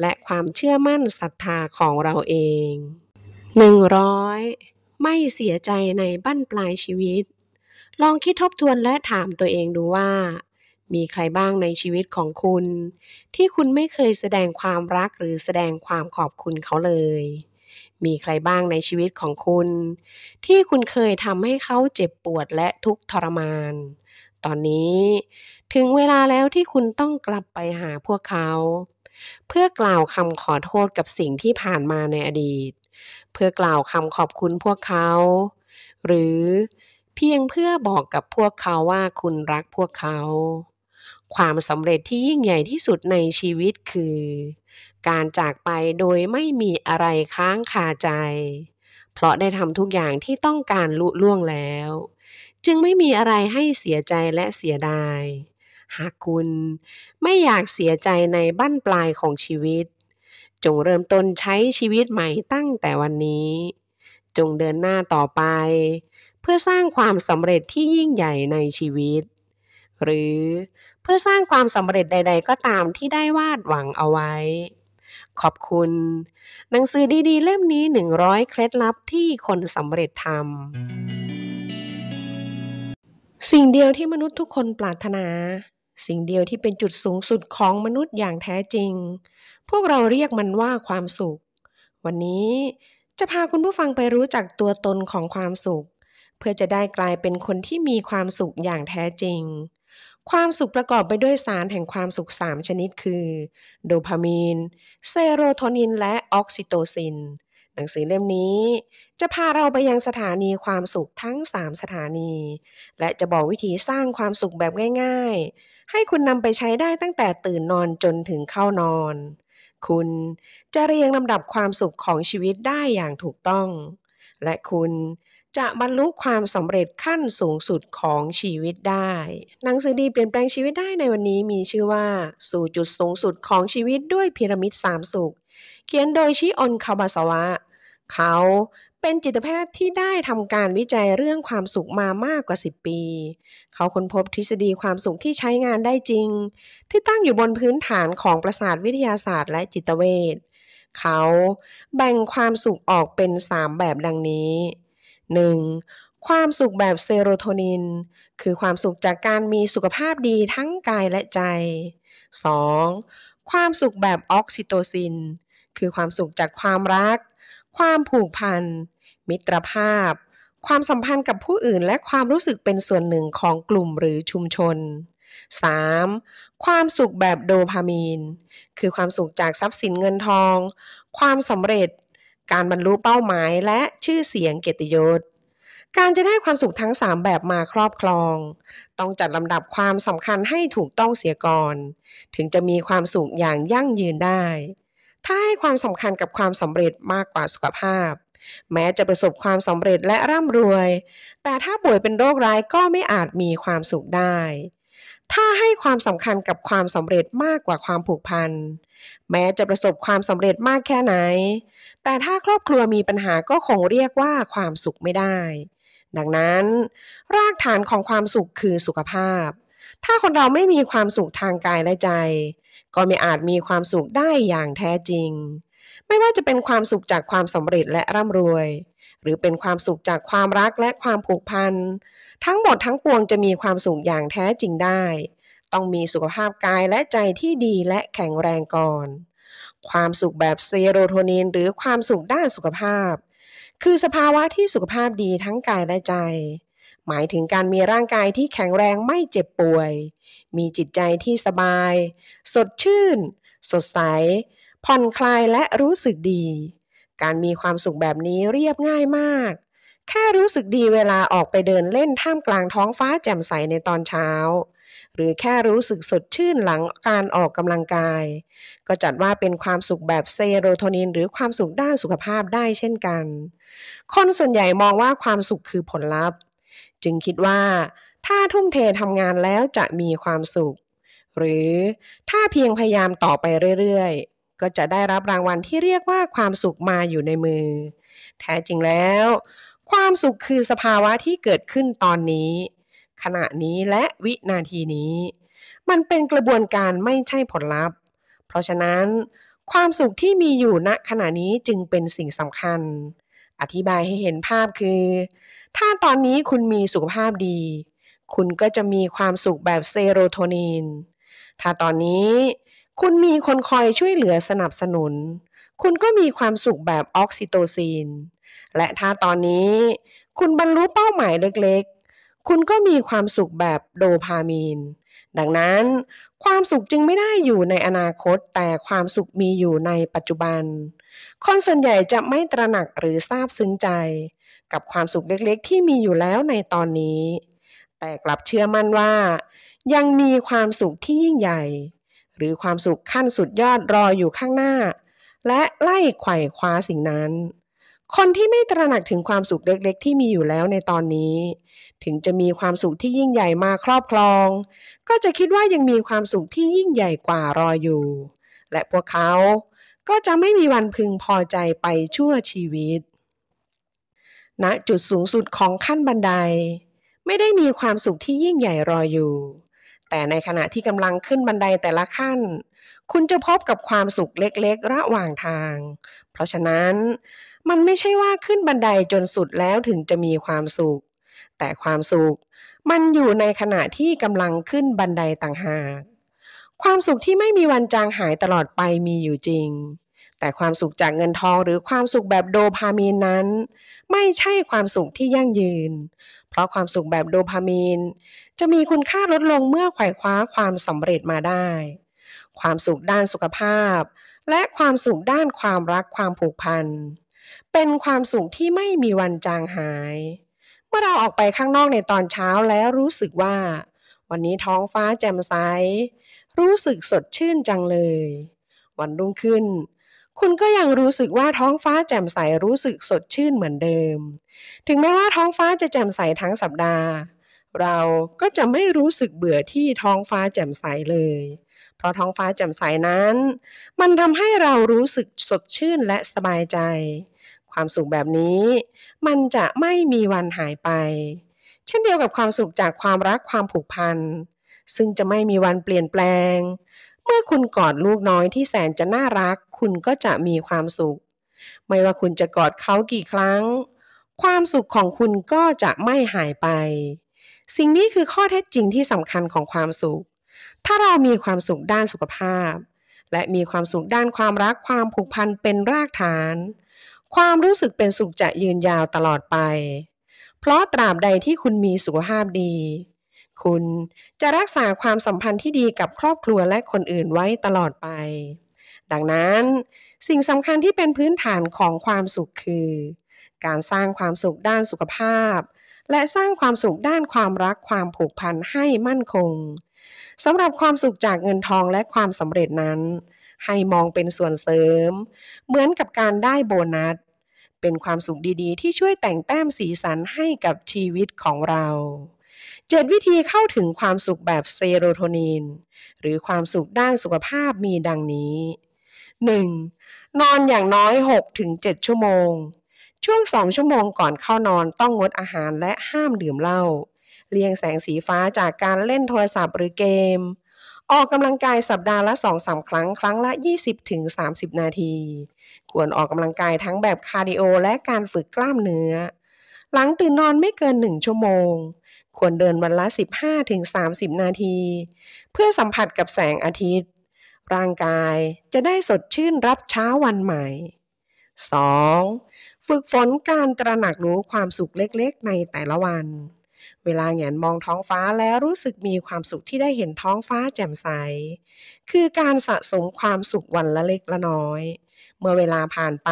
และความเชื่อมั่นศรัทธาของเราเอง 100. ไม่เสียใจในบั้นปลายชีวิต ลองคิดทบทวนและถามตัวเองดูว่า มีใครบ้างในชีวิตของคุณ ที่คุณไม่เคยแสดงความรักหรือแสดงความขอบคุณเขาเลย มีใครบ้างในชีวิตของคุณ ที่คุณเคยทำให้เขาเจ็บปวดและทุกข์ทรมานตอนนี้ ถึงเวลาแล้วที่คุณต้องกลับไปหาพวกเขา เพื่อกล่าวคำขอโทษกับสิ่งที่ผ่านมาในอดีต เพื่อกล่าวคำขอบคุณพวกเขา หรือเพียงเพื่อบอกกับพวกเขาว่าคุณรักพวกเขา ความสำเร็จที่ยิ่งใหญ่ที่สุดในชีวิตคือ การจากไปโดยไม่มีอะไรค้างคาใจ เพราะได้ทำทุกอย่างที่ต้องการลุล่วงแล้วจึงไม่มีอะไรให้เสียใจและเสียดาย หากคุณไม่อยากเสียใจในบั้นปลายของชีวิต จงเริ่มต้นใช้ชีวิตใหม่ตั้งแต่วันนี้ จงเดินหน้าต่อไป เพื่อสร้างความสำเร็จที่ยิ่งใหญ่ในชีวิต หรือเพื่อสร้างความสำเร็จใด ๆ ก็ตามที่ได้วาดหวังเอาไว้ ขอบคุณ หนังสือดีๆ เล่มนี้100เคล็ดลับที่คนสำเร็จทำสิ่งเดียวที่มนุษย์ทุกคนปรารถนา สิ่งเดียวที่เป็นจุดสูงสุดของมนุษย์อย่างแท้จริง พวกเราเรียกมันว่าความสุข วันนี้จะพาคุณผู้ฟังไปรู้จักตัวตนของความสุข เพื่อจะได้กลายเป็นคนที่มีความสุขอย่างแท้จริง ความสุขประกอบไปด้วยสารแห่งความสุข3ชนิดคือ โดพามีน เซโรโทนิน และออกซิโตซินหนังสือเล่มนี้จะพาเราไปยังสถานีความสุขทั้ง 3 สถานี และจะบอกวิธีสร้างความสุขแบบง่ายๆ ให้คุณนำไปใช้ได้ตั้งแต่ตื่นนอนจนถึงเข้านอน คุณจะเรียงลำดับความสุขของชีวิตได้อย่างถูกต้อง และคุณจะบรรลุความสำเร็จขั้นสูงสุดของชีวิตได้ หนังสือดีเปลี่ยนแปลงชีวิตได้ในวันนี้มีชื่อว่า สู่จุดสูงสุดของชีวิตด้วยพีระมิดสามสุขเขียนโดยชิออนคาบาสวะ เขาเป็นจิตแพทย์ที่ได้ทำการวิจัยเรื่องความสุขมามากกว่า 10 ปี เขาค้นพบทฤษฎีความสุขที่ใช้งานได้จริง ที่ตั้งอยู่บนพื้นฐานของประสาทวิทยาศาสตร์และจิตเวช เขา แบ่งความสุขออกเป็น 3 แบบดังนี้ 1. ความสุขแบบเซโรโทนิน คือความสุขจากการมีสุขภาพดีทั้งกายและใจ 2. ความสุขแบบออกซิโตซินคือความสุขจากความรัก ความผูกพัน มิตรภาพ ความสัมพันธ์กับผู้อื่นและความรู้สึกเป็นส่วนหนึ่งของกลุ่มหรือชุมชน 3. ความสุขแบบโดพามีน คือความสุขจากทรัพย์สินเงินทอง ความสำเร็จ การบรรลุเป้าหมายและชื่อเสียงเกียรติยศ การจะได้ความสุขทั้ง 3 แบบมาครอบครอง ต้องจัดลำดับความสำคัญให้ถูกต้องเสียก่อน ถึงจะมีความสุขอย่างยั่งยืนได้ถ้าให้ความสำคัญกับความสำเร็จมากกว่าสุขภาพ แม้จะประสบความสำเร็จและร่ำรวย แต่ถ้าป่วยเป็นโรคร้ายก็ไม่อาจมีความสุขได้ ถ้าให้ความสำคัญกับความสำเร็จมากกว่าความผูกพันแม้จะประสบความสำเร็จมากแค่ไหน แต่ถ้าครอบครัวมีปัญหาก็คงเรียกว่าความสุขไม่ได้ ดังนั้น รากฐานของความสุขคือสุขภาพ ถ้าคนเราไม่มีความสุขทางกายและใจก็ไม่อาจมีความสุขได้อย่างแท้จริง ไม่ว่าจะเป็นความสุขจากความสำเร็จและร่ำรวย หรือเป็นความสุขจากความรักและความผูกพัน ทั้งหมดทั้งปวงจะมีความสุขอย่างแท้จริงได้ ต้องมีสุขภาพกายและใจที่ดีและแข็งแรงก่อน ความสุขแบบเซโรโทนินหรือความสุขด้านสุขภาพ คือสภาวะที่สุขภาพดีทั้งกายและใจ หมายถึงการมีร่างกายที่แข็งแรงไม่เจ็บป่วยมีจิตใจที่สบาย สดชื่น สดใส ผ่อนคลายและรู้สึกดี การมีความสุขแบบนี้เรียบง่ายมาก แค่รู้สึกดีเวลาออกไปเดินเล่นท่ามกลางท้องฟ้าแจ่มใสในตอนเช้า หรือแค่รู้สึกสดชื่นหลังการออกกำลังกาย ก็จัดว่าเป็นความสุขแบบเซโรโทนิน หรือความสุขด้านสุขภาพได้เช่นกัน คนส่วนใหญ่มองว่าความสุขคือผลลัพธ์ จึงคิดว่าถ้าทุ่มเททำงานแล้วจะมีความสุข หรือถ้าเพียงพยายามต่อไปเรื่อยๆ ก็จะได้รับรางวัลที่เรียกว่าความสุขมาอยู่ในมือ แท้จริงแล้ว ความสุขคือสภาวะที่เกิดขึ้นตอนนี้ ขณะนี้และวินาทีนี้ มันเป็นกระบวนการไม่ใช่ผลลัพธ์ เพราะฉะนั้น ความสุขที่มีอยู่ณขณะนี้จึงเป็นสิ่งสำคัญ อธิบายให้เห็นภาพคือ ถ้าตอนนี้คุณมีสุขภาพดีคุณก็จะมีความสุขแบบเซโรโทนิน ถ้าตอนนี้คุณมีคนคอยช่วยเหลือสนับสนุน คุณก็มีความสุขแบบออกซิโตซินและถ้าตอนนี้ คุณบรรลุเป้าหมายเล็กๆ คุณก็มีความสุขแบบโดพามีน ดังนั้น ความสุขจึงไม่ได้อยู่ในอนาคต แต่ความสุขมีอยู่ในปัจจุบัน คนส่วนใหญ่จะไม่ตระหนักหรือทราบซึ้งใจ กับความสุขเล็กๆ ที่มีอยู่แล้วในตอนนี้แต่กลับเชื่อมั่นว่า ยังมีความสุขที่ยิ่งใหญ่ หรือความสุขขั้นสุดยอดรออยู่ข้างหน้า และไล่ไขว่คว้าสิ่งนั้น คนที่ไม่ตระหนักถึงความสุขเล็กๆที่มีอยู่แล้วในตอนนี้ ถึงจะมีความสุขที่ยิ่งใหญ่มาครอบครอง ก็จะคิดว่ายังมีความสุขที่ยิ่งใหญ่กว่ารออยู่ และพวกเขาก็จะไม่มีวันพึงพอใจไปชั่วชีวิตณนะจุดสูงสุดของขั้นบันไดไม่ได้มีความสุขที่ยิ่งใหญ่รออยู่ แต่ในขณะที่กำลังขึ้นบันไดแต่ละขั้น คุณจะพบกับความสุขเล็กๆ ระหว่างทาง เพราะฉะนั้น มันไม่ใช่ว่าขึ้นบันไดจนสุดแล้วถึงจะมีความสุข แต่ความสุขมันอยู่ในขณะที่กำลังขึ้นบันไดต่างหาก ความสุขที่ไม่มีวันจางหายตลอดไปมีอยู่จริง แต่ความสุขจากเงินทองหรือความสุขแบบโดพามีนนั้น ไม่ใช่ความสุขที่ยั่งยืนเพราะความสุขแบบโดพามีน จะมีคุณค่าลดลงเมื่อไขว่คว้าความสำเร็จมาได้ ความสุขด้านสุขภาพ และความสุขด้านความรักความผูกพันเป็นความสุขที่ไม่มีวันจางหาย เมื่อเราออกไปข้างนอกในตอนเช้าแล้วรู้สึกว่า วันนี้ท้องฟ้าแจ่มใสรู้สึกสดชื่นจังเลย วันรุ่งขึ้นคุณก็ยังรู้สึกว่าท้องฟ้าแจ่มใสรู้สึกสดชื่นเหมือนเดิม ถึงแม้ว่าท้องฟ้าจะแจ่มใสทั้งสัปดาห์ เราก็จะไม่รู้สึกเบื่อที่ท้องฟ้าแจ่มใสเลย เพราะท้องฟ้าแจ่มใสนั้น มันทำให้เรารู้สึกสดชื่นและสบายใจ ความสุขแบบนี้มันจะไม่มีวันหายไป เช่นเดียวกับความสุขจากความรักความผูกพันซึ่งจะไม่มีวันเปลี่ยนแปลงเมื่อคุณกอดลูกน้อยที่แสนจะน่ารัก คุณก็จะมีความสุข ไม่ว่าคุณจะกอดเขากี่ครั้ง ความสุขของคุณก็จะไม่หายไป สิ่งนี้คือข้อเท็จจริงที่สำคัญของความสุข ถ้าเรามีความสุขด้านสุขภาพ และมีความสุขด้านความรักความผูกพันเป็นรากฐาน ความรู้สึกเป็นสุขจะยืนยาวตลอดไป เพราะตราบใดที่คุณมีสุขภาพดีคุณจะรักษาความสัมพันธ์ที่ดีกับครอบครัวและคนอื่นไว้ตลอดไป ดังนั้นสิ่งสำคัญที่เป็นพื้นฐานของความสุขคือ การสร้างความสุขด้านสุขภาพ และสร้างความสุขด้านความรักความผูกพันให้มั่นคงสำหรับความสุขจากเงินทองและความสำเร็จนั้น ให้มองเป็นส่วนเสริม เหมือนกับการได้โบนัสเป็นความสุขดีๆ ที่ช่วยแต่งแต้มสีสันให้กับชีวิตของเรา7วิธีเข้าถึงความสุขแบบเซโรโทนิน หรือความสุขด้านสุขภาพมีดังนี้ 1. นอนอย่างน้อย 6-7 ชั่วโมง ช่วง 2 ชั่วโมงก่อนเข้านอนต้องงดอาหารและห้ามดื่มเหล้า เลี่ยงแสงสีฟ้าจากการเล่นโทรศัพท์หรือเกม ออกกำลังกายสัปดาห์ละ 2-3 ครั้ง ครั้งละ 20-30 นาที ควรออกกำลังกายทั้งแบบคาร์ดิโอและการฝึกกล้ามเนื้อ หลังตื่นนอนไม่เกิน1ชั่วโมงควรเดินวันละ 15-30 นาที เพื่อสัมผัสกับแสงอาทิตย์ ร่างกายจะได้สดชื่นรับเช้าวันใหม่ 2. ฝึกฝนการตระหนักรู้ความสุขเล็กๆในแต่ละวัน เวลาแงนมองท้องฟ้าแล้วรู้สึกมีความสุขที่ได้เห็นท้องฟ้าแจ่มใส คือการสะสมความสุขวันละเล็กละน้อย เมื่อเวลาผ่านไป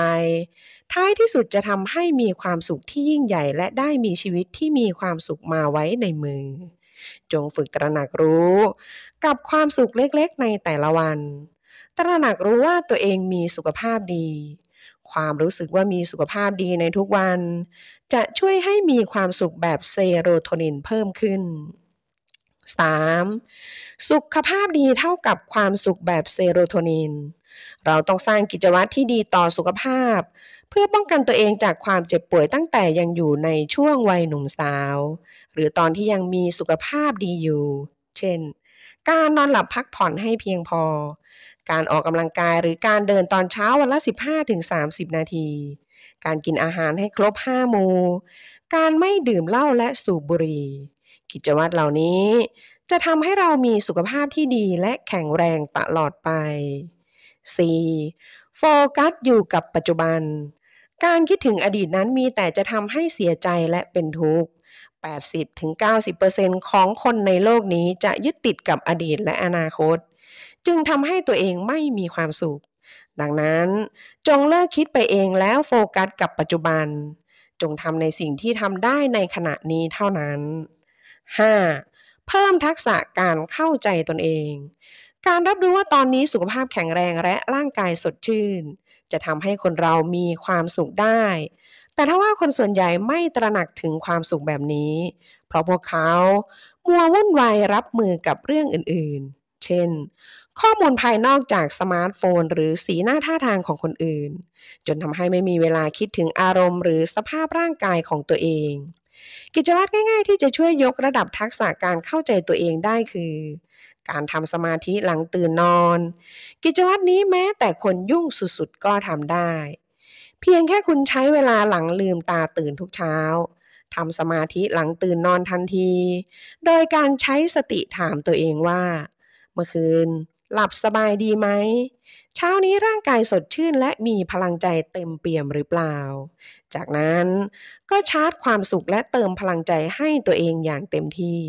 ท้ายที่สุดจะทำให้มีความสุขที่ยิ่งใหญ่ และได้มีชีวิตที่มีความสุขมาไว้ในมือ จงฝึกตระหนักรู้กับความสุขเล็กๆในแต่ละวัน ตระหนักรู้ว่าตัวเองมีสุขภาพดี ความรู้สึกว่ามีสุขภาพดีในทุกวัน จะช่วยให้มีความสุขแบบเซโรโทนินเพิ่มขึ้น 3. สุขภาพดีเท่ากับความสุขแบบเซโรโทนิน เราต้องสร้างกิจวัตรที่ดีต่อสุขภาพเพื่อป้องกันตัวเองจากความเจ็บป่วยตั้งแต่ยังอยู่ในช่วงวัยหนุ่มสาว หรือตอนที่ยังมีสุขภาพดีอยู่ เช่น การนอนหลับพักผ่อนให้เพียงพอ การออกกำลังกายหรือการเดินตอนเช้าวันละ 15-30 นาที การกินอาหารให้ครบ 5 มู การไม่ดื่มเหล้าและสูบบุหรี่ กิจวัตรเหล่านี้จะทำให้เรามีสุขภาพที่ดีและแข็งแรงตลอดไป 4. โฟกัสอยู่กับปัจจุบันการคิดถึงอดีตนั้นมีแต่จะทำให้เสียใจและเป็นทุกข์ 80-90%ของคนในโลกนี้จะยึดติดกับอดีตและอนาคต จึงทำให้ตัวเองไม่มีความสุข ดังนั้นจงเลิกคิดไปเองแล้วโฟกัสกับปัจจุบัน จงทำในสิ่งที่ทำได้ในขณะนี้เท่านั้น 5. เพิ่มทักษะการเข้าใจตนเองการรับรู้ว่าตอนนี้สุขภาพแข็งแรงและร่างกายสดชื่น จะทำให้คนเรามีความสุขได้ แต่ถ้าว่าคนส่วนใหญ่ไม่ตระหนักถึงความสุขแบบนี้ เพราะพวกเขามัววุ่นวายรับมือกับเรื่องอื่นๆ เช่น ข้อมูลภายนอกจากสมาร์ทโฟน หรือสีหน้าท่าทางของคนอื่น จนทำให้ไม่มีเวลาคิดถึงอารมณ์ หรือสภาพร่างกายของตัวเอง กิจวัตรง่าย ๆ ที่จะช่วยยกระดับทักษะการเข้าใจตัวเองได้คือการทำสมาธิหลังตื่นนอน กิจวัตรนี้แม้แต่คนยุ่งสุดๆก็ทำได้ เพียงแค่คุณใช้เวลาหลังลืมตาตื่นทุกเช้าทำสมาธิหลังตื่นนอนทันที โดยการใช้สติถามตัวเองว่า เมื่อคืน หลับสบายดีไหม เช้านี้ร่างกายสดชื่นและมีพลังใจเต็มเปี่ยมหรือเปล่า จากนั้นก็ชาร์จความสุขและเติมพลังใจให้ตัวเองอย่างเต็มที่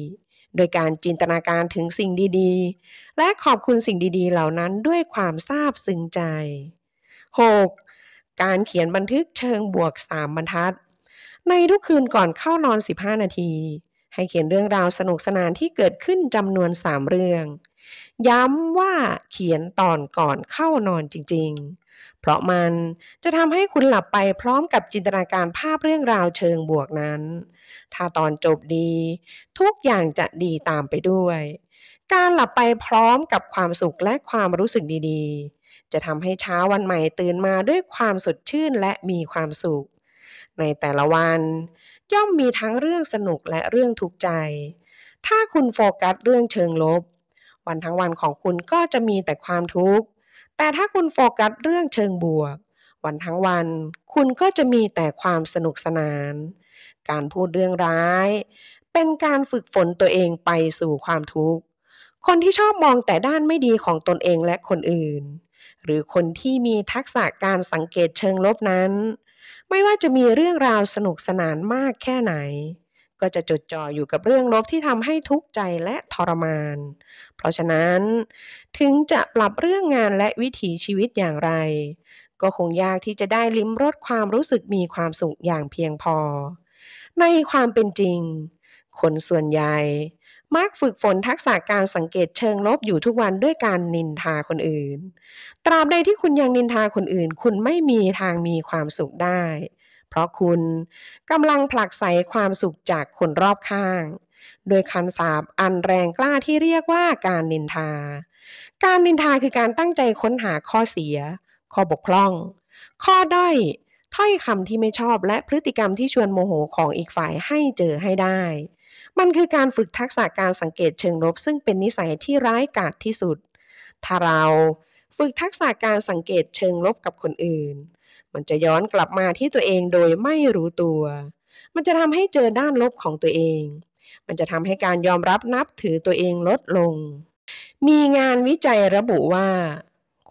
โดยการจินตนาการถึงสิ่งดี ๆ และขอบคุณสิ่งดี ๆ เหล่านั้นด้วยความซาบซึ้งใจ 6. การเขียนบันทึกเชิงบวก 3 บรรทัด ในทุกคืนก่อนเข้านอน 15 นาที ให้เขียนเรื่องราวสนุกสนานที่เกิดขึ้นจำนวน 3 เรื่อง ย้ำว่าเขียนตอนก่อนเข้านอนจริงๆ เพราะมันจะทำให้คุณหลับไปพร้อมกับจินตนาการภาพเรื่องราวเชิงบวกนั้นถ้าตอนจบดี ทุกอย่างจะดีตามไปด้วย การหลับไปพร้อมกับความสุขและความรู้สึกดีๆ จะทำให้เช้าวันใหม่ตื่นมาด้วยความสดชื่นและมีความสุข ในแต่ละวัน ย่อมมีทั้งเรื่องสนุกและเรื่องทุกข์ใจ ถ้าคุณโฟกัสเรื่องเชิงลบ วันทั้งวันของคุณก็จะมีแต่ความทุกข์แต่ถ้าคุณโฟกัสเรื่องเชิงบวก วันทั้งวันคุณก็จะมีแต่ความสนุกสนานการพูดเรื่องร้าย เป็นการฝึกฝนตัวเองไปสู่ความทุกข์ คนที่ชอบมองแต่ด้านไม่ดีของตนเองและคนอื่น หรือคนที่มีทักษะการสังเกตเชิงลบนั้น ไม่ว่าจะมีเรื่องราวสนุกสนานมากแค่ไหน ก็จะจดจ่ออยู่กับเรื่องลบที่ทำให้ทุกข์ใจและทรมาน เพราะฉะนั้นถึงจะปรับเรื่องงานและวิถีชีวิตอย่างไร ก็คงยากที่จะได้ลิ้มรสความรู้สึกมีความสุขอย่างเพียงพอในความเป็นจริง คนส่วนใหญ่มักฝึกฝนทักษะการสังเกตเชิงลบอยู่ทุกวันด้วยการนินทาคนอื่น ตราบใดที่คุณยังนินทาคนอื่น คุณไม่มีทางมีความสุขได้ เพราะคุณกำลังผลักไสความสุขจากคนรอบข้างโดยคำสาบอันแรงกล้าที่เรียกว่าการนินทา การนินทาคือการตั้งใจค้นหาข้อเสีย ข้อบกพร่อง ข้อด้อยถ้อยคำที่ไม่ชอบและพฤติกรรมที่ชวนโมโหของอีกฝ่ายให้เจอให้ได้ มันคือการฝึกทักษะการสังเกตเชิงลบ ซึ่งเป็นนิสัยที่ร้ายกาจที่สุด ถ้าเราฝึกทักษะการสังเกตเชิงลบกับคนอื่น มันจะย้อนกลับมาที่ตัวเองโดยไม่รู้ตัว มันจะทำให้เจอด้านลบของตัวเอง มันจะทำให้การยอมรับนับถือตัวเองลดลง มีงานวิจัยระบุว่า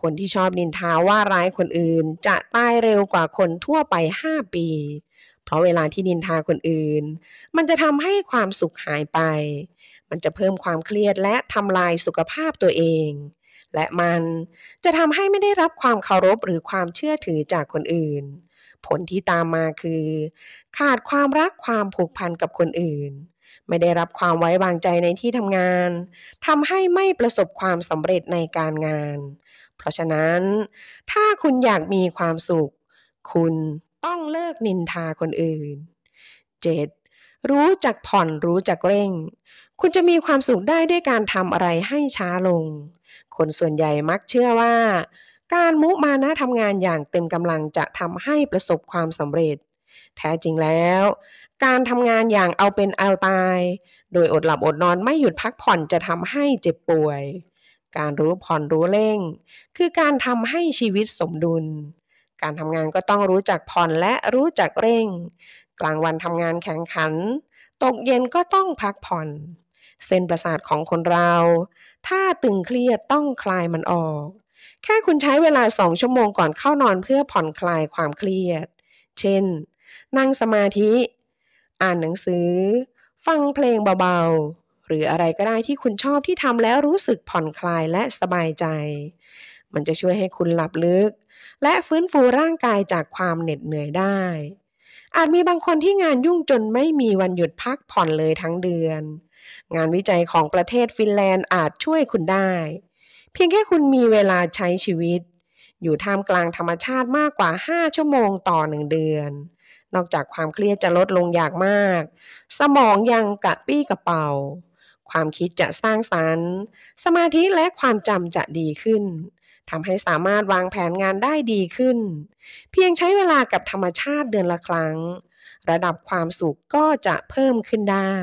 คนที่ชอบนินทาว่าร้ายคนอื่นจะตายเร็วกว่าคนทั่วไป5ปี เพราะเวลาที่นินทาคนอื่น มันจะทำให้ความสุขหายไป มันจะเพิ่มความเครียดและทำลายสุขภาพตัวเอง และมันจะทำให้ไม่ได้รับความเคารพหรือความเชื่อถือจากคนอื่น ผลที่ตามมาคือ ขาดความรักความผูกพันกับคนอื่น ไม่ได้รับความไว้วางใจในที่ทำงานทำให้ไม่ประสบความสำเร็จในการงานเพราะฉะนั้น ถ้าคุณอยากมีความสุข คุณต้องเลิกนินทาคนอื่น 7. รู้จักผ่อนรู้จักเร่ง คุณจะมีความสุขได้ด้วยการทำอะไรให้ช้าลง คนส่วนใหญ่มักเชื่อว่า การมุมานะทำงานอย่างเต็มกำลังจะทำให้ประสบความสำเร็จ แท้จริงแล้ว การทำงานอย่างเอาเป็นเอาตาย โดยอดหลับอดนอนไม่หยุดพักผ่อนจะทำให้เจ็บป่วยการรู้ผ่อนรู้เร่ง คือการทำให้ชีวิตสมดุล การทำงานก็ต้องรู้จักผ่อนและรู้จักเร่ง กลางวันทำงานแข็งขัน ตกเย็นก็ต้องพักผ่อน เส้นประสาทของคนเรา ถ้าตึงเครียดต้องคลายมันออก แค่คุณใช้เวลาสองชั่วโมงก่อนเข้านอนเพื่อผ่อนคลายความเครียด เช่น นั่งสมาธิ อ่านหนังสือ ฟังเพลงเบาๆหรืออะไรก็ได้ที่คุณชอบที่ทำแล้วรู้สึกผ่อนคลายและสบายใจ มันจะช่วยให้คุณหลับลึก และฟื้นฟูร่างกายจากความเหน็ดเหนื่อยได้ อาจมีบางคนที่งานยุ่งจนไม่มีวันหยุดพักผ่อนเลยทั้งเดือน งานวิจัยของประเทศฟินแลนด์อาจช่วยคุณได้ เพียงแค่คุณมีเวลาใช้ชีวิต อยู่ท่ามกลางธรรมชาติมากกว่า 5 ชั่วโมงต่อหนึ่งเดือน นอกจากความเครียดจะลดลงอย่างมาก สมองยังกระปี้กระเป๋าความคิดจะสร้างสารรค์ สมาธิและความจำจะดีขึ้น ทำให้สามารถวางแผนงานได้ดีขึ้น เพียงใช้เวลากับธรรมชาติเดือนละครั้ง ระดับความสุขก็จะเพิ่มขึ้นได้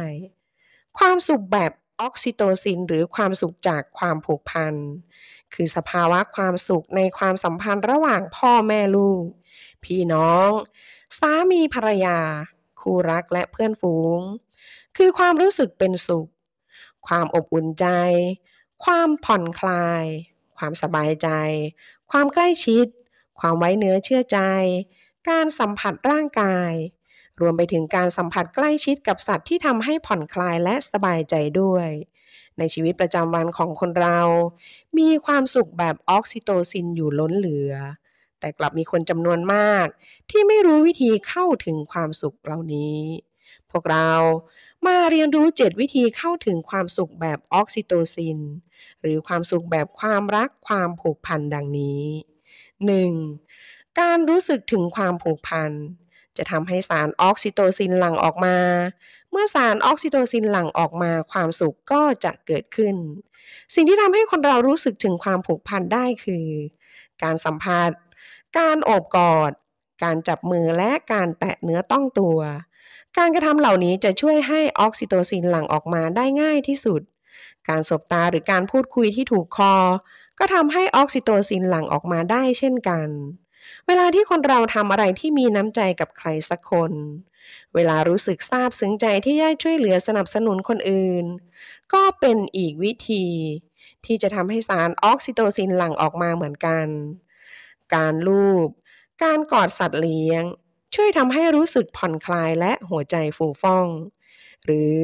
ความสุขแบบออกซิโตซินหรือความสุขจากความผูกพัน คือสภาวะความสุขในความสัมพันธ์ระหว่างพ่อแม่ลูก พี่น้อง สามีภรรยา คู่รักและเพื่อนฝูง คือความรู้สึกเป็นสุขความอบอุ่นใจ ความผ่อนคลาย ความสบายใจ ความใกล้ชิด ความไว้เนื้อเชื่อใจ การสัมผัสร่างกาย รวมไปถึงการสัมผัสใกล้ชิดกับสัตว์ที่ทำให้ผ่อนคลายและสบายใจด้วย ในชีวิตประจำวันของคนเรา มีความสุขแบบออกซิโตซินอยู่ล้นเหลือ แต่กลับมีคนจำนวนมากที่ไม่รู้วิธีเข้าถึงความสุขเหล่านี้ พวกเรามาเรียนรู้7วิธีเข้าถึงความสุขแบบออกซิโตซิน หรือความสุขแบบความรักความผูกพันดังนี้ 1. การรู้สึกถึงความผูกพันจะทำให้สารออกซิโตซินหลั่งออกมา เมื่อสารออกซิโตซินหลั่งออกมา ความสุขก็จะเกิดขึ้น สิ่งที่ทำให้คนเรารู้สึกถึงความผูกพันได้คือ การสัมผัสการโอบกอด การจับมือและการแตะเนื้อต้องตัวการกระทำเหล่านี้จะช่วยให้ออกซิโตซินหลั่งออกมาได้ง่ายที่สุด การสบตาหรือการพูดคุยที่ถูกคอก็ทำให้ออกซิโตซินหลั่งออกมาได้เช่นกัน เวลาที่คนเราทำอะไรที่มีน้ำใจกับใครสักคน เวลารู้สึกซาบซึ้งใจที่ได้ช่วยเหลือสนับสนุนคนอื่น ก็เป็นอีกวิธี ที่จะทำให้สารออกซิโตซินหลั่งออกมาเหมือนกัน การลูบ การกอดสัตว์เลี้ยงช่วยทำให้รู้สึกผ่อนคลายและหัวใจฟูฟ่อง หรือ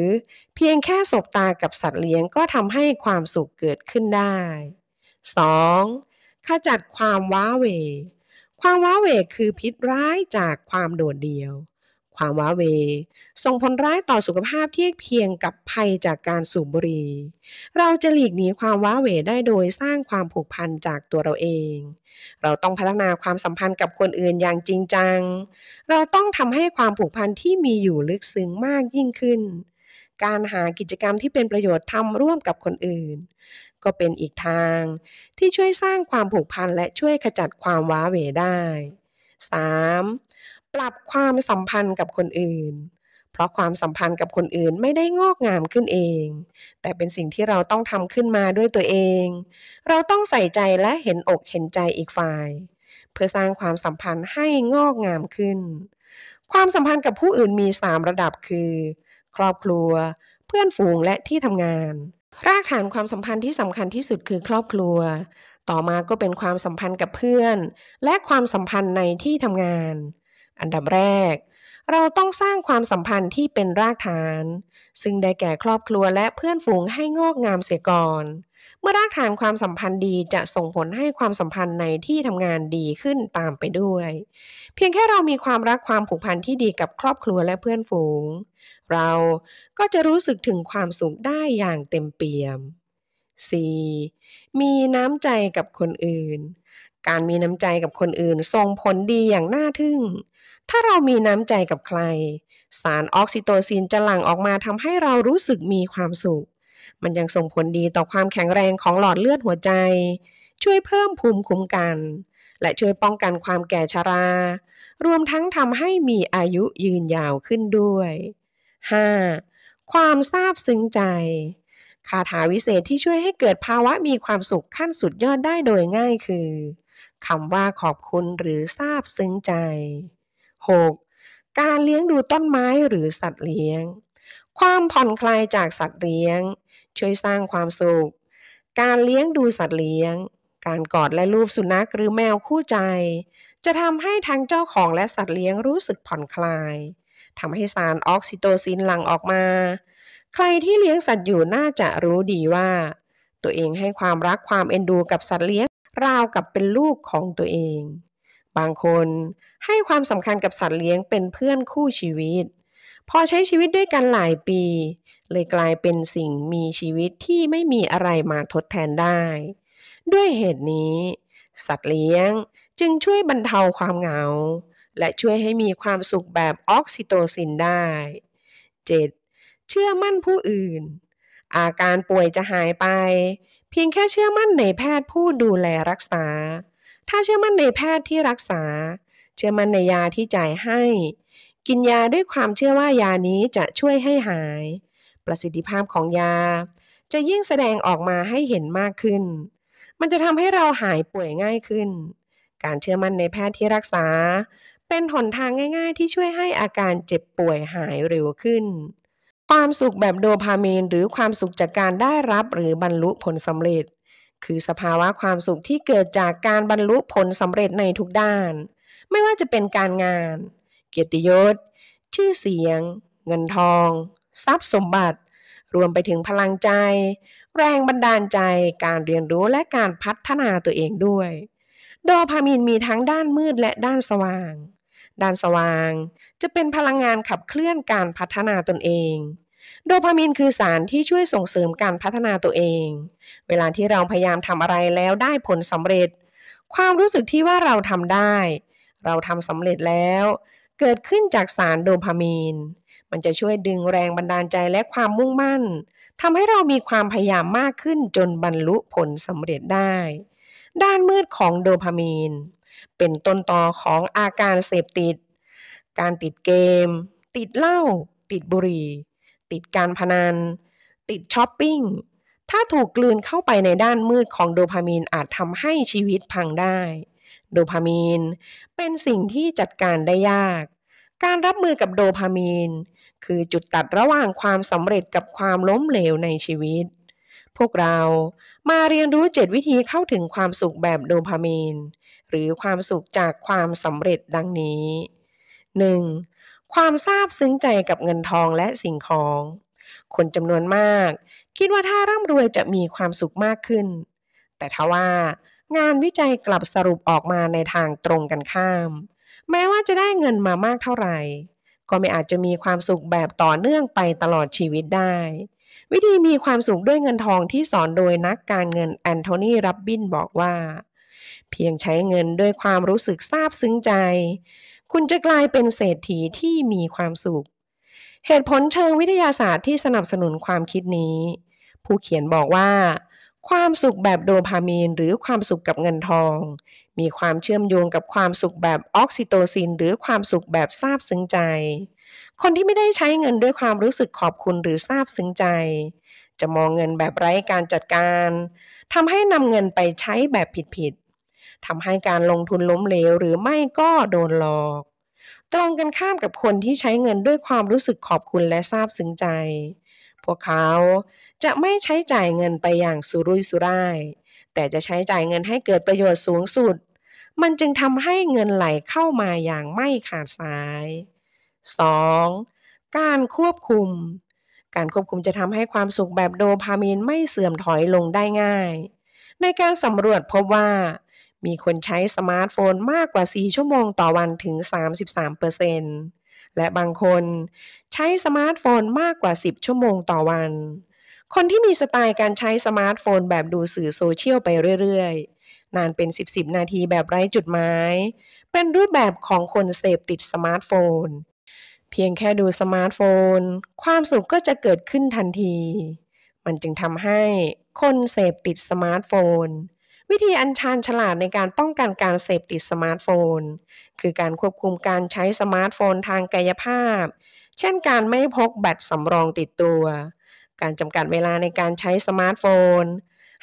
เพียงแค่สบตากับสัตว์เลี้ยงก็ทำให้ความสุขเกิดขึ้นได้ 2. ขจัดความว้าเหว ความว้าเหวคือพิษร้ายจากความโดดเดี่ยว ความว้าเหวส่งผลร้ายต่อสุขภาพเทียบเพียงกับภัยจากการสูบบุหรี่ เราจะหลีกหนีความว้าเหวได้โดยสร้างความผูกพันจากตัวเราเองเราต้องพัฒนาความสัมพันธ์กับคนอื่นอย่างจริงจัง เราต้องทำให้ความผูกพันที่มีอยู่ลึกซึ้งมากยิ่งขึ้น การหากิจกรรมที่เป็นประโยชน์ทำร่วมกับคนอื่น ก็เป็นอีกทางที่ช่วยสร้างความผูกพันและช่วยขจัดความว้าเหวได้ 3. ปรับความสัมพันธ์กับคนอื่นเพราะความสัมพันธ์กับคนอื่นไม่ได้งอกงามขึ้นเอง แต่เป็นสิ่งที่เราต้องทำขึ้นมาด้วยตัวเอง เราต้องใส่ใจและเห็นอกเห็นใจอีกฝ่าย เพื่อสร้างความสัมพันธ์ให้งอกงามขึ้น ความสัมพันธ์กับผู้อื่นมี 3 ระดับคือ ครอบครัว เพื่อนฝูงและที่ทำงาน รากฐานความสัมพันธ์ที่สำคัญที่สุดคือครอบครัว ต่อมาก็เป็นความสัมพันธ์กับเพื่อน และความสัมพันธ์ในที่ทำงาน อันดับแรกเราต้องสร้างความสัมพันธ์ที่เป็นรากฐาน ซึ่งได้แก่ครอบครัวและเพื่อนฝูงให้งอกงามเสียก่อน เมื่อรากฐานความสัมพันธ์ดีจะส่งผลให้ความสัมพันธ์ในที่ทำงานดีขึ้นตามไปด้วย เพียงแค่เรามีความรักความผูกพันที่ดีกับครอบครัวและเพื่อนฝูง เราก็จะรู้สึกถึงความสุขได้อย่างเต็มเปี่ยม 4. มีน้ำใจกับคนอื่น การมีน้ำใจกับคนอื่นส่งผลดีอย่างน่าทึ่งถ้าเรามีน้ำใจกับใคร สารออกซิโตซินจะหลั่งออกมาทำให้เรารู้สึกมีความสุข มันยังส่งผลดีต่อความแข็งแรงของหลอดเลือดหัวใจ ช่วยเพิ่มภูมิคุ้มกัน และช่วยป้องกันความแก่ชรา รวมทั้งทำให้มีอายุยืนยาวขึ้นด้วย 5. ความซาบซึ้งใจ คาถาวิเศษที่ช่วยให้เกิดภาวะมีความสุขขั้นสุดยอดได้โดยง่ายคือคำว่าขอบคุณหรือซาบซึ้งใจ 6. การเลี้ยงดูต้นไม้หรือสัตว์เลี้ยง ความผ่อนคลายจากสัตว์เลี้ยง ช่วยสร้างความสุข การเลี้ยงดูสัตว์เลี้ยง การกอดและลูบสุนัขหรือแมวคู่ใจ จะทำให้ทั้งเจ้าของและสัตว์เลี้ยงรู้สึกผ่อนคลายทำให้สารออกซิโตซินหลั่งออกมา ใครที่เลี้ยงสัตว์อยู่น่าจะรู้ดีว่า ตัวเองให้ความรักความเอ็นดูกับสัตว์เลี้ยงราวกับเป็นลูกของตัวเองบางคนให้ความสำคัญกับสัตว์เลี้ยงเป็นเพื่อนคู่ชีวิต พอใช้ชีวิตด้วยกันหลายปี เลยกลายเป็นสิ่งมีชีวิตที่ไม่มีอะไรมาทดแทนได้ ด้วยเหตุนี้ สัตว์เลี้ยงจึงช่วยบรรเทาความเหงา และช่วยให้มีความสุขแบบออกซิโตซินได้ 7. เชื่อมั่นผู้อื่น อาการป่วยจะหายไป เพียงแค่เชื่อมั่นในแพทย์ผู้ดูแลรักษาถ้าเชื่อมั่นในแพทย์ที่รักษา เชื่อมั่นในยาที่จ่ายให้ กินยาด้วยความเชื่อว่ายานี้จะช่วยให้หาย ประสิทธิภาพของยาจะยิ่งแสดงออกมาให้เห็นมากขึ้น มันจะทำให้เราหายป่วยง่ายขึ้น การเชื่อมั่นในแพทย์ที่รักษา เป็นหนทางง่ายๆที่ช่วยให้อาการเจ็บป่วยหายเร็วขึ้น ความสุขแบบโดพามีนหรือความสุขจากการได้รับหรือบรรลุผลสำเร็จคือสภาวะความสุขที่เกิดจากการบรรลุผลสำเร็จในทุกด้าน ไม่ว่าจะเป็นการงาน เกียรติยศชื่อเสียง เงินทอง ทรัพย์สมบัติ รวมไปถึงพลังใจ แรงบันดาลใจการเรียนรู้และการพัฒนาตัวเองด้วยโดพามีนมีทั้งด้านมืดและด้านสว่าง ด้านสว่างจะเป็นพลังงานขับเคลื่อนการพัฒนาตนเองโดพามีนคือสารที่ช่วยส่งเสริมการพัฒนาตัวเอง เวลาที่เราพยายามทำอะไรแล้วได้ผลสำเร็จ ความรู้สึกที่ว่าเราทำได้ เราทำสำเร็จแล้ว เกิดขึ้นจากสารโดพามีน มันจะช่วยดึงแรงบันดาลใจและความมุ่งมั่นทำให้เรามีความพยายามมากขึ้นจนบรรลุผลสำเร็จได้ ด้านมืดของโดพามีน เป็นต้นตอของอาการเสพติด การติดเกม ติดเหล้า ติดบุหรี่ติดการพนันติดช้อปปิ้งถ้าถูกกลืนเข้าไปในด้านมืดของโดพามีน อาจทำให้ชีวิตพังได้ โดพามีนเป็นสิ่งที่จัดการได้ยาก การรับมือกับโดพามีน คือจุดตัดระหว่างความสำเร็จกับความล้มเหลวในชีวิต พวกเรามาเรียนรู้เจ็ดวิธีเข้าถึงความสุขแบบโดพามีน หรือความสุขจากความสำเร็จดังนี้ 1. ความซาบซึ้งใจกับเงินทองและสิ่งของ คนจำนวนมาก คิดว่าถ้าร่ำรวยจะมีความสุขมากขึ้น แต่ทว่างานวิจัยกลับสรุปออกมาในทางตรงกันข้าม แม้ว่าจะได้เงินมามากเท่าไหร่ ก็ไม่อาจจะมีความสุขแบบต่อเนื่องไปตลอดชีวิตได้ วิธีมีความสุขด้วยเงินทองที่สอนโดยนักการเงินแอนโทนี รับบินบอกว่า เพียงใช้เงินด้วยความรู้สึกซาบซึ้งใจคุณจะกลายเป็นเศรษฐีที่มีความสุข เหตุผลเชิงวิทยาศาสตร์ที่สนับสนุนความคิดนี้ ผู้เขียนบอกว่า ความสุขแบบโดพามีน หรือความสุขกับเงินทอง มีความเชื่อมโยงกับความสุขแบบออกซิโตซิน หรือความสุขแบบซาบซึ้งใจ คนที่ไม่ได้ใช้เงินด้วยความรู้สึกขอบคุณหรือซาบซึ้งใจ จะมองเงินแบบไร้การจัดการทำให้นำเงินไปใช้แบบผิดทำให้การลงทุนล้มเหลวหรือไม่ก็โดนหลอกตรงกันข้ามกับคนที่ใช้เงินด้วยความรู้สึกขอบคุณและซาบซึ้งใจ พวกเขาจะไม่ใช้จ่ายเงินไปอย่างสุรุ่ยสุร่ายแต่จะใช้จ่ายเงินให้เกิดประโยชน์สูงสุด มันจึงทำให้เงินไหลเข้ามาอย่างไม่ขาดสาย 2. การควบคุม การควบคุมจะทำให้ความสุขแบบโดพามีนไม่เสื่อมถอยลงได้ง่าย ในการสำรวจพบว่ามีคนใช้สมาร์ทโฟนมากกว่า 4 ชั่วโมงต่อวันถึง 33%และบางคนใช้สมาร์ทโฟนมากกว่า 10 ชั่วโมงต่อวัน คนที่มีสไตล์การใช้สมาร์ทโฟนแบบดูสื่อโซเชียลไปเรื่อยๆ นานเป็น 1 0บสิบนาทีแบบไร้จุดหมาย เป็นรูปแบบของคนเสพติดสมาร์ทโฟน เพียงแค่ดูสมาร์ทโฟน ความสุขก็จะเกิดขึ้นทันที มันจึงทำให้คนเสพติดสมาร์ทโฟนวิธีอัญชานฉลาดในการป้องกันการเสพติดสมาร์ทโฟน คือการควบคุมการใช้สมาร์ทโฟนทางกายภาพ เช่นการไม่พกแบตสำรองติดตัว การจำกัดเวลาในการใช้สมาร์ทโฟน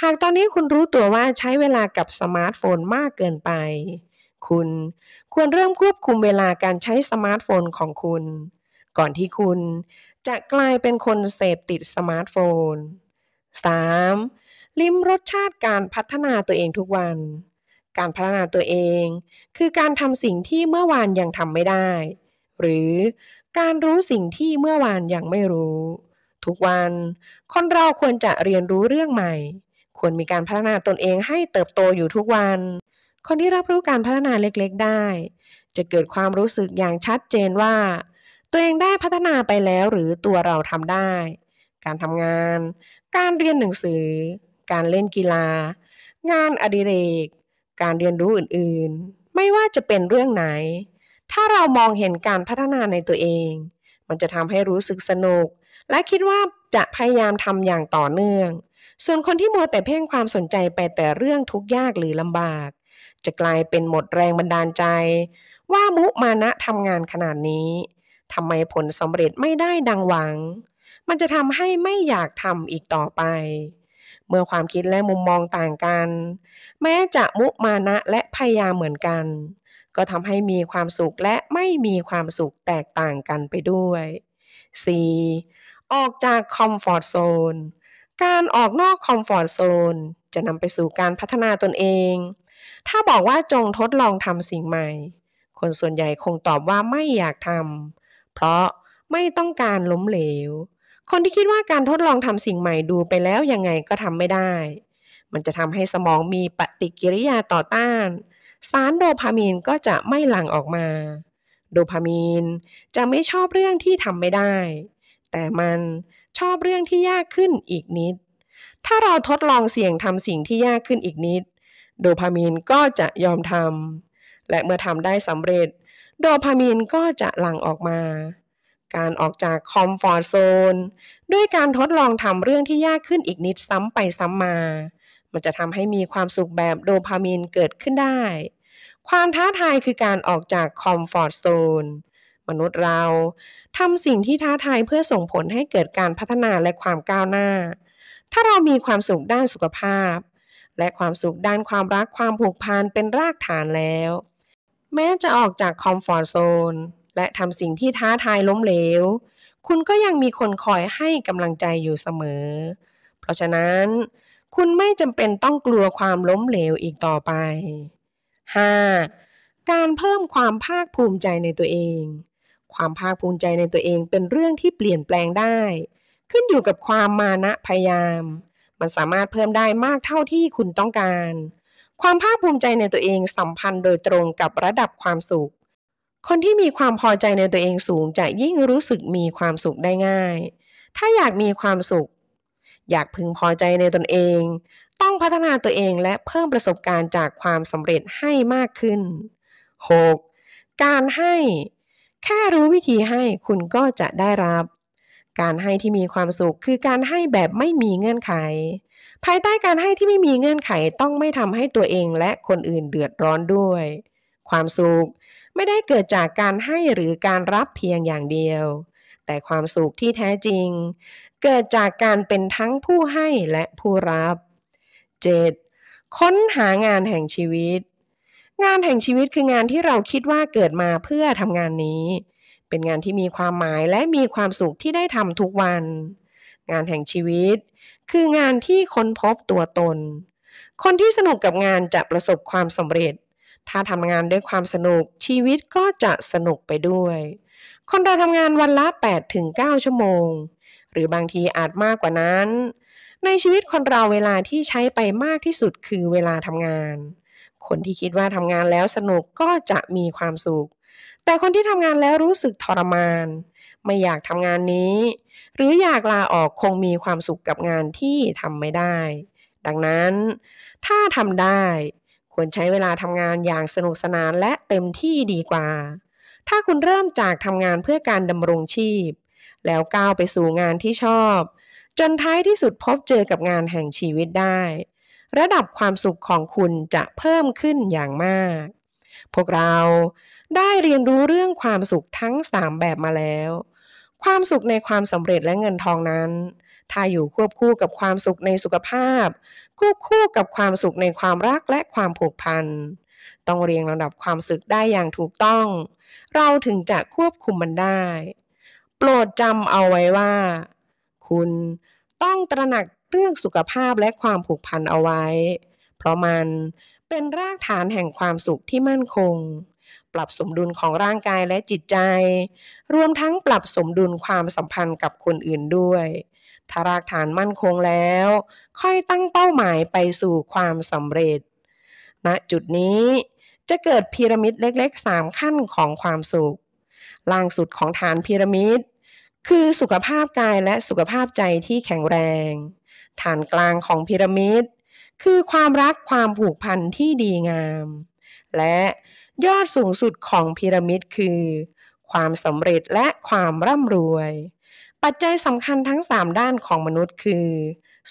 หากตอนนี้คุณรู้ตัวว่าใช้เวลากับสมาร์ทโฟนมากเกินไป คุณควรเริ่มควบคุมเวลาการใช้สมาร์ทโฟนของคุณ ก่อนที่คุณจะกลายเป็นคนเสพติดสมาร์ทโฟน 3. ลิ้มรสชาติการพัฒนาตัวเองทุกวัน การพัฒนาตัวเอง คือการทำสิ่งที่เมื่อวานยังทำไม่ได้ หรือการรู้สิ่งที่เมื่อวานยังไม่รู้ ทุกวันคนเราควรจะเรียนรู้เรื่องใหม่ ควรมีการพัฒนาตนเองให้เติบโตอยู่ทุกวัน คนที่รับรู้การพัฒนาเล็กๆได้ จะเกิดความรู้สึกอย่างชัดเจนว่า ตัวเองได้พัฒนาไปแล้วหรือตัวเราทำได้ การทำงาน การเรียนหนังสือการเล่นกีฬา งานอดิเรก การเรียนรู้อื่นๆ ไม่ว่าจะเป็นเรื่องไหน ถ้าเรามองเห็นการพัฒนาในตัวเอง มันจะทำให้รู้สึกสนุก และคิดว่าจะพยายามทำอย่างต่อเนื่อง ส่วนคนที่มัวแต่เพ่งความสนใจไปแต่เรื่องทุกยากหรือลำบาก จะกลายเป็นหมดแรงบันดาลใจ ว่ามุมานะทำงานขนาดนี้ทำไมผลสำเร็จไม่ได้ดังหวัง มันจะทำให้ไม่อยากทำอีกต่อไปเมื่อความคิดและมุมมองต่างกัน แม้จะมุมานะและพยายามเหมือนกัน ก็ทำให้มีความสุขและไม่มีความสุขแตกต่างกันไปด้วย 4. ออกจากคอมฟอร์ทโซนการออกนอกคอมฟอร์ทโซนจะนำไปสู่การพัฒนาตนเอง ถ้าบอกว่าจงทดลองทำสิ่งใหม่ คนส่วนใหญ่คงตอบว่าไม่อยากทำเพราะไม่ต้องการล้มเหลวคนที่คิดว่าการทดลองทำสิ่งใหม่ดูไปแล้วยังไงก็ทำไม่ได้ มันจะทำให้สมองมีปฏิกิริยาต่อต้าน สารโดพามีนก็จะไม่หลั่งออกมา โดพามีนจะไม่ชอบเรื่องที่ทำไม่ได้ แต่มันชอบเรื่องที่ยากขึ้นอีกนิด ถ้าเราทดลองเสี่ยงทำสิ่งที่ยากขึ้นอีกนิด โดพามีนก็จะยอมทำ และเมื่อทำได้สำเร็จ โดพามีนก็จะหลั่งออกมาการออกจากคอมฟอร์ทโซนด้วยการทดลองทำเรื่องที่ยากขึ้นอีกนิดซ้ำไปซ้ำมา มันจะทำให้มีความสุขแบบโดพามีนเกิดขึ้นได้ ความท้าทายคือการออกจากคอมฟอร์ทโซนมนุษย์เราทำสิ่งที่ท้าทายเพื่อส่งผลให้เกิดการพัฒนาและความก้าวหน้า ถ้าเรามีความสุขด้านสุขภาพ และความสุขด้านความรักความผูกพันเป็นรากฐานแล้ว แม้จะออกจากคอมฟอร์ทโซนและทำสิ่งที่ท้าทายล้มเหลว คุณก็ยังมีคนคอยให้กำลังใจอยู่เสมอ เพราะฉะนั้น คุณไม่จำเป็นต้องกลัวความล้มเหลวอีกต่อไป 5. การเพิ่มความภาคภูมิใจในตัวเอง ความภาคภูมิใจในตัวเองเป็นเรื่องที่เปลี่ยนแปลงได้ ขึ้นอยู่กับความมานะพยายาม มันสามารถเพิ่มได้มากเท่าที่คุณต้องการ ความภาคภูมิใจในตัวเองสัมพันธ์โดยตรงกับระดับความสุขคนที่มีความพอใจในตัวเองสูงจะยิ่งรู้สึกมีความสุขได้ง่าย ถ้าอยากมีความสุข อยากพึงพอใจในตนเอง ต้องพัฒนาตัวเองและเพิ่มประสบการณ์จากความสำเร็จให้มากขึ้น 6. การให้ แค่รู้วิธีให้ คุณก็จะได้รับ การให้ที่มีความสุขคือการให้แบบไม่มีเงื่อนไข ภายใต้การให้ที่ไม่มีเงื่อนไขต้องไม่ทำให้ตัวเองและคนอื่นเดือดร้อนด้วย ความสุขไม่ได้เกิดจากการให้หรือการรับเพียงอย่างเดียว แต่ความสุขที่แท้จริง เกิดจากการเป็นทั้งผู้ให้และผู้รับ 7. ค้นหางานแห่งชีวิต งานแห่งชีวิตคืองานที่เราคิดว่าเกิดมาเพื่อทำงานนี้ เป็นงานที่มีความหมายและมีความสุขที่ได้ทำทุกวัน งานแห่งชีวิตคืองานที่ค้นพบตัวตน คนที่สนุกกับงานจะประสบความสำเร็จถ้าทำงานด้วยความสนุก ชีวิตก็จะสนุกไปด้วย คนเราทำงานวันละ8ถึง9ชั่วโมง หรือบางทีอาจมากกว่านั้น ในชีวิตคนเราเวลาที่ใช้ไปมากที่สุดคือเวลาทำงาน คนที่คิดว่าทำงานแล้วสนุกก็จะมีความสุข แต่คนที่ทำงานแล้วรู้สึกทรมาน ไม่อยากทำงานนี้ หรืออยากลาออกคงมีความสุขกับงานที่ทำไม่ได้ ดังนั้น ถ้าทำได้ควรใช้เวลาทำงานอย่างสนุกสนานและเต็มที่ดีกว่า ถ้าคุณเริ่มจากทำงานเพื่อการดำรงชีพ แล้วก้าวไปสู่งานที่ชอบ จนท้ายที่สุดพบเจอกับงานแห่งชีวิตได้ ระดับความสุขของคุณจะเพิ่มขึ้นอย่างมาก พวกเราได้เรียนรู้เรื่องความสุขทั้ง 3 แบบมาแล้ว ความสุขในความสำเร็จและเงินทองนั้น ถ้าอยู่ควบคู่กับความสุขในสุขภาพควบคู่กับความสุขในความรักและความผูกพันต้องเรียงลำดับความสุขได้อย่างถูกต้อง เราถึงจะควบคุมมันได้ โปรดจำเอาไว้ว่า คุณต้องตระหนักเรื่องสุขภาพและความผูกพันเอาไว้ เพราะมันเป็นรากฐานแห่งความสุขที่มั่นคง ปรับสมดุลของร่างกายและจิตใจ รวมทั้งปรับสมดุลความสัมพันธ์กับคนอื่นด้วยถ้ารากฐานมั่นคงแล้ว ค่อยตั้งเป้าหมายไปสู่ความสำเร็จณนะจุดนี้ จะเกิดพีระมิดเล็กๆ 3 ขั้นของความสุข ล่างสุดของฐานพีระมิด คือสุขภาพกายและสุขภาพใจที่แข็งแรง ฐานกลางของพีระมิด คือความรักความผูกพันที่ดีงาม และยอดสูงสุดของพีระมิดคือ ความสำเร็จและความร่ำรวยปัจจัยสำคัญทั้ง 3 ด้านของมนุษย์คือ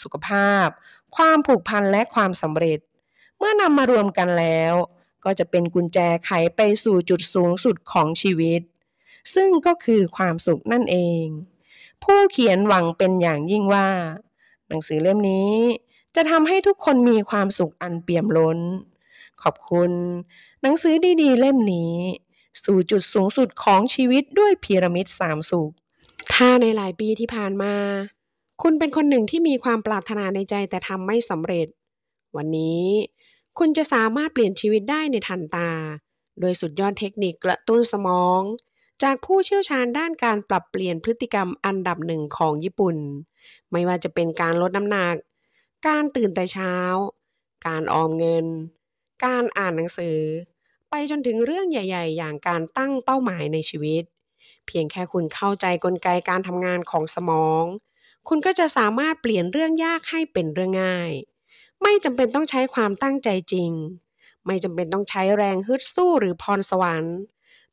สุขภาพ ความผูกพันและความสำเร็จ เมื่อนำมารวมกันแล้ว ก็จะเป็นกุญแจไขไปสู่จุดสูงสุดของชีวิต ซึ่งก็คือความสุขนั่นเอง ผู้เขียนหวังเป็นอย่างยิ่งว่า หนังสือเล่มนี้ จะทำให้ทุกคนมีความสุขอันเปี่ยมล้น ขอบคุณ หนังสือดีๆ เล่มนี้ สู่จุดสูงสุดของชีวิตด้วยพีระมิดสามสุขถ้าในหลายปีที่ผ่านมา คุณเป็นคนหนึ่งที่มีความปรารถนาในใจแต่ทำไม่สำเร็จ วันนี้คุณจะสามารถเปลี่ยนชีวิตได้ในทันตา โดยสุดยอดเทคนิคกระตุ้นสมอง จากผู้เชี่ยวชาญด้านการปรับเปลี่ยนพฤติกรรมอันดับหนึ่งของญี่ปุ่น ไม่ว่าจะเป็นการลดน้ำหนัก การตื่นแต่เช้า การออมเงิน การอ่านหนังสือ ไปจนถึงเรื่องใหญ่ ๆ อย่างการตั้งเป้าหมายในชีวิตพียงแค่คุณเข้าใจกลไกการทำงานของสมอง คุณก็จะสามารถเปลี่ยนเรื่องยากให้เป็นเรื่องง่าย ไม่จำเป็นต้องใช้ความตั้งใจจริง ไม่จำเป็นต้องใช้แรงฮึดสู้หรือพรสวรรค์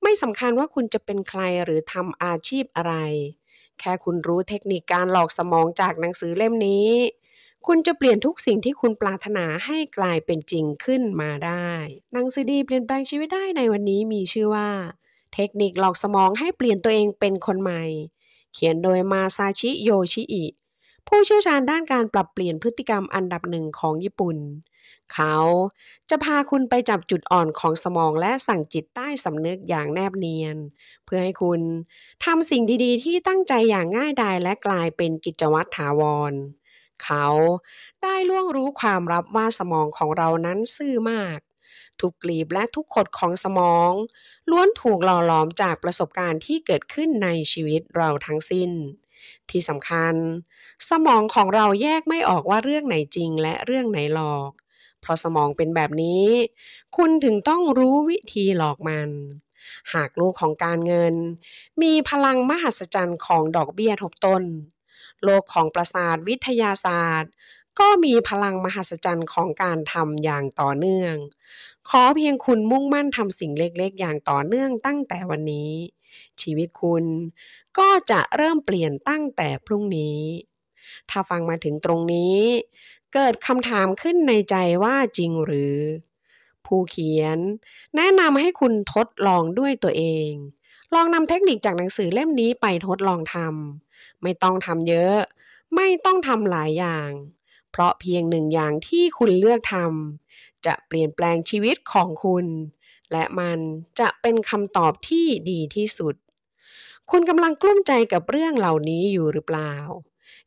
ไม่สำคัญว่าคุณจะเป็นใครหรือทำอาชีพอะไร แค่คุณรู้เทคนิคการหลอกสมองจากหนังสือเล่มนี้ คุณจะเปลี่ยนทุกสิ่งที่คุณปรารถนาให้กลายเป็นจริงขึ้นมาได้ หนังสือดีเปลี่ยนแปลงชีวิตได้ในวันนี้มีชื่อว่าเทคนิคหลอกสมองให้เปลี่ยนตัวเองเป็นคนใหม่ เขียนโดยมาซาชิโยชิอิ ผู้เชี่ยวชาญด้านการปรับเปลี่ยนพฤติกรรมอันดับหนึ่งของญี่ปุ่น เขาจะพาคุณไปจับจุดอ่อนของสมองและสั่งจิตใต้สำนึกอย่างแนบเนียน เพื่อให้คุณ ทำสิ่งดีๆ ที่ตั้งใจอย่างง่ายดายและกลายเป็นกิจวัตรถาวร เขาได้ล่วงรู้ความรับว่าสมองของเรานั้นซื่อมากทุกกลีบและทุกขดของสมอง ล้วนถูกหล่อหลอมจากประสบการณ์ที่เกิดขึ้นในชีวิตเราทั้งสิ้น ที่สำคัญ สมองของเราแยกไม่ออกว่าเรื่องไหนจริงและเรื่องไหนหลอก เพราะสมองเป็นแบบนี้ คุณถึงต้องรู้วิธีหลอกมัน หากลูกของการเงิน มีพลังมหัศจรรย์ของดอกเบี้ยทบต้น โลกของประสาทวิทยาศาสตร์ ก็มีพลังมหัศจรรย์ของการทำอย่างต่อเนื่องขอเพียงคุณมุ่งมั่นทำสิ่งเล็กๆ อย่างต่อเนื่องตั้งแต่วันนี้ ชีวิตคุณก็จะเริ่มเปลี่ยนตั้งแต่พรุ่งนี้ ถ้าฟังมาถึงตรงนี้ เกิดคำถามขึ้นในใจว่าจริงหรือ ผู้เขียน แนะนำให้คุณทดลองด้วยตัวเอง ลองนำเทคนิคจากหนังสือเล่มนี้ไปทดลองทำไม่ต้องทำเยอะไม่ต้องทำหลายอย่าง เพราะเพียงหนึ่งอย่างที่คุณเลือกทำจะเปลี่ยนแปลงชีวิตของคุณ และมันจะเป็นคำตอบที่ดีที่สุด คุณกำลังกลุ้มใจกับเรื่องเหล่านี้อยู่หรือเปล่า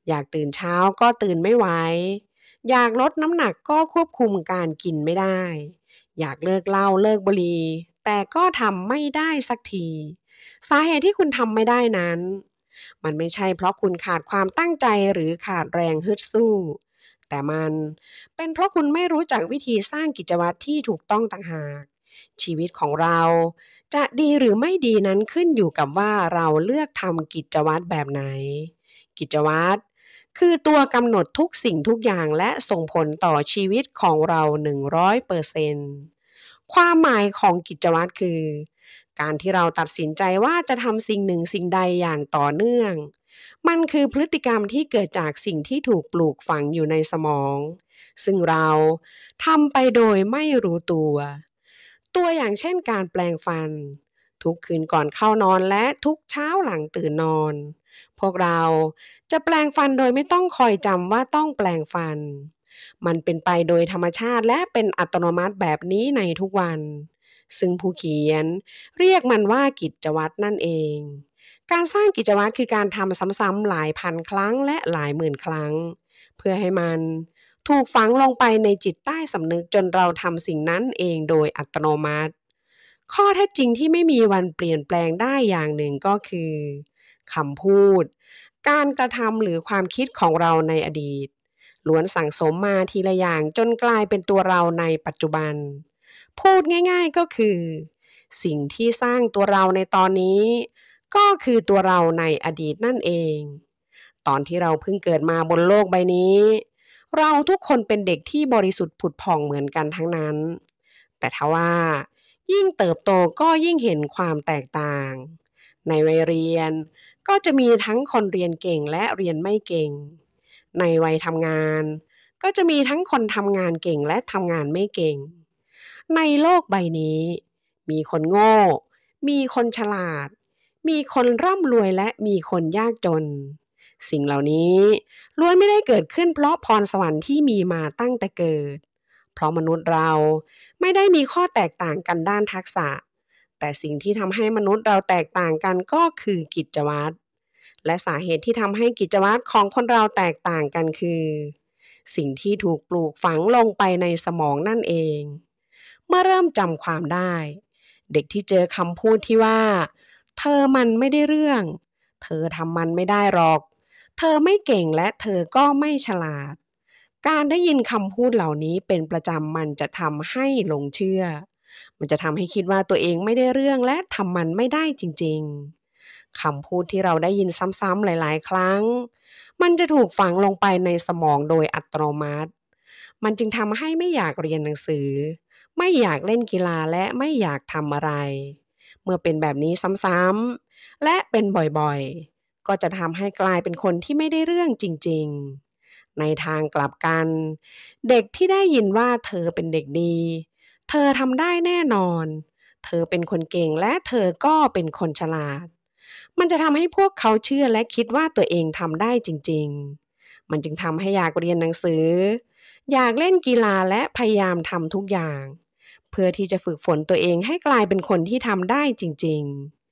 อยากตื่นเช้าก็ตื่นไม่ไหวอยากลดน้ำหนักก็ควบคุมการกินไม่ได้ อยากเลิกเหล้าเลิกบุหรี่แต่ก็ทำไม่ได้สักที สาเหตุที่คุณทำไม่ได้นั้น มันไม่ใช่เพราะคุณขาดความตั้งใจหรือขาดแรงฮึดสู้แต่มัน เป็นเพราะคุณไม่รู้จักวิธีสร้างกิจวัตรที่ถูกต้องต่างหาก ชีวิตของเราจะดีหรือไม่ดีนั้นขึ้นอยู่กับว่าเราเลือกทำกิจวัตรแบบไหน กิจวัตรคือตัวกำหนดทุกสิ่งทุกอย่างและส่งผลต่อชีวิตของเรา 100%เอร์เซนความหมายของกิจวัตรคือ การที่เราตัดสินใจว่าจะทำสิ่งหนึ่งสิ่งใดอย่างต่อเนื่องมันคือพฤติกรรมที่เกิดจากสิ่งที่ถูกปลูกฝังอยู่ในสมอง ซึ่งเราทำไปโดยไม่รู้ตัว ตัวอย่างเช่นการแปลงฟัน ทุกคืนก่อนเข้านอนและทุกเช้าหลังตื่นนอน พวกเราจะแปลงฟันโดยไม่ต้องคอยจำว่าต้องแปลงฟัน มันเป็นไปโดยธรรมชาติและเป็นอัตโนมัติแบบนี้ในทุกวัน ซึ่งผู้เขียนเรียกมันว่ากิจวัตรนั่นเองการสร้างกิจวัตรคือการทำซ้ำๆหลายพันครั้งและหลายหมื่นครั้ง เพื่อให้มันถูกฝังลงไปในจิตใต้สำนึกจนเราทำสิ่งนั้นเองโดยอัตโนมัติ ข้อแท้จจริงที่ไม่มีวันเปลี่ยนแปลงได้อย่างหนึ่งก็คือคำพูด การกระทำหรือความคิดของเราในอดีตล้วนสั่งสมมาทีละอย่างจนกลายเป็นตัวเราในปัจจุบัน พูดง่ายๆก็คือ สิ่งที่สร้างตัวเราในตอนนี้ก็คือตัวเราในอดีตนั่นเอง ตอนที่เราเพิ่งเกิดมาบนโลกใบนี้ เราทุกคนเป็นเด็กที่บริสุทธิ์ผุดผ่องเหมือนกันทั้งนั้น แต่ทว่า ยิ่งเติบโตก็ยิ่งเห็นความแตกต่าง ในวัยเรียนก็จะมีทั้งคนเรียนเก่งและเรียนไม่เก่ง ในวัยทำงาน ก็จะมีทั้งคนทำงานเก่งและทำงานไม่เก่ง ในโลกใบนี้ มีคนโง่ มีคนฉลาดมีคนร่ำรวยและมีคนยากจน สิ่งเหล่านี้ล้วนไม่ได้เกิดขึ้น เพราะพรสวรรค์ที่มีมาตั้งแต่เกิด เพราะมนุษย์เราไม่ได้มีข้อแตกต่างกันด้านทักษะ แต่สิ่งที่ทำให้มนุษย์เราแตกต่างกันก็คือกิจวัตร และสาเหตุที่ทำให้กิจวัตรของคนเราแตกต่างกันคือ สิ่งที่ถูกปลูกฝังลงไปในสมองนั่นเอง เมื่อเริ่มจำความได้ เด็กที่เจอคำพูดที่ว่าเธอมันไม่ได้เรื่อง เธอทำมันไม่ได้หรอก เธอไม่เก่งและเธอก็ไม่ฉลาด การได้ยินคำพูดเหล่านี้เป็นประจำมันจะทำให้หลงเชื่อ มันจะทำให้คิดว่าตัวเองไม่ได้เรื่องและทำมันไม่ได้จริงๆ คำพูดที่เราได้ยินซ้ำๆ หลาย ๆ ครั้ง มันจะถูกฝังลงไปในสมองโดยอัตโนมัติ มันจึงทำให้ไม่อยากเรียนหนังสือ ไม่อยากเล่นกีฬาและไม่อยากทำอะไรเมื่อเป็นแบบนี้ซ้ำๆ และเป็นบ่อยๆ ก็จะทำให้กลายเป็นคนที่ไม่ได้เรื่องจริงๆ ในทางกลับกัน เด็กที่ได้ยินว่าเธอเป็นเด็กดี เธอทำได้แน่นอน เธอเป็นคนเก่งและเธอก็เป็นคนฉลาด มันจะทำให้พวกเขาเชื่อและคิดว่าตัวเองทำได้จริงๆ มันจึงทำให้อยากเรียนหนังสือ อยากเล่นกีฬาและพยายามทำทุกอย่างเพื่อที่จะฝึกฝนตัวเองให้กลายเป็นคนที่ทำได้จริง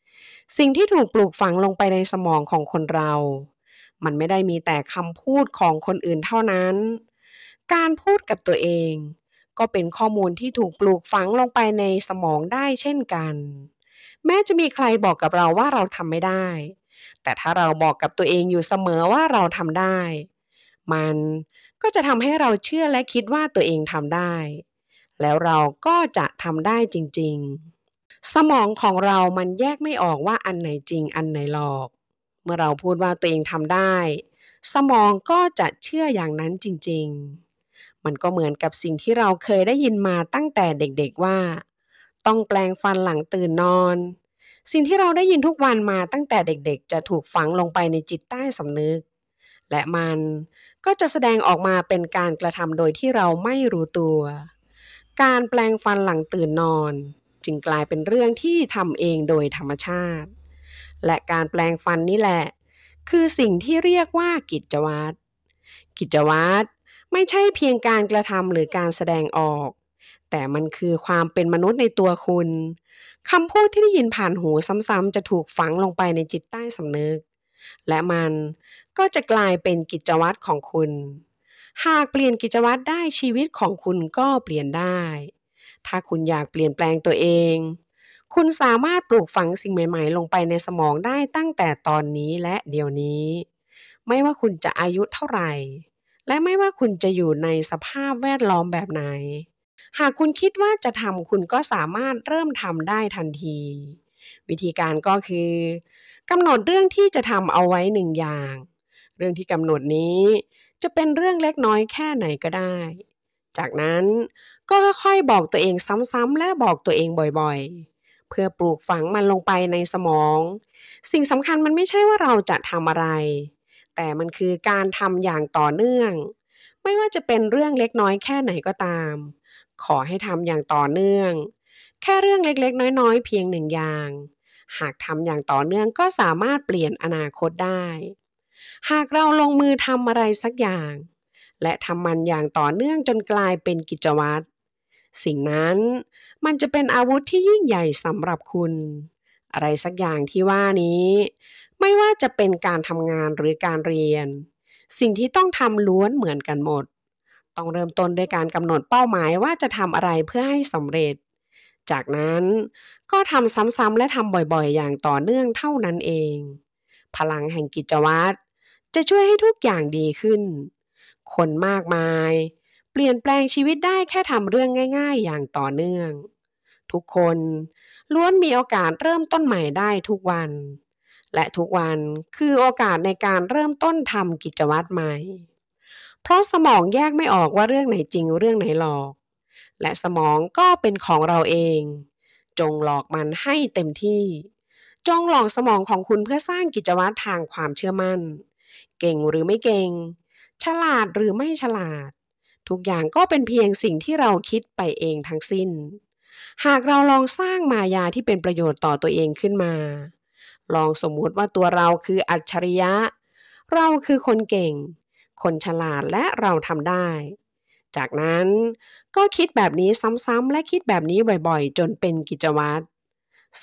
ๆ สิ่งที่ถูกปลูกฝังลงไปในสมองของคนเรา มันไม่ได้มีแต่คำพูดของคนอื่นเท่านั้น การพูดกับตัวเอง ก็เป็นข้อมูลที่ถูกปลูกฝังลงไปในสมองได้เช่นกัน แม้จะมีใครบอกกับเราว่าเราทำไม่ได้ แต่ถ้าเราบอกกับตัวเองอยู่เสมอว่าเราทำได้ มันก็จะทำให้เราเชื่อและคิดว่าตัวเองทำได้แล้วเราก็จะทำได้จริงๆ สมองของเรามันแยกไม่ออกว่าอันไหนจริงอันไหนหลอก เมื่อเราพูดว่าตัวเองทำได้ สมองก็จะเชื่ออย่างนั้นจริงๆ มันก็เหมือนกับสิ่งที่เราเคยได้ยินมาตั้งแต่เด็กๆว่า ต้องแปลงฟันหลังตื่นนอน สิ่งที่เราได้ยินทุกวันมาตั้งแต่เด็กๆ จะถูกฝังลงไปในจิตใต้สำนึก และมันก็จะแสดงออกมาเป็นการกระทำโดยที่เราไม่รู้ตัวการแปลงฟันหลังตื่นนอนจึงกลายเป็นเรื่องที่ทำเองโดยธรรมชาติ และการแปลงฟันนี่แหละ คือสิ่งที่เรียกว่ากิจวัตร กิจวัตรไม่ใช่เพียงการกระทำหรือการแสดงออก แต่มันคือความเป็นมนุษย์ในตัวคุณ คำพูดที่ได้ยินผ่านหูซ้ำๆจะถูกฝังลงไปในจิตใต้สำนึก และมันก็จะกลายเป็นกิจวัตรของคุณหากเปลี่ยนกิจวัตรได้ชีวิตของคุณก็เปลี่ยนได้ ถ้าคุณอยากเปลี่ยนแปลงตัวเอง คุณสามารถปลูกฝังสิ่งใหม่ ๆ ลงไปในสมองได้ตั้งแต่ตอนนี้และเดี๋ยวนี้ ไม่ว่าคุณจะอายุเท่าไหร่ และไม่ว่าคุณจะอยู่ในสภาพแวดล้อมแบบไหน หากคุณคิดว่าจะทำคุณก็สามารถเริ่มทำได้ทันที วิธีการก็คือกำหนดเรื่องที่จะทำเอาไว้หนึ่งอย่าง เรื่องที่กำหนดนี้จะเป็นเรื่องเล็กน้อยแค่ไหนก็ได้ จากนั้นก็ค่อยๆบอกตัวเองซ้ำๆและบอกตัวเองบ่อยๆ เพื่อปลูกฝังมันลงไปในสมอง สิ่งสำคัญมันไม่ใช่ว่าเราจะทำอะไร แต่มันคือการทำอย่างต่อเนื่อง ไม่ว่าจะเป็นเรื่องเล็กน้อยแค่ไหนก็ตาม ขอให้ทำอย่างต่อเนื่อง แค่เรื่องเล็กๆน้อยๆเพียงหนึ่งอย่าง หากทำอย่างต่อเนื่องก็สามารถเปลี่ยนอนาคตได้หากเราลงมือทำอะไรสักอย่าง และทำมันอย่างต่อเนื่องจนกลายเป็นกิจวัตรสิ่งนั้นมันจะเป็นอาวุธที่ยิ่งใหญ่สำหรับคุณ อะไรสักอย่างที่ว่านี้ ไม่ว่าจะเป็นการทำงานหรือการเรียน สิ่งที่ต้องทำล้วนเหมือนกันหมด ต้องเริ่มต้นด้วยการกำหนดเป้าหมายว่าจะทำอะไรเพื่อให้สำเร็จ จากนั้นก็ทำซ้ำๆและทำบ่อยๆ อย่างต่อเนื่องเท่านั้นเอง พลังแห่งกิจวัตรจะช่วยให้ทุกอย่างดีขึ้น คนมากมาย เปลี่ยนแปลงชีวิตได้แค่ทำเรื่องง่าย ๆ อย่างต่อเนื่อง ทุกคนล้วนมีโอกาสเริ่มต้นใหม่ได้ทุกวัน และทุกวันคือโอกาสในการเริ่มต้นทำกิจวัตรใหม่ เพราะสมองแยกไม่ออกว่าเรื่องไหนจริงเรื่องไหนหลอก และสมองก็เป็นของเราเอง จงหลอกมันให้เต็มที่จงหลอกสมองของคุณเพื่อสร้างกิจวัตรทางความเชื่อมั่นเก่งหรือไม่เก่ง ฉลาดหรือไม่ฉลาด ทุกอย่างก็เป็นเพียงสิ่งที่เราคิดไปเองทั้งสิ้น หากเราลองสร้างมายาที่เป็นประโยชน์ต่อตัวเองขึ้นมา ลองสมมุติว่าตัวเราคืออัจฉริยะ เราคือคนเก่ง คนฉลาดและเราทำได้ จากนั้นก็คิดแบบนี้ซ้ำๆและคิดแบบนี้ บ่อย ๆ จนเป็นกิจวัตร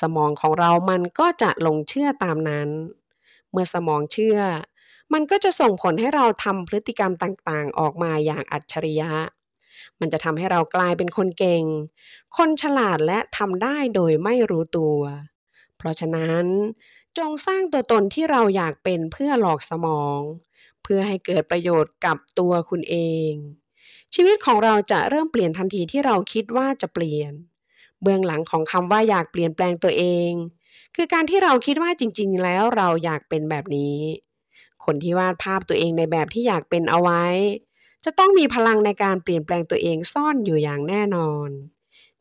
สมองของเรามันก็จะลงเชื่อตามนั้น เมื่อสมองเชื่อมันก็จะส่งผลให้เราทำพฤติกรรมต่างๆ ออกมาอย่างอัจฉริยะ มันจะทำให้เรากลายเป็นคนเก่ง คนฉลาดและทำได้โดยไม่รู้ตัว เพราะฉะนั้น จงสร้างตัวตนที่เราอยากเป็นเพื่อหลอกสมอง เพื่อให้เกิดประโยชน์กับตัวคุณเอง ชีวิตของเราจะเริ่มเปลี่ยนทันทีที่เราคิดว่าจะเปลี่ยน เบื้องหลังของคำว่าอยากเปลี่ยนแปลงตัวเอง คือการที่เราคิดว่าจริง ๆ แล้วเราอยากเป็นแบบนี้คนที่วาดภาพตัวเองในแบบที่อยากเป็นเอาไว้ จะต้องมีพลังในการเปลี่ยนแปลงตัวเองซ่อนอยู่อย่างแน่นอน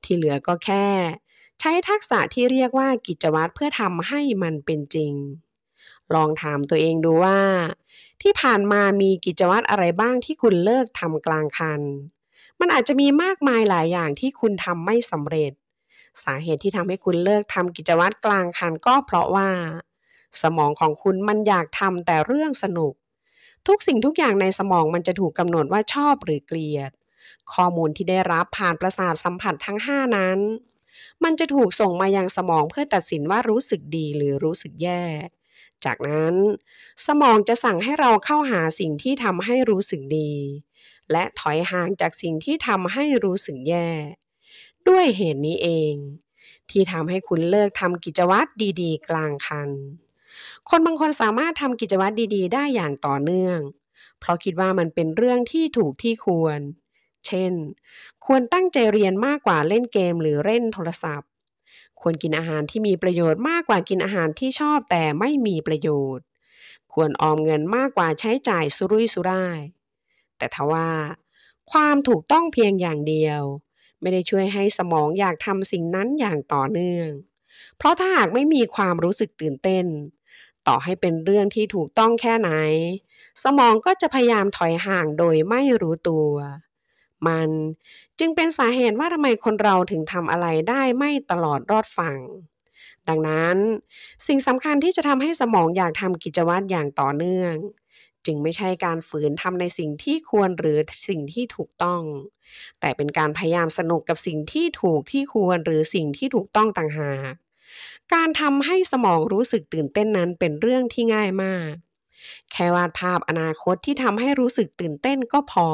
ที่เหลือก็แค่ ใช้ทักษะที่เรียกว่ากิจวัตรเพื่อทำให้มันเป็นจริง ลองถามตัวเองดูว่า ที่ผ่านมามีกิจวัตรอะไรบ้างที่คุณเลิกทำกลางคันมันอาจจะมีมากมายหลายอย่างที่คุณทำไม่สำเร็จ สาเหตุที่ทำให้คุณเลิกทำกิจวัตรกลางคัน ก็เพราะว่าสมองของคุณมันอยากทำแต่เรื่องสนุก ทุกสิ่งทุกอย่างในสมองมันจะถูกกำหนดว่าชอบหรือเกลียด ข้อมูลที่ได้รับผ่านประสาทสัมผัสทั้ง5นั้น มันจะถูกส่งมายังสมองเพื่อตัดสินว่ารู้สึกดีหรือรู้สึกแย่ จากนั้น สมองจะสั่งให้เราเข้าหาสิ่งที่ทำให้รู้สึกดี และถอยห่างจากสิ่งที่ทำให้รู้สึกแย่ ด้วยเหตุนนี้เอง ที่ทำให้คุณเลิกทำกิจวัตรดีๆ กลางคันคนบางคนสามารถทำกิจวัตรดี ๆ ได้อย่างต่อเนื่อง เพราะคิดว่ามันเป็นเรื่องที่ถูกที่ควร เช่น ควรตั้งใจเรียนมากกว่าเล่นเกมหรือเล่นโทรศัพท์ ควรกินอาหารที่มีประโยชน์มากกว่ากินอาหารที่ชอบแต่ไม่มีประโยชน์ ควรออมเงินมากกว่าใช้จ่ายสุรุ่ยสุร่าย แต่ทว่า ความถูกต้องเพียงอย่างเดียว ไม่ได้ช่วยให้สมองอยากทำสิ่งนั้นอย่างต่อเนื่อง เพราะถ้าหากไม่มีความรู้สึกตื่นเต้นต่อให้เป็นเรื่องที่ถูกต้องแค่ไหน สมองก็จะพยายามถอยห่างโดยไม่รู้ตัว มันจึงเป็นสาเหตุว่าทำไมคนเราถึงทำอะไรได้ไม่ตลอดรอดฝั่งดังนั้นสิ่งสำคัญที่จะทำให้สมองอยากทำกิจวัตรอย่างต่อเนื่อง จึงไม่ใช่การฝืนทำในสิ่งที่ควรหรือสิ่งที่ถูกต้อง แต่เป็นการพยายามสนุกกับสิ่งที่ถูกที่ควรหรือสิ่งที่ถูกต้องต่างหากการทำให้สมองรู้สึกตื่นเต้นนั้นเป็นเรื่องที่ง่ายมาก แค่วาดภาพอนาคตที่ทำให้รู้สึกตื่นเต้นก็พอ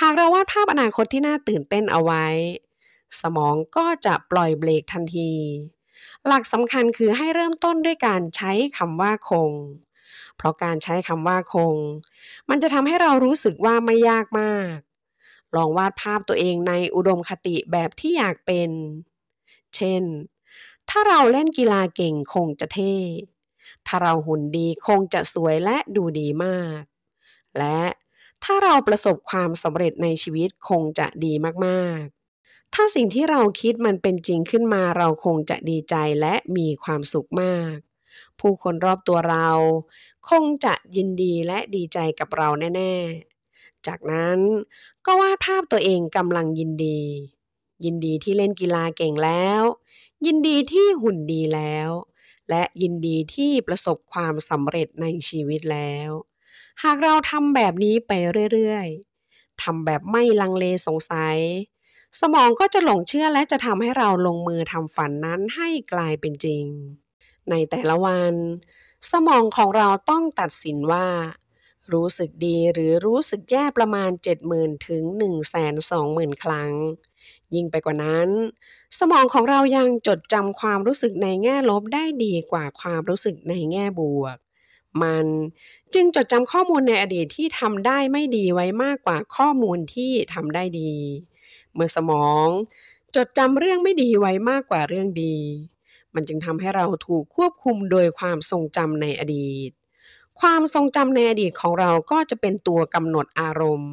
หากเราวาดภาพอนาคตที่น่าตื่นเต้นเอาไว้ สมองก็จะปล่อยเบรกทันที หลักสำคัญคือให้เริ่มต้นด้วยการใช้คำว่าคง เพราะการใช้คำว่าคง มันจะทำให้เรารู้สึกว่าไม่ยากมาก ลองวาดภาพตัวเองในอุดมคติแบบที่อยากเป็น เช่นถ้าเราเล่นกีฬาเก่งคงจะเท่ถ้าเราหุ่นดีคงจะสวยและดูดีมาก และถ้าเราประสบความสำเร็จในชีวิตคงจะดีมาก ๆ ถ้าสิ่งที่เราคิดมันเป็นจริงขึ้นมาเราคงจะดีใจและมีความสุขมาก ผู้คนรอบตัวเรา คงจะยินดีและดีใจกับเราแน่ ๆ จากนั้นก็วาดภาพตัวเองกำลังยินดี ยินดีที่เล่นกีฬาเก่งแล้วยินดีที่หุ่นดีแล้ว และยินดีที่ประสบความสำเร็จในชีวิตแล้ว หากเราทำแบบนี้ไปเรื่อยๆ ทำแบบไม่ลังเลสงสัย สมองก็จะหลงเชื่อและจะทำให้เราลงมือทำฝันนั้นให้กลายเป็นจริง ในแต่ละวัน สมองของเราต้องตัดสินว่า รู้สึกดีหรือรู้สึกแย่ประมาณ 70,000 ถึง120,000 ครั้งยิ่งไปกว่านั้น สมองของเรายังจดจำความรู้สึกในแง่ลบได้ดีกว่าความรู้สึกในแง่บวก มันจึงจดจำข้อมูลในอดีตที่ทำได้ไม่ดีไว้มากกว่าข้อมูลที่ทำได้ดี เมื่อสมองจดจำเรื่องไม่ดีไว้มากกว่าเรื่องดี มันจึงทำให้เราถูกควบคุมโดยความทรงจำในอดีต ความทรงจำในอดีตของเราก็จะเป็นตัวกำหนดอารมณ์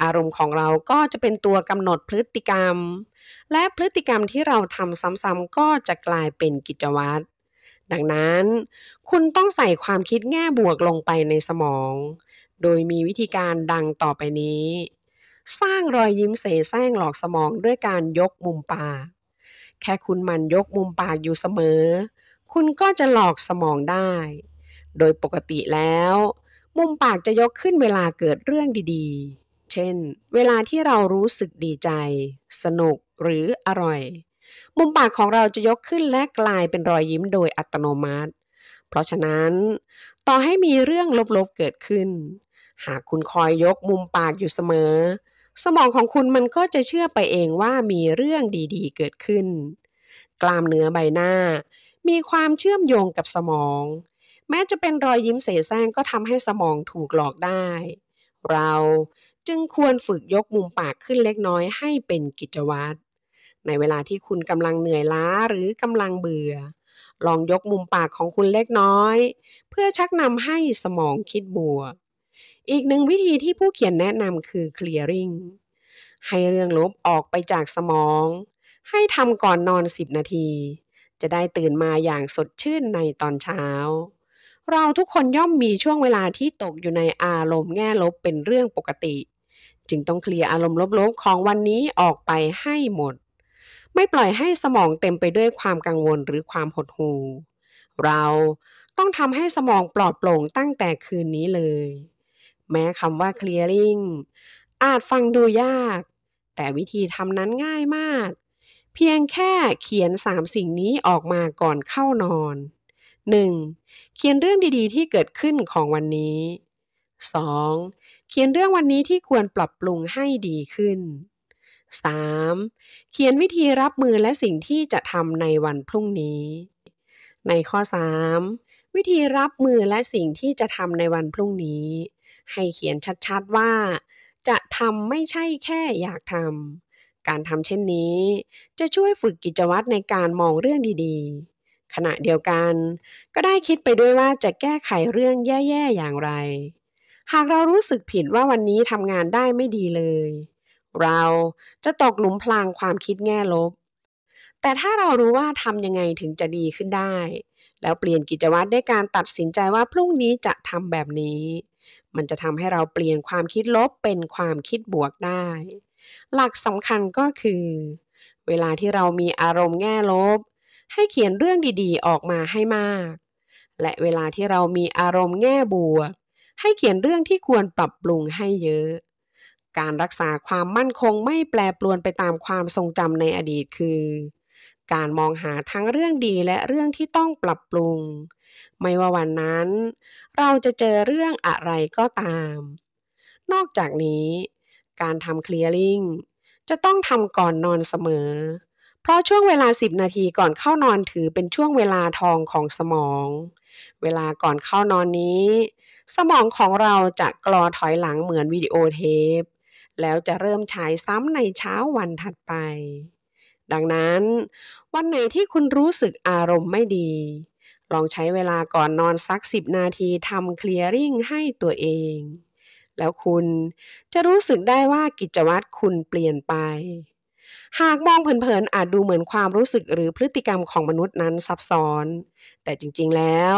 อารมณ์ของเราก็จะเป็นตัวกำหนดพฤติกรรม และพฤติกรรมที่เราทำซ้ำๆ ก็จะกลายเป็นกิจวัตร ดังนั้น คุณต้องใส่ความคิดแง่บวกลงไปในสมอง โดยมีวิธีการดังต่อไปนี้ สร้างรอยยิ้มเสแสร้งหลอกสมองด้วยการยกมุมปาก แค่คุณมันยกมุมปากอยู่เสมอ คุณก็จะหลอกสมองได้ โดยปกติแล้ว มุมปากจะยกขึ้นเวลาเกิดเรื่องดีๆเช่นเวลาที่เรารู้สึกดีใจ สนุก หรืออร่อย มุมปากของเราจะยกขึ้นและกลายเป็นรอยยิ้มโดยอัตโนมัติ เพราะฉะนั้น ต่อให้มีเรื่องลบๆเกิดขึ้น หากคุณคอยยกมุมปากอยู่เสมอ สมองของคุณมันก็จะเชื่อไปเองว่ามีเรื่องดีๆเกิดขึ้น กล้ามเนื้อใบหน้า มีความเชื่อมโยงกับสมอง แม้จะเป็นรอยยิ้มเสแสร้งก็ทำให้สมองถูกหลอกได้ เราจึงควรฝึกยกมุมปากขึ้นเล็กน้อยให้เป็นกิจวัตร ในเวลาที่คุณกำลังเหนื่อยล้าหรือกำลังเบื่อ ลองยกมุมปากของคุณเล็กน้อย เพื่อชักนำให้สมองคิดบวก อีกหนึ่งวิธีที่ผู้เขียนแนะนำคือ clearing ให้เรื่องลบออกไปจากสมอง ให้ทำก่อนนอน 10 นาที จะได้ตื่นมาอย่างสดชื่นในตอนเช้า เราทุกคนย่อมมีช่วงเวลาที่ตกอยู่ในอารมณ์แง่ลบเป็นเรื่องปกติจึงต้องเคลียร์อารมณ์ลบๆ ของวันนี้ออกไปให้หมด ไม่ปล่อยให้สมองเต็มไปด้วยความกังวลหรือความหดหู่เราต้องทำให้สมองปลอดโปร่งตั้งแต่คืนนี้เลย แม้คำว่า clearing อาจฟังดูยาก แต่วิธีทำนั้นง่ายมาก เพียงแค่เขียนสามสิ่งนี้ออกมาก่อนเข้านอน 1. เขียนเรื่องดีๆ ที่เกิดขึ้นของวันนี้ 2. เขียนเรื่องวันนี้ที่ควรปรับปรุงให้ดีขึ้น 3. เขียนวิธีรับมือและสิ่งที่จะทำในวันพรุ่งนี้ ในข้อ 3. วิธีรับมือและสิ่งที่จะทำในวันพรุ่งนี้ ให้เขียนชัดๆว่า จะทำไม่ใช่แค่อยากทำ การทำเช่นนี้ จะช่วยฝึกกิจวัตรในการมองเรื่องดีๆ ขณะเดียวกัน ก็ได้คิดไปด้วยว่าจะแก้ไขเรื่องแย่ๆอย่างไรหากเรารู้สึกผิดว่าวันนี้ทำงานได้ไม่ดีเลย เราจะตกหลุมพรางความคิดแง่ลบ แต่ถ้าเรารู้ว่าทำยังไงถึงจะดีขึ้นได้ แล้วเปลี่ยนกิจวัตรด้วยการตัดสินใจว่าพรุ่งนี้จะทำแบบนี้ มันจะทำให้เราเปลี่ยนความคิดลบเป็นความคิดบวกได้ หลักสำคัญก็คือ เวลาที่เรามีอารมณ์แง่ลบ ให้เขียนเรื่องดีๆ ออกมาให้มาก และเวลาที่เรามีอารมณ์แง่บวกให้เขียนเรื่องที่ควรปรับปรุงให้เยอะ การรักษาความมั่นคงไม่แปรปรวนไปตามความทรงจำในอดีตคือ การมองหาทั้งเรื่องดีและเรื่องที่ต้องปรับปรุง ไม่ว่าวันนั้น เราจะเจอเรื่องอะไรก็ตาม นอกจากนี้ การทำเคลียร์ลิงจะต้องทำก่อนนอนเสมอ เพราะช่วงเวลา 10 นาทีก่อนเข้านอนถือเป็นช่วงเวลาทองของสมอง เวลาก่อนเข้านอนนี้สมองของเราจะกรอถอยหลังเหมือนวิดีโอเทป แล้วจะเริ่มฉายซ้ำในเช้าวันถัดไป ดังนั้น วันไหนที่คุณรู้สึกอารมณ์ไม่ดี ลองใช้เวลาก่อนนอนสักสิบนาทีทำเคลียริ่งให้ตัวเอง แล้วคุณจะรู้สึกได้ว่ากิจวัตรคุณเปลี่ยนไปหากมองเผินๆ อาจดูเหมือนความรู้สึกหรือพฤติกรรมของมนุษย์นั้นซับซ้อน แต่จริงๆแล้ว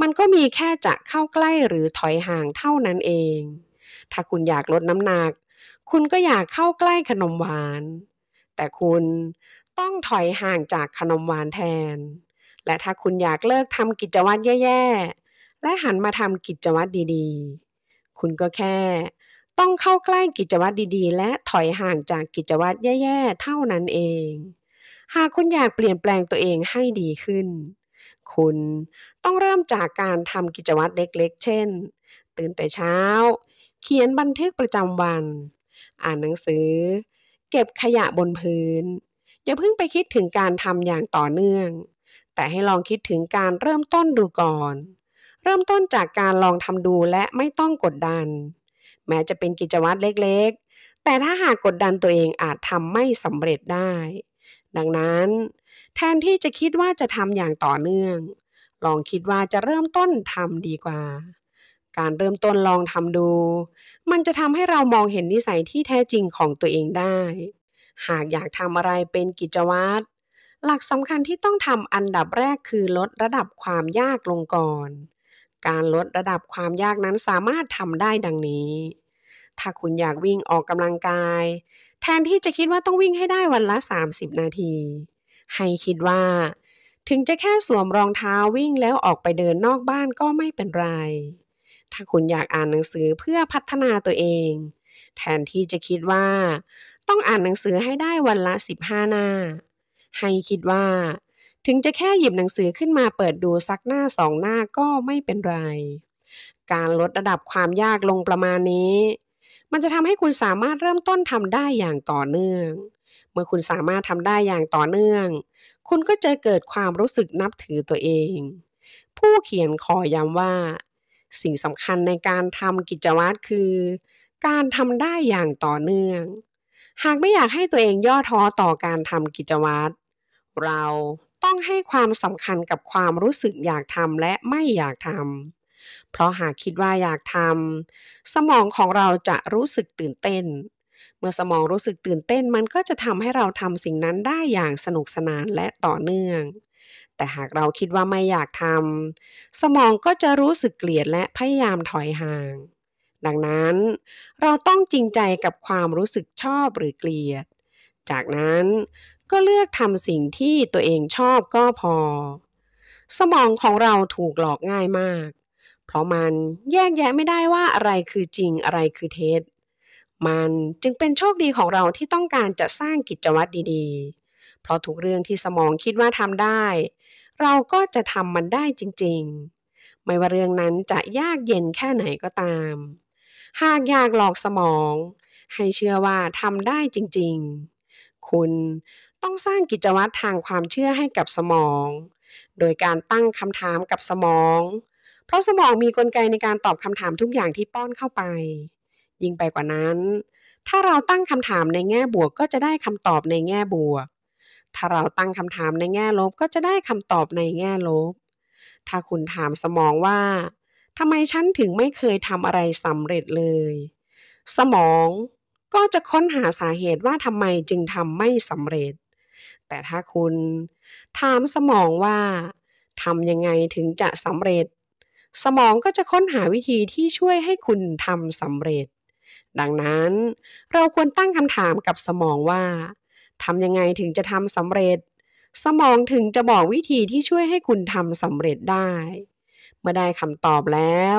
มันก็มีแค่จะเข้าใกล้หรือถอยห่างเท่านั้นเอง ถ้าคุณอยากลดน้ำหนัก คุณก็อยากเข้าใกล้ขนมหวาน แต่คุณต้องถอยห่างจากขนมหวานแทน และถ้าคุณอยากเลิกทำกิจวัตรแย่ๆ และหันมาทำกิจวัตรดีๆ คุณก็แค่ต้องเข้าใกล้กิจวัตรดีๆ และถอยห่างจากกิจวัตรแย่ๆ เท่านั้นเอง หากคุณอยากเปลี่ยนแปลงตัวเองให้ดีขึ้น คุณต้องเริ่มจากการทำกิจวัตรเล็กๆเช่น ตื่นแต่เช้า เขียนบันทึกประจำวัน อ่านหนังสือ เก็บขยะบนพื้น อย่าเพิ่งไปคิดถึงการทำอย่างต่อเนื่อง แต่ให้ลองคิดถึงการเริ่มต้นดูก่อน เริ่มต้นจากการลองทำดูและไม่ต้องกดดันแม้จะเป็นกิจวัตรเล็ก ๆ แต่ถ้าหากกดดันตัวเองอาจทำไม่สำเร็จได้ ดังนั้น แทนที่จะคิดว่าจะทำอย่างต่อเนื่อง ลองคิดว่าจะเริ่มต้นทำดีกว่า การเริ่มต้นลองทำดู มันจะทำให้เรามองเห็นนิสัยที่แท้จริงของตัวเองได้ หากอยากทำอะไรเป็นกิจวัตร หลักสำคัญที่ต้องทำอันดับแรกคือลดระดับความยากลงก่อนการลดระดับความยากนั้นสามารถทำได้ดังนี้ ถ้าคุณอยากวิ่งออกกำลังกาย แทนที่จะคิดว่าต้องวิ่งให้ได้วันละ 30 นาที ให้คิดว่า ถึงจะแค่สวมรองเท้าวิ่งแล้วออกไปเดินนอกบ้านก็ไม่เป็นไร ถ้าคุณอยากอ่านหนังสือเพื่อพัฒนาตัวเอง แทนที่จะคิดว่า ต้องอ่านหนังสือให้ได้วันละ15หน้า ให้คิดว่าถึงจะแค่หยิบหนังสือขึ้นมาเปิดดูสักหน้าสองหน้าก็ไม่เป็นไร การลดระดับความยากลงประมาณนี้ มันจะทำให้คุณสามารถเริ่มต้นทำได้อย่างต่อเนื่อง เมื่อคุณสามารถทำได้อย่างต่อเนื่อง คุณก็จะเกิดความรู้สึกนับถือตัวเอง ผู้เขียนขอย้ำว่า สิ่งสำคัญในการทำกิจวัตรคือ การทำได้อย่างต่อเนื่อง หากไม่อยากให้ตัวเองย่อท้อต่อการทำกิจวัตรเราต้องให้ความสำคัญกับความรู้สึกอยากทำและไม่อยากทำเพราะหากคิดว่าอยากทำสมองของเราจะรู้สึกตื่นเต้น เมื่อสมองรู้สึกตื่นเต้นมันก็จะทำให้เราทำสิ่งนั้นได้อย่างสนุกสนานและต่อเนื่อง แต่หากเราคิดว่าไม่อยากทำสมองก็จะรู้สึกเกลียดและพยายามถอยห่าง ดังนั้นเราต้องจริงใจกับความรู้สึกชอบหรือเกลียด จากนั้นก็เลือกทำสิ่งที่ตัวเองชอบก็พอ สมองของเราถูกหลอกง่ายมาก เพราะมันแยกแยะไม่ได้ว่าอะไรคือจริงอะไรคือเท็จ มันจึงเป็นโชคดีของเราที่ต้องการจะสร้างกิจวัตรดีๆ เพราะทุกเรื่องที่สมองคิดว่าทำได้ เราก็จะทำมันได้จริงๆ ไม่ว่าเรื่องนั้นจะยากเย็นแค่ไหนก็ตาม หากอยากหลอกสมอง ให้เชื่อว่าทำได้จริงๆ คุณต้องสร้างกิจวัตรทางความเชื่อให้กับสมอง โดยการตั้งคำถามกับสมอง เพราะสมองมีกลไกในการตอบคำถามทุกอย่างที่ป้อนเข้าไป ยิ่งไปกว่านั้น ถ้าเราตั้งคำถามในแง่บวกก็จะได้คำตอบในแง่บวก ถ้าเราตั้งคำถามในแง่ลบก็จะได้คำตอบในแง่ลบ ถ้าคุณถามสมองว่า ทำไมฉันถึงไม่เคยทำอะไรสำเร็จเลย สมองก็จะค้นหาสาเหตุว่าทำไมจึงทำไม่สำเร็จแต่ถ้าคุณถามสมองว่าทำยังไงถึงจะสำเร็จ สมองก็จะค้นหาวิธีที่ช่วยให้คุณทำสำเร็จ ดังนั้น เราควรตั้งคำถามกับสมองว่าทำยังไงถึงจะทำสำเร็จ สมองถึงจะบอกวิธีที่ช่วยให้คุณทำสำเร็จได้ เมื่อได้คำตอบแล้ว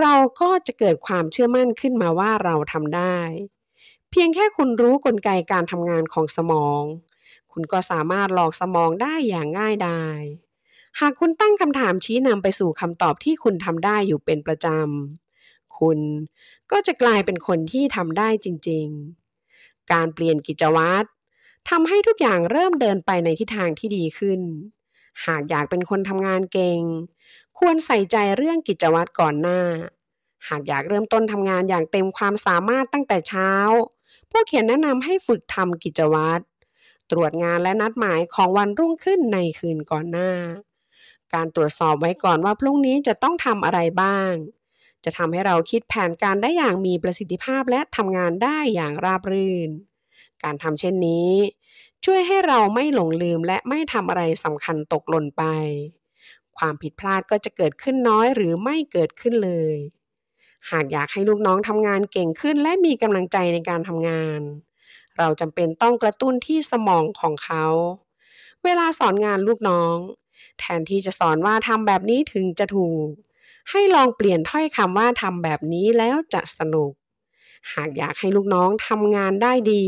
เราก็จะเกิดความเชื่อมั่นขึ้นมาว่าเราทำได้ เพียงแค่คุณรู้กลไกการทำงานของสมองคุณก็สามารถหลอกสมองได้อย่างง่ายดาย หากคุณตั้งคำถามชี้นำไปสู่คำตอบที่คุณทำได้อยู่เป็นประจำ คุณก็จะกลายเป็นคนที่ทำได้จริงๆ การเปลี่ยนกิจวัตรทำให้ทุกอย่างเริ่มเดินไปในทิศทางที่ดีขึ้น หากอยากเป็นคนทำงานเก่ง ควรใส่ใจเรื่องกิจวัตรก่อนหน้า หากอยากเริ่มต้นทำงานอย่างเต็มความสามารถตั้งแต่เช้า ผู้เขียนแนะนำให้ฝึกทำกิจวัตรตรวจงานและนัดหมายของวันรุ่งขึ้นในคืนก่อนหน้า การตรวจสอบไว้ก่อนว่าพรุ่งนี้จะต้องทำอะไรบ้าง จะทำให้เราคิดแผนการได้อย่างมีประสิทธิภาพและทำงานได้อย่างราบรื่น การทำเช่นนี้ ช่วยให้เราไม่หลงลืมและไม่ทำอะไรสำคัญตกหล่นไป ความผิดพลาดก็จะเกิดขึ้นน้อยหรือไม่เกิดขึ้นเลย หากอยากให้ลูกน้องทำงานเก่งขึ้นและมีกำลังใจในการทำงานเราจำเป็นต้องกระตุ้นที่สมองของเขา เวลาสอนงานลูกน้อง แทนที่จะสอนว่าทำแบบนี้ถึงจะถูก ให้ลองเปลี่ยนถ้อยคำว่าทำแบบนี้แล้วจะสนุก หากอยากให้ลูกน้องทำงานได้ดี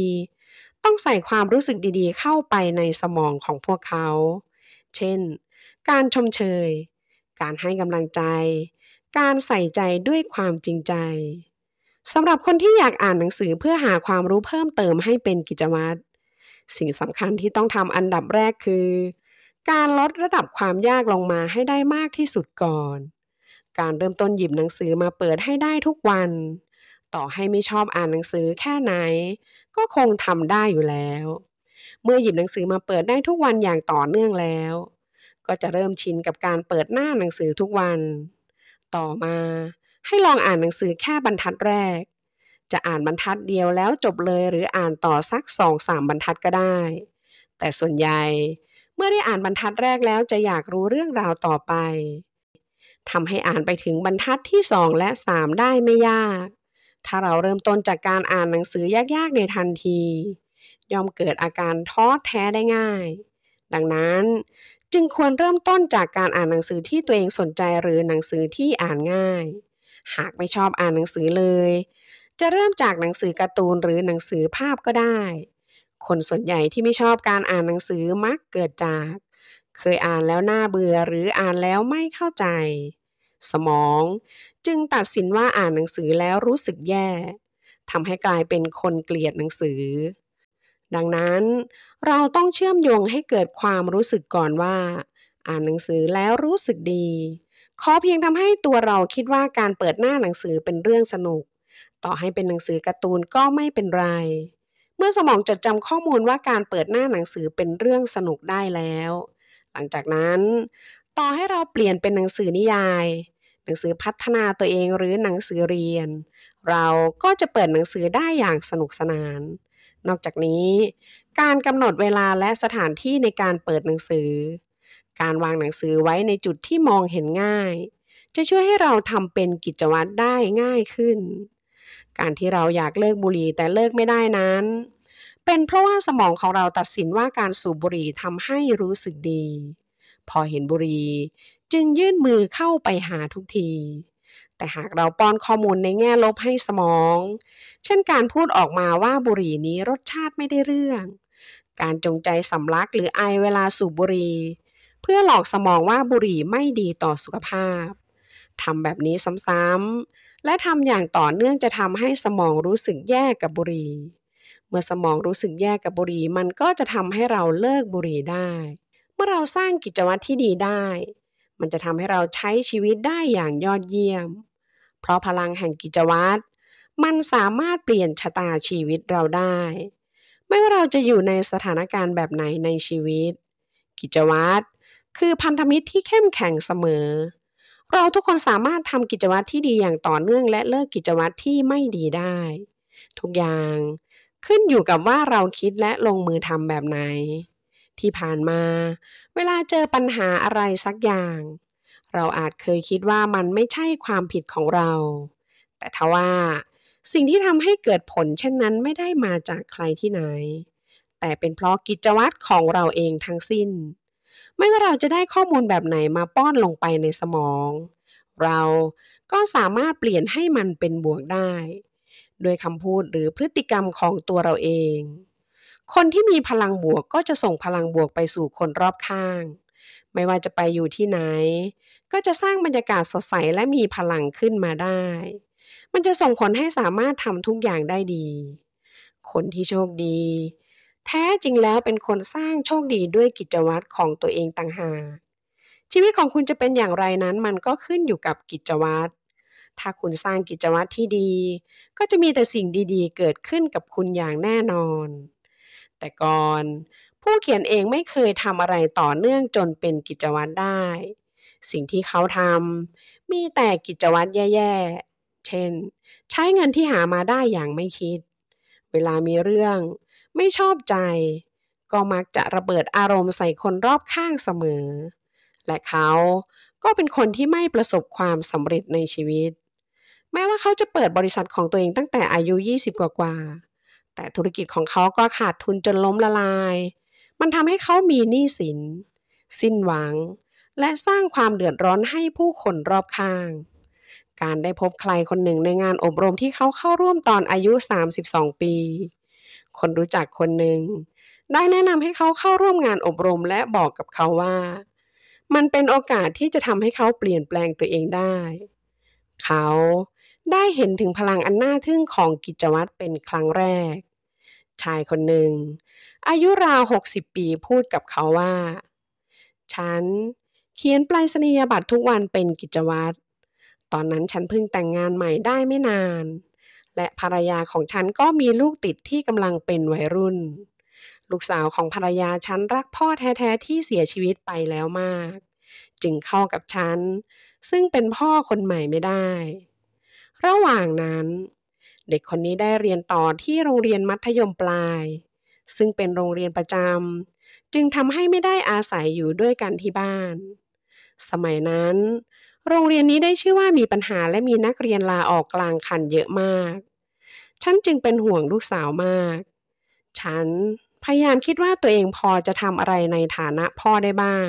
ต้องใส่ความรู้สึกดีๆ เข้าไปในสมองของพวกเขา เช่น การชมเชย การให้กำลังใจ การใส่ใจด้วยความจริงใจสำหรับคนที่อยากอ่านหนังสือเพื่อหาความรู้เพิ่มเติมให้เป็นกิจวัตร สิ่งสำคัญที่ต้องทำอันดับแรกคือ การลดระดับความยากลงมาให้ได้มากที่สุดก่อน การเริ่มต้นหยิบหนังสือมาเปิดให้ได้ทุกวัน ต่อให้ไม่ชอบอ่านหนังสือแค่ไหน ก็คงทำได้อยู่แล้ว เมื่อหยิบหนังสือมาเปิดได้ทุกวันอย่างต่อเนื่องแล้ว ก็จะเริ่มชินกับการเปิดหน้าหนังสือทุกวัน ต่อมาให้ลองอ่านหนังสือแค่บรรทัดแรก จะอ่านบรรทัดเดียวแล้วจบเลยหรืออ่านต่อสักสองสามบรรทัดก็ได้ แต่ส่วนใหญ่เมื่อได้อ่านบรรทัดแรกแล้วจะอยากรู้เรื่องราวต่อไป ทำให้อ่านไปถึงบรรทัดที่สองและสามได้ไม่ยาก ถ้าเราเริ่มต้นจากการอ่านหนังสือยากๆในทันที ยอมเกิดอาการท้อแท้ได้ง่าย ดังนั้นจึงควรเริ่มต้นจากการอ่านหนังสือที่ตัวเองสนใจหรือหนังสือที่อ่านง่ายหากไม่ชอบอ่านหนังสือเลย จะเริ่มจากหนังสือการ์ตูนหรือหนังสือภาพก็ได้ คนส่วนใหญ่ที่ไม่ชอบการอ่านหนังสือมักเกิดจาก เคยอ่านแล้วน่าเบื่อหรืออ่านแล้วไม่เข้าใจ สมองจึงตัดสินว่าอ่านหนังสือแล้วรู้สึกแย่ทำให้กลายเป็นคนเกลียดหนังสือ ดังนั้นเราต้องเชื่อมโยงให้เกิดความรู้สึกก่อนว่า อ่านหนังสือแล้วรู้สึกดีขอเพียงทำให้ตัวเราคิดว่าการเปิดหน้าหนังสือเป็นเรื่องสนุก ต่อให้เป็นหนังสือการ์ตูนก็ไม่เป็นไร เมื่อสมองจดจำข้อมูลว่าการเปิดหน้าหนังสือเป็นเรื่องสนุกได้แล้ว หลังจากนั้นต่อให้เราเปลี่ยนเป็นหนังสือนิยาย หนังสือพัฒนาตัวเองหรือหนังสือเรียน เราก็จะเปิดหนังสือได้อย่างสนุกสนาน นอกจากนี้ การกำหนดเวลาและสถานที่ในการเปิดหนังสือการวางหนังสือไว้ในจุดที่มองเห็นง่าย จะช่วยให้เราทำเป็นกิจวัตรได้ง่ายขึ้น การที่เราอยากเลิกบุหรี่แต่เลิกไม่ได้นั้น เป็นเพราะว่าสมองของเราตัดสินว่าการสูบบุหรี่ทำให้รู้สึกดี พอเห็นบุหรี่จึงยื่นมือเข้าไปหาทุกที แต่หากเราป้อนข้อมูลในแง่ลบให้สมอง เช่นการพูดออกมาว่าบุหรี่นี้รสชาติไม่ได้เรื่อง การจงใจสำลักหรือไอเวลาสูบบุหรี่เพื่อหลอกสมองว่าบุหรี่ไม่ดีต่อสุขภาพ ทำแบบนี้ซ้ำๆและทำอย่างต่อเนื่องจะทำให้สมองรู้สึกแย่กับบุหรี่ เมื่อสมองรู้สึกแย่กับบุหรี่มันก็จะทำให้เราเลิกบุหรี่ได้ เมื่อเราสร้างกิจวัตรที่ดีได้ มันจะทำให้เราใช้ชีวิตได้อย่างยอดเยี่ยม เพราะพลังแห่งกิจวัตรมันสามารถเปลี่ยนชะตาชีวิตเราได้ ไม่ว่าเราจะอยู่ในสถานการณ์แบบไหนในชีวิต กิจวัตรคือพันธมิตรที่เข้มแข็งเสมอ เราทุกคนสามารถทำกิจวัตรที่ดีอย่างต่อเนื่องและเลิกกิจวัตรที่ไม่ดีได้ ทุกอย่างขึ้นอยู่กับว่าเราคิดและลงมือทำแบบไหน ที่ผ่านมาเวลาเจอปัญหาอะไรสักอย่าง เราอาจเคยคิดว่ามันไม่ใช่ความผิดของเรา แต่ทว่าสิ่งที่ทำให้เกิดผลเช่นนั้นไม่ได้มาจากใครที่ไหน แต่เป็นเพราะกิจวัตรของเราเองทั้งสิ้นไม่ว่าเราจะได้ข้อมูลแบบไหนมาป้อนลงไปในสมอง เราก็สามารถเปลี่ยนให้มันเป็นบวกได้ โดยคำพูดหรือพฤติกรรมของตัวเราเอง คนที่มีพลังบวกก็จะส่งพลังบวกไปสู่คนรอบข้าง ไม่ว่าจะไปอยู่ที่ไหน ก็จะสร้างบรรยากาศสดใส และมีพลังขึ้นมาได้ มันจะส่งผลให้สามารถทำทุกอย่างได้ดี คนที่โชคดีแท้จริงแล้วเป็นคนสร้างโชคดีด้วยกิจวัตรของตัวเองต่างหาก ชีวิตของคุณจะเป็นอย่างไรนั้น มันก็ขึ้นอยู่กับกิจวัตร ถ้าคุณสร้างกิจวัตรที่ดี ก็จะมีแต่สิ่งดีๆ เกิดขึ้นกับคุณอย่างแน่นอน แต่ก่อนผู้เขียนเองไม่เคยทำอะไรต่อเนื่องจนเป็นกิจวัตรได้ สิ่งที่เขาทำมีแต่กิจวัตรแย่ๆ เช่น ใช้เงินที่หามาได้อย่างไม่คิด เวลามีเรื่องไม่ชอบใจก็มักจะระเบิดอารมณ์ใส่คนรอบข้างเสมอ และเขาก็เป็นคนที่ไม่ประสบความสำเร็จในชีวิต แม้ว่าเขาจะเปิดบริษัทของตัวเองตั้งแต่อายุ 20 กว่ากว่า แต่ธุรกิจของเขาก็ขาดทุนจนล้มละลาย มันทำให้เขามีหนี้สิน สิ้นหวัง และสร้างความเดือดร้อนให้ผู้คนรอบข้าง การได้พบใครคนหนึ่งในงานอบรมที่เขาเข้าร่วมตอนอายุ 32 ปีคนรู้จักคนหนึ่งได้แนะนำให้เขาเข้าร่วมงานอบรมและบอกกับเขาว่ามันเป็นโอกาสที่จะทำให้เขาเปลี่ยนแปลงตัวเองได้ เขาได้เห็นถึงพลังอันน่าทึ่งของกิจวัตรเป็นครั้งแรก ชายคนหนึ่งอายุราวหกสิบปีพูดกับเขาว่า ฉัน เขียนปลายสนียบัตรทุกวันเป็นกิจวัตรตอนนั้นฉันเพิ่งแต่งงานใหม่ได้ไม่นานและภรรยาของฉันก็มีลูกติดที่กำลังเป็นวัยรุ่น ลูกสาวของภรรยาฉันรักพ่อแท้ๆที่เสียชีวิตไปแล้วมาก จึงเข้ากับฉันซึ่งเป็นพ่อคนใหม่ไม่ได้ ระหว่างนั้น เด็กคนนี้ได้เรียนต่อที่โรงเรียนมัธยมปลาย ซึ่งเป็นโรงเรียนประจำจึงทำให้ไม่ได้อาศัยอยู่ด้วยกันที่บ้าน สมัยนั้น โรงเรียนนี้ได้ชื่อว่ามีปัญหาและมีนักเรียนลาออกกลางคันเยอะมากฉันจึงเป็นห่วงลูกสาวมาก ฉันพยายามคิดว่าตัวเองพอจะทำอะไรในฐานะพ่อได้บ้าง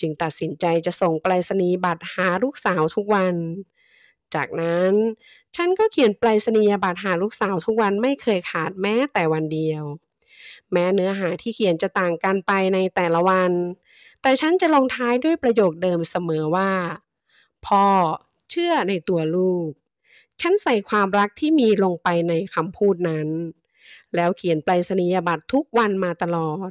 จึงตัดสินใจจะส่งไปรษณียบัตรหาลูกสาวทุกวัน จากนั้นฉันก็เขียนไปรษณียบัตรหาลูกสาวทุกวันไม่เคยขาดแม้แต่วันเดียว แม้เนื้อหาที่เขียนจะต่างกันไปในแต่ละวัน แต่ฉันจะลงท้ายด้วยประโยคเดิมเสมอว่า พ่อเชื่อในตัวลูกฉันใส่ความรักที่มีลงไปในคำพูดนั้น แล้วเขียนไปรษณียบัตรทุกวันมาตลอด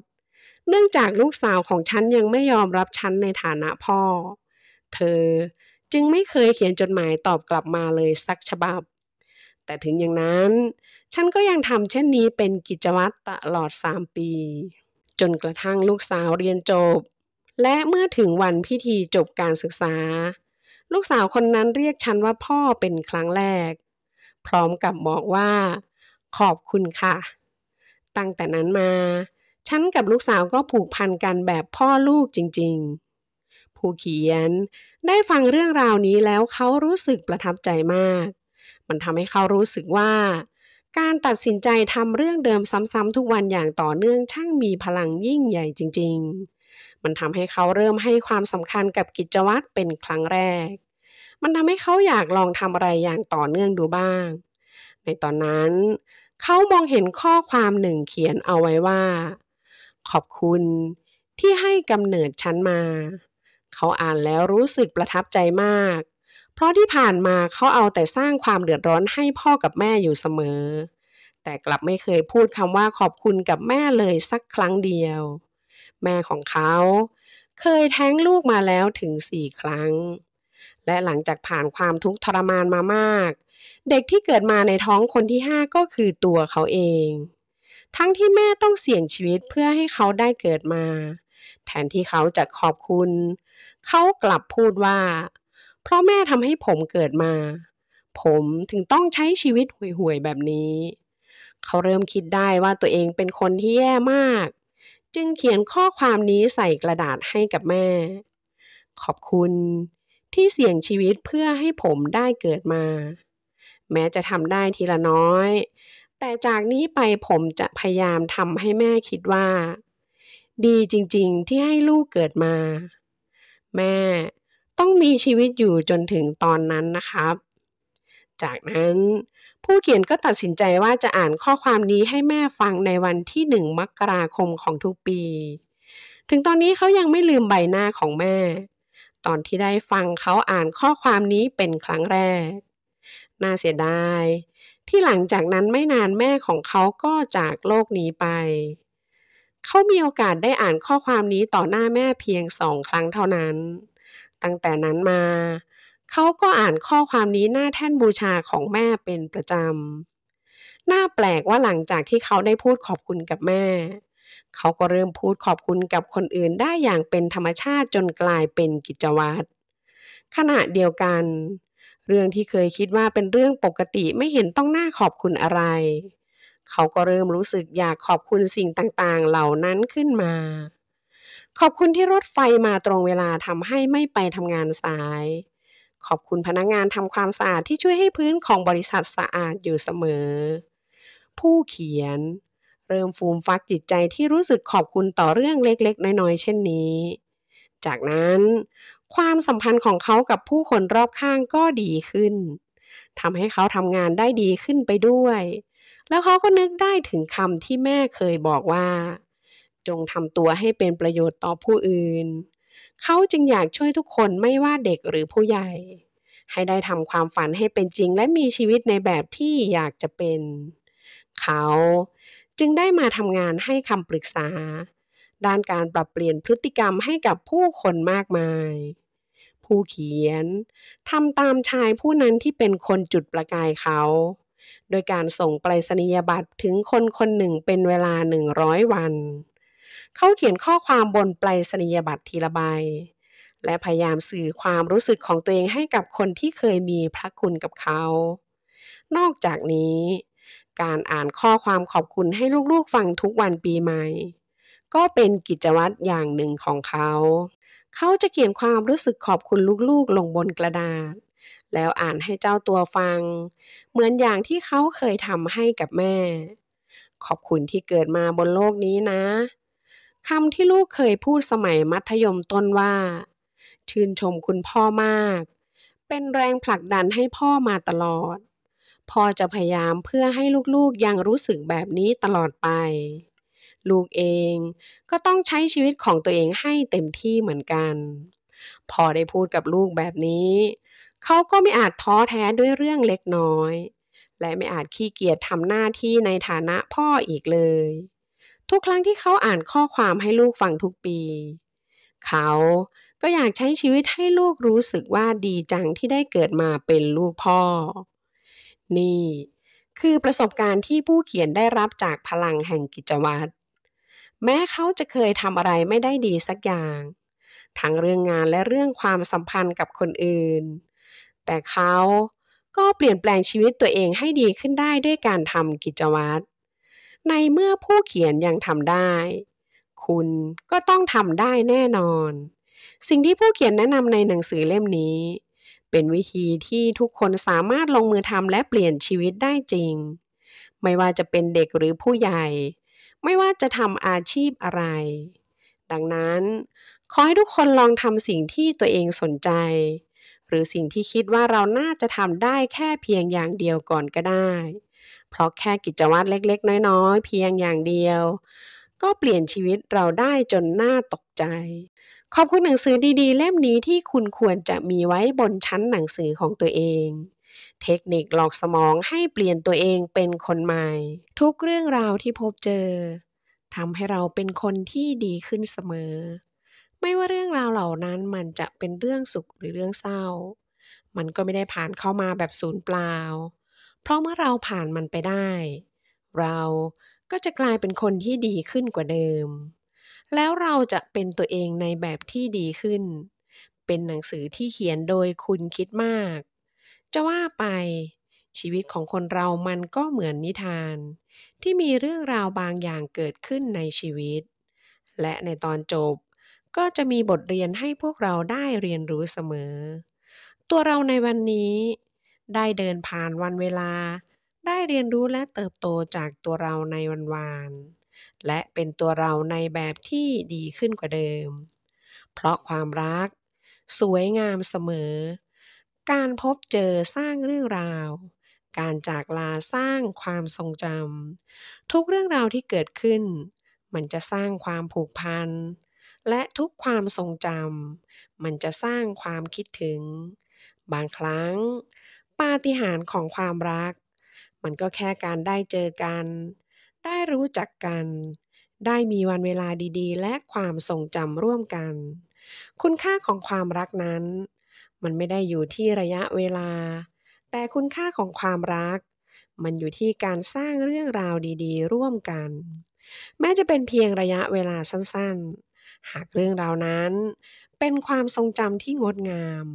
เนื่องจากลูกสาวของฉันยังไม่ยอมรับฉันในฐานะพ่อ เธอจึงไม่เคยเขียนจดหมายตอบกลับมาเลยสักฉบับ แต่ถึงอย่างนั้น ฉันก็ยังทำเช่นนี้เป็นกิจวัตรตลอดสามปี จนกระทั่งลูกสาวเรียนจบ และเมื่อถึงวันพิธีจบการศึกษาลูกสาวคนนั้นเรียกฉันว่าพ่อเป็นครั้งแรก พร้อมกับบอกว่า ขอบคุณค่ะ ตั้งแต่นั้นมา ฉันกับลูกสาวก็ผูกพันกันแบบพ่อลูกจริงๆ ผู้เขียนได้ฟังเรื่องราวนี้แล้วเขารู้สึกประทับใจมาก มันทำให้เขารู้สึกว่า การตัดสินใจทำเรื่องเดิมซ้ำๆทุกวันอย่างต่อเนื่องช่างมีพลังยิ่งใหญ่จริง ๆมันทำให้เขาเริ่มให้ความสำคัญกับกิจวัตรเป็นครั้งแรก มันทำให้เขาอยากลองทำอะไรอย่างต่อเนื่องดูบ้าง ในตอนนั้น เขามองเห็นข้อความหนึ่งเขียนเอาไว้ว่า ขอบคุณที่ให้กำเนิดฉันมา เขาอ่านแล้วรู้สึกประทับใจมาก เพราะที่ผ่านมาเขาเอาแต่สร้างความเดือดร้อนให้พ่อกับแม่อยู่เสมอ แต่กลับไม่เคยพูดคำว่าขอบคุณกับแม่เลยสักครั้งเดียวแม่ของเขา เคยแท้งลูกมาแล้วถึงสี่ครั้ง และหลังจากผ่านความทุกข์ทรมานมามาก เด็กที่เกิดมาในท้องคนที่ห้าก็คือตัวเขาเอง ทั้งที่แม่ต้องเสี่ยงชีวิตเพื่อให้เขาได้เกิดมา แทนที่เขาจะขอบคุณ เขากลับพูดว่า เพราะแม่ทำให้ผมเกิดมา ผมถึงต้องใช้ชีวิตห่วยๆแบบนี้ เขาเริ่มคิดได้ว่าตัวเองเป็นคนที่แย่มากจึงเขียนข้อความนี้ใส่กระดาษให้กับแม่ ขอบคุณที่เสี่ยงชีวิตเพื่อให้ผมได้เกิดมา แม้จะทำได้ทีละน้อย แต่จากนี้ไปผมจะพยายามทำให้แม่คิดว่า ดีจริงๆที่ให้ลูกเกิดมา แม่ต้องมีชีวิตอยู่จนถึงตอนนั้นนะครับ จากนั้นผู้เขียนก็ตัดสินใจว่าจะอ่านข้อความนี้ให้แม่ฟังในวันที่หนึ่งมกราคมของทุกปี ถึงตอนนี้เขายังไม่ลืมใบหน้าของแม่ ตอนที่ได้ฟังเขาอ่านข้อความนี้เป็นครั้งแรก น่าเสียดายที่หลังจากนั้นไม่นานแม่ของเขาก็จากโลกนี้ไป เขามีโอกาสได้อ่านข้อความนี้ต่อหน้าแม่เพียงสองครั้งเท่านั้น ตั้งแต่นั้นมาเขาก็อ่านข้อความนี้หน้าแท่นบูชาของแม่เป็นประจำ น่าแปลกว่าหลังจากที่เขาได้พูดขอบคุณกับแม่ เขาก็เริ่มพูดขอบคุณกับคนอื่นได้อย่างเป็นธรรมชาติจนกลายเป็นกิจวัตร ขณะเดียวกัน เรื่องที่เคยคิดว่าเป็นเรื่องปกติไม่เห็นต้องน่าขอบคุณอะไร เขาก็เริ่มรู้สึกอยากขอบคุณสิ่งต่างๆ เหล่านั้นขึ้นมา ขอบคุณที่รถไฟมาตรงเวลาทำให้ไม่ไปทำงานสายขอบคุณพนักงงานทำความสะอาดที่ช่วยให้พื้นของบริษัทสะอาดอยู่เสมอ ผู้เขียน เริ่มฟูมฟักจิตใจที่รู้สึกขอบคุณต่อเรื่องเล็กๆ น้อยๆ เช่นนี้ จากนั้น ความสัมพันธ์ของเขากับผู้คนรอบข้างก็ดีขึ้น ทำให้เขาทำงานได้ดีขึ้นไปด้วย แล้วเขาก็นึกได้ถึงคำที่แม่เคยบอกว่า จงทำตัวให้เป็นประโยชน์ต่อผู้อื่นเขาจึงอยากช่วยทุกคนไม่ว่าเด็กหรือผู้ใหญ่ ให้ได้ทำความฝันให้เป็นจริง และมีชีวิตในแบบที่อยากจะเป็น เขาจึงได้มาทำงานให้คำปรึกษา ด้านการปรับเปลี่ยนพฤติกรรมให้กับผู้คนมากมาย ผู้เขียนทำตามชายผู้นั้นที่เป็นคนจุดประกายเขา โดยการส่งไปรษณียบัตรถึงคนคนหนึ่งเป็นเวลา 100 วันเขาเขียนข้อความบนไปรษณียบัตรทีละใบและพยายามสื่อความรู้สึกของตัวเองให้กับคนที่เคยมีพระคุณกับเขา นอกจากนี้ การอ่านข้อความขอบคุณให้ลูกๆ ฟังทุกวันปีใหม่ ก็เป็นกิจวัตรอย่างหนึ่งของเขา เขาจะเขียนความรู้สึกขอบคุณลูกๆลงบนกระดาษ แล้วอ่านให้เจ้าตัวฟัง เหมือนอย่างที่เขาเคยทำให้กับแม่ ขอบคุณที่เกิดมาบนโลกนี้นะคำที่ลูกเคยพูดสมัยมัธยมต้นว่า ชื่นชมคุณพ่อมาก เป็นแรงผลักดันให้พ่อมาตลอด พ่อจะพยายามเพื่อให้ลูกๆยังรู้สึกแบบนี้ตลอดไป ลูกเองก็ต้องใช้ชีวิตของตัวเองให้เต็มที่เหมือนกัน พอได้พูดกับลูกแบบนี้ เขาก็ไม่อาจท้อแท้ด้วยเรื่องเล็กน้อย และไม่อาจขี้เกียจทำหน้าที่ในฐานะพ่ออีกเลยทุกครั้งที่เขาอ่านข้อความให้ลูกฟังทุกปี เขาก็อยากใช้ชีวิตให้ลูกรู้สึกว่าดีจังที่ได้เกิดมาเป็นลูกพ่อ นี่คือประสบการณ์ที่ผู้เขียนได้รับจากพลังแห่งกิจวัตร แม้เขาจะเคยทำอะไรไม่ได้ดีสักอย่าง ทั้งเรื่องงานและเรื่องความสัมพันธ์กับคนอื่น แต่เขาก็เปลี่ยนแปลงชีวิตตัวเองให้ดีขึ้นได้ด้วยการทำกิจวัตรในเมื่อผู้เขียนยังทำได้ คุณก็ต้องทำได้แน่นอน สิ่งที่ผู้เขียนแนะนำในหนังสือเล่มนี้ เป็นวิธีที่ทุกคนสามารถลงมือทำและเปลี่ยนชีวิตได้จริง ไม่ว่าจะเป็นเด็กหรือผู้ใหญ่ ไม่ว่าจะทำอาชีพอะไร ดังนั้นขอให้ทุกคนลองทำสิ่งที่ตัวเองสนใจ หรือสิ่งที่คิดว่าเราน่าจะทำได้แค่เพียงอย่างเดียวก่อนก็ได้เพราะแค่กิจวัตรเล็ก ๆ น้อยๆเพียงอย่างเดียว ก็เปลี่ยนชีวิตเราได้จนหน้าตกใจขอบคุณหนังสือดี ๆ เล่มนี้ที่คุณควรจะมีไว้บนชั้นหนังสือของตัวเอง เทคนิคหลอกสมองให้เปลี่ยนตัวเองเป็นคนใหม่ ทุกเรื่องราวที่พบเจอทำให้เราเป็นคนที่ดีขึ้นเสมอ ไม่ว่าเรื่องราวเหล่านั้นมันจะเป็นเรื่องสุขหรือเรื่องเศร้า มันก็ไม่ได้ผ่านเข้ามาแบบศูนย์เปล่าเพราะเมื่อเราผ่านมันไปได้ เราก็จะกลายเป็นคนที่ดีขึ้นกว่าเดิม แล้วเราจะเป็นตัวเองในแบบที่ดีขึ้น เป็นหนังสือที่เขียนโดยคุณคิดมาก จะว่าไป ชีวิตของคนเรามันก็เหมือนนิทาน ที่มีเรื่องราวบางอย่างเกิดขึ้นในชีวิต และในตอนจบก็จะมีบทเรียนให้พวกเราได้เรียนรู้เสมอ ตัวเราในวันนี้ได้เดินผ่านวันเวลา ได้เรียนรู้และเติบโตจากตัวเราในวันวาน และเป็นตัวเราในแบบที่ดีขึ้นกว่าเดิม เพราะความรัก สวยงามเสมอ การพบเจอสร้างเรื่องราว การจากลาสร้างความทรงจำ ทุกเรื่องราวที่เกิดขึ้น มันจะสร้างความผูกพัน และทุกความทรงจำ มันจะสร้างความคิดถึง บางครั้งปาฏิหาริย์ของความรัก มันก็แค่การได้เจอกัน ได้รู้จักกัน ได้มีวันเวลาดีๆ และความทรงจำร่วมกัน คุณค่าของความรักนั้น มันไม่ได้อยู่ที่ระยะเวลา แต่คุณค่าของความรัก มันอยู่ที่การสร้างเรื่องราวดีๆ ร่วมกัน แม้จะเป็นเพียงระยะเวลาสั้นๆ หากเรื่องราวนั้น เป็นความทรงจำที่งดงาม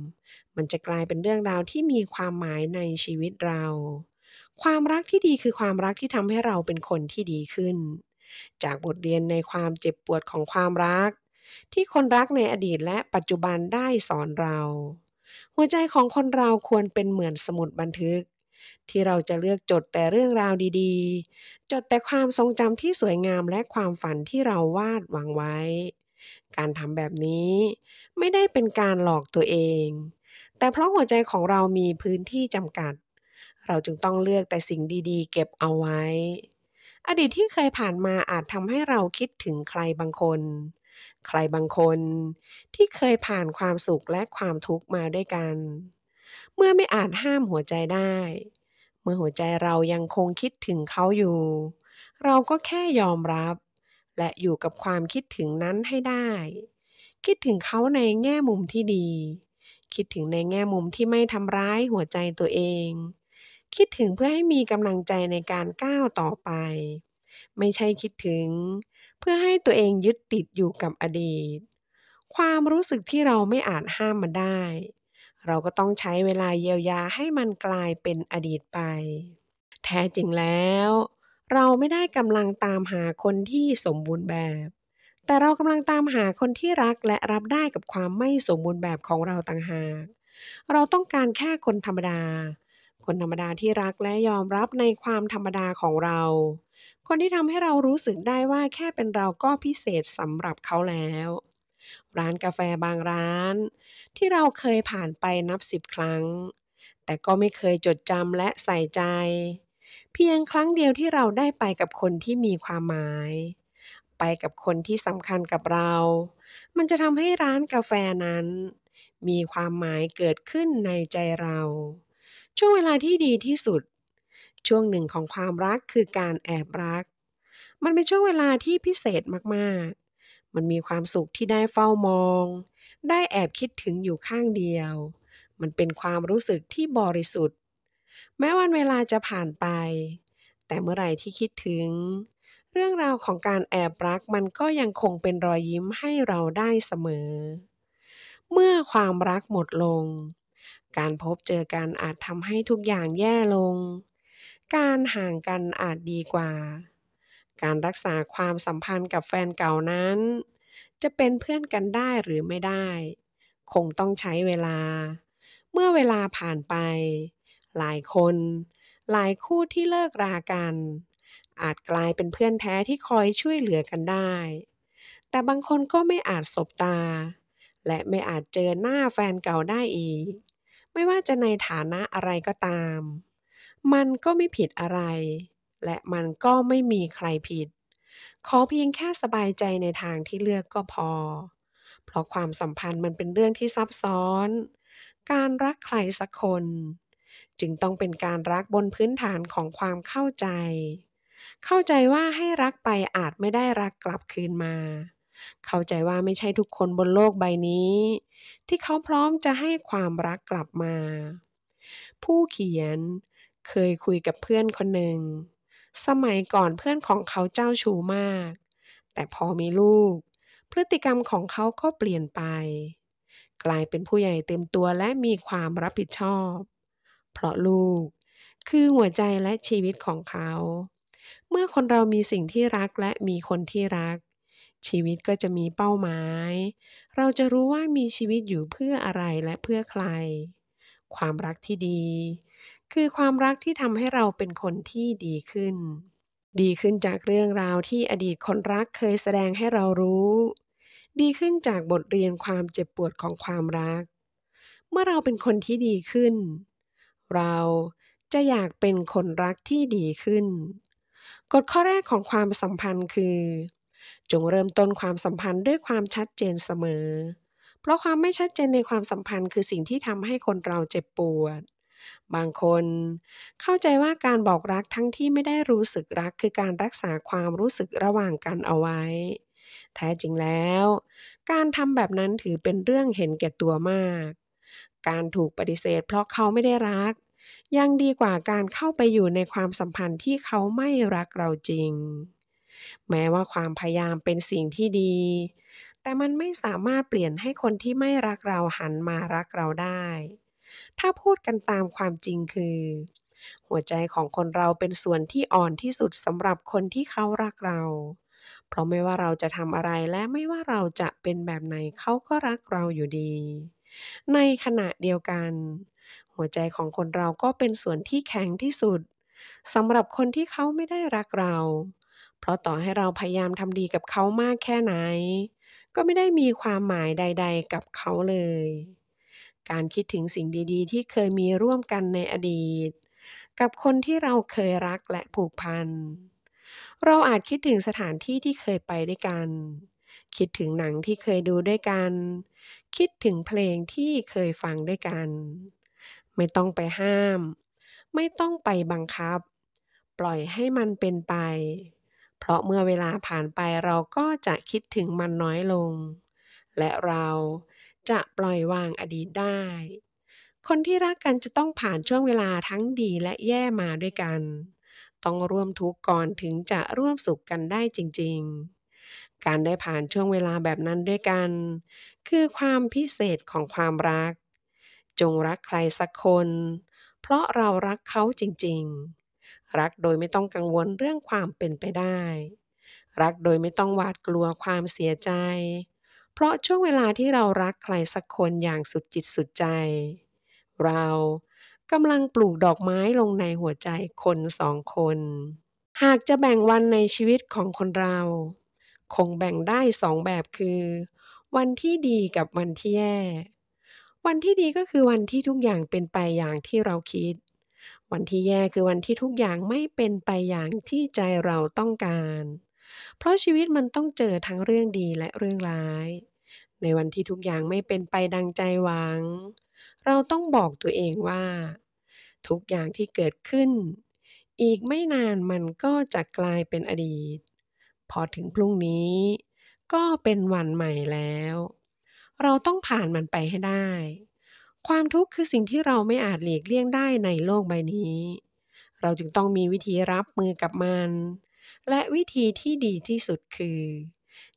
มันจะกลายเป็นเรื่องราวที่มีความหมายในชีวิตเรา ความรักที่ดีคือความรักที่ทำให้เราเป็นคนที่ดีขึ้น จากบทเรียนในความเจ็บปวดของความรัก ที่คนรักในอดีตและปัจจุบันได้สอนเรา หัวใจของคนเราควรเป็นเหมือนสมุดบันทึก ที่เราจะเลือกจดแต่เรื่องราวดีๆ จดแต่ความทรงจำที่สวยงามและความฝันที่เราวาดหวังไว้ การทำแบบนี้ไม่ได้เป็นการหลอกตัวเองแต่เพราะหัวใจของเรามีพื้นที่จำกัด เราจึงต้องเลือกแต่สิ่งดีๆ เก็บเอาไว้ อดีตที่เคยผ่านมาอาจทำให้เราคิดถึงใครบางคน ใครบางคนที่เคยผ่านความสุขและความทุกข์มาด้วยกัน เมื่อไม่อาจห้ามหัวใจได้ เมื่อหัวใจเรายังคงคิดถึงเขาอยู่ เราก็แค่ยอมรับ และอยู่กับความคิดถึงนั้นให้ได้ คิดถึงเขาในแง่มุมที่ดีคิดถึงในแง่มุมที่ไม่ทำร้ายหัวใจตัวเอง คิดถึงเพื่อให้มีกำลังใจในการก้าวต่อไป ไม่ใช่คิดถึงเพื่อให้ตัวเองยึดติดอยู่กับอดีต ความรู้สึกที่เราไม่อาจห้ามมันได้ เราก็ต้องใช้เวลาเยียวยาให้มันกลายเป็นอดีตไป แท้จริงแล้ว เราไม่ได้กำลังตามหาคนที่สมบูรณ์แบบแต่เรากำลังตามหาคนที่รักและรับได้กับความไม่สมบูรณ์แบบของเราต่างหาก เราต้องการแค่คนธรรมดา คนธรรมดาที่รักและยอมรับในความธรรมดาของเรา คนที่ทำให้เรารู้สึกได้ว่าแค่เป็นเราก็พิเศษสำหรับเขาแล้ว ร้านกาแฟบางร้าน ที่เราเคยผ่านไปนับสิบครั้ง แต่ก็ไม่เคยจดจำและใส่ใจ เพียงครั้งเดียวที่เราได้ไปกับคนที่มีความหมายไปกับคนที่สำคัญกับเรา มันจะทำให้ร้านกาแฟนั้น มีความหมายเกิดขึ้นในใจเรา ช่วงเวลาที่ดีที่สุด ช่วงหนึ่งของความรักคือการแอบรัก มันเป็นช่วงเวลาที่พิเศษมาก ๆ มันมีความสุขที่ได้เฝ้ามอง ได้แอบคิดถึงอยู่ข้างเดียว มันเป็นความรู้สึกที่บริสุทธิ์ แม้วันเวลาจะผ่านไป แต่เมื่อไหร่ที่คิดถึงเรื่องราวของการแอบรักมันก็ยังคงเป็นรอยยิ้มให้เราได้เสมอ เมื่อความรักหมดลง การพบเจอกันอาจทำให้ทุกอย่างแย่ลง การห่างกันอาจดีกว่า การรักษาความสัมพันธ์กับแฟนเก่านั้น จะเป็นเพื่อนกันได้หรือไม่ได้ คงต้องใช้เวลา เมื่อเวลาผ่านไป หลายคน หลายคู่ที่เลิกรากันอาจกลายเป็นเพื่อนแท้ที่คอยช่วยเหลือกันได้ แต่บางคนก็ไม่อาจสบตา และไม่อาจเจอหน้าแฟนเก่าได้อีก ไม่ว่าจะในฐานะอะไรก็ตาม มันก็ไม่ผิดอะไร และมันก็ไม่มีใครผิด ขอเพียงแค่สบายใจในทางที่เลือกก็พอ เพราะความสัมพันธ์มันเป็นเรื่องที่ซับซ้อน การรักใครสักคน จึงต้องเป็นการรักบนพื้นฐานของความเข้าใจเข้าใจว่าให้รักไปอาจไม่ได้รักกลับคืนมา เข้าใจว่าไม่ใช่ทุกคนบนโลกใบนี้ ที่เขาพร้อมจะให้ความรักกลับมา ผู้เขียนเคยคุยกับเพื่อนคนหนึ่ง สมัยก่อนเพื่อนของเขาเจ้าชู้มาก แต่พอมีลูก พฤติกรรมของเขาก็เปลี่ยนไป กลายเป็นผู้ใหญ่เต็มตัวและมีความรับผิดชอบ เพราะลูกคือหัวใจและชีวิตของเขาเมื่อคนเรามีสิ่งที่รักและมีคนที่รัก ชีวิตก็จะมีเป้าหมาย เราจะรู้ว่ามีชีวิตอยู่เพื่ออะไรและเพื่อใคร ความรักที่ดี คือความรักที่ทำให้เราเป็นคนที่ดีขึ้น ดีขึ้นจากเรื่องราวที่อดีตคนรักเคยแสดงให้เรารู้ ดีขึ้นจากบทเรียนความเจ็บปวดของความรัก เมื่อเราเป็นคนที่ดีขึ้น เราจะอยากเป็นคนรักที่ดีขึ้นกฎข้อแรกของความสัมพันธ์คือ จงเริ่มต้นความสัมพันธ์ด้วยความชัดเจนเสมอ เพราะความไม่ชัดเจนในความสัมพันธ์คือสิ่งที่ทำให้คนเราเจ็บปวด บางคนเข้าใจว่าการบอกรักทั้งที่ไม่ได้รู้สึกรักคือการรักษาความรู้สึกระหว่างกันเอาไว้ แท้จริงแล้วการทำแบบนั้นถือเป็นเรื่องเห็นแก่ตัวมาก การถูกปฏิเสธเพราะเขาไม่ได้รักยังดีกว่าการเข้าไปอยู่ในความสัมพันธ์ที่เขาไม่รักเราจริง แม้ว่าความพยายามเป็นสิ่งที่ดี แต่มันไม่สามารถเปลี่ยนให้คนที่ไม่รักเราหันมารักเราได้ ถ้าพูดกันตามความจริงคือ หัวใจของคนเราเป็นส่วนที่อ่อนที่สุดสำหรับคนที่เขารักเรา เพราะไม่ว่าเราจะทำอะไรและไม่ว่าเราจะเป็นแบบไหนเขาก็รักเราอยู่ดี ในขณะเดียวกันหัวใจของคนเราก็เป็นส่วนที่แข็งที่สุดสำหรับคนที่เขาไม่ได้รักเรา เพราะต่อให้เราพยายามทำดีกับเขามากแค่ไหน ก็ไม่ได้มีความหมายใดๆกับเขาเลย การคิดถึงสิ่งดี ๆ ที่เคยมีร่วมกันในอดีต กับคนที่เราเคยรักและผูกพัน เราอาจคิดถึงสถานที่ที่เคยไปด้วยกัน คิดถึงหนังที่เคยดูด้วยกัน คิดถึงเพลงที่เคยฟังด้วยกันไม่ต้องไปห้าม ไม่ต้องไปบังคับ ปล่อยให้มันเป็นไป เพราะเมื่อเวลาผ่านไปเราก็จะคิดถึงมันน้อยลง และเราจะปล่อยวางอดีตได้ คนที่รักกันจะต้องผ่านช่วงเวลาทั้งดีและแย่มาด้วยกัน ต้องร่วมทุกข์ก่อนถึงจะร่วมสุขกันได้จริง ๆ การได้ผ่านช่วงเวลาแบบนั้นด้วยกัน คือความพิเศษของความรักจงรักใครสักคน เพราะเรารักเขาจริงๆ รักโดยไม่ต้องกังวลเรื่องความเป็นไปได้ รักโดยไม่ต้องหวาดกลัวความเสียใจ เพราะช่วงเวลาที่เรารักใครสักคนอย่างสุดจิตสุดใจ เรากำลังปลูกดอกไม้ลงในหัวใจคนสองคน หากจะแบ่งวันในชีวิตของคนเรา คงแบ่งได้สองแบบคือ วันที่ดีกับวันที่แย่วันที่ดีก็คือวันที่ทุกอย่างเป็นไปอย่างที่เราคิด วันที่แย่คือวันที่ทุกอย่างไม่เป็นไปอย่างที่ใจเราต้องการ เพราะชีวิตมันต้องเจอทั้งเรื่องดีและเรื่องร้าย ในวันที่ทุกอย่างไม่เป็นไปดังใจหวัง เราต้องบอกตัวเองว่า ทุกอย่างที่เกิดขึ้น อีกไม่นานมันก็จะกลายเป็นอดีต พอถึงพรุ่งนี้ ก็เป็นวันใหม่แล้วเราต้องผ่านมันไปให้ได้ ความทุกข์คือสิ่งที่เราไม่อาจหลีกเลี่ยงได้ในโลกใบนี้ เราจึงต้องมีวิธีรับมือกับมัน และวิธีที่ดีที่สุดคือ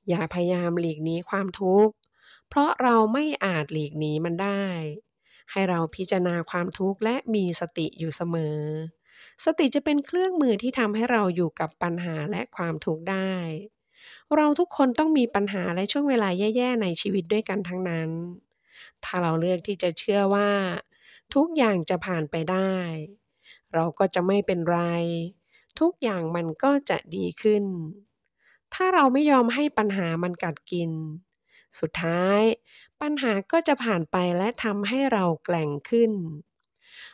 อย่าพยายามหลีกหนีความทุกข์ เพราะเราไม่อาจหลีกหนีมันได้ ให้เราพิจารณาความทุกข์และมีสติอยู่เสมอ สติจะเป็นเครื่องมือที่ทำให้เราอยู่กับปัญหาและความทุกข์ได้เราทุกคนต้องมีปัญหาและช่วงเวลาแย่ๆ ในชีวิตด้วยกันทั้งนั้น ถ้าเราเลือกที่จะเชื่อว่า ทุกอย่างจะผ่านไปได้ เราก็จะไม่เป็นไร ทุกอย่างมันก็จะดีขึ้น ถ้าเราไม่ยอมให้ปัญหามันกัดกิน สุดท้ายปัญหาก็จะผ่านไปและทำให้เราแกล่งขึ้น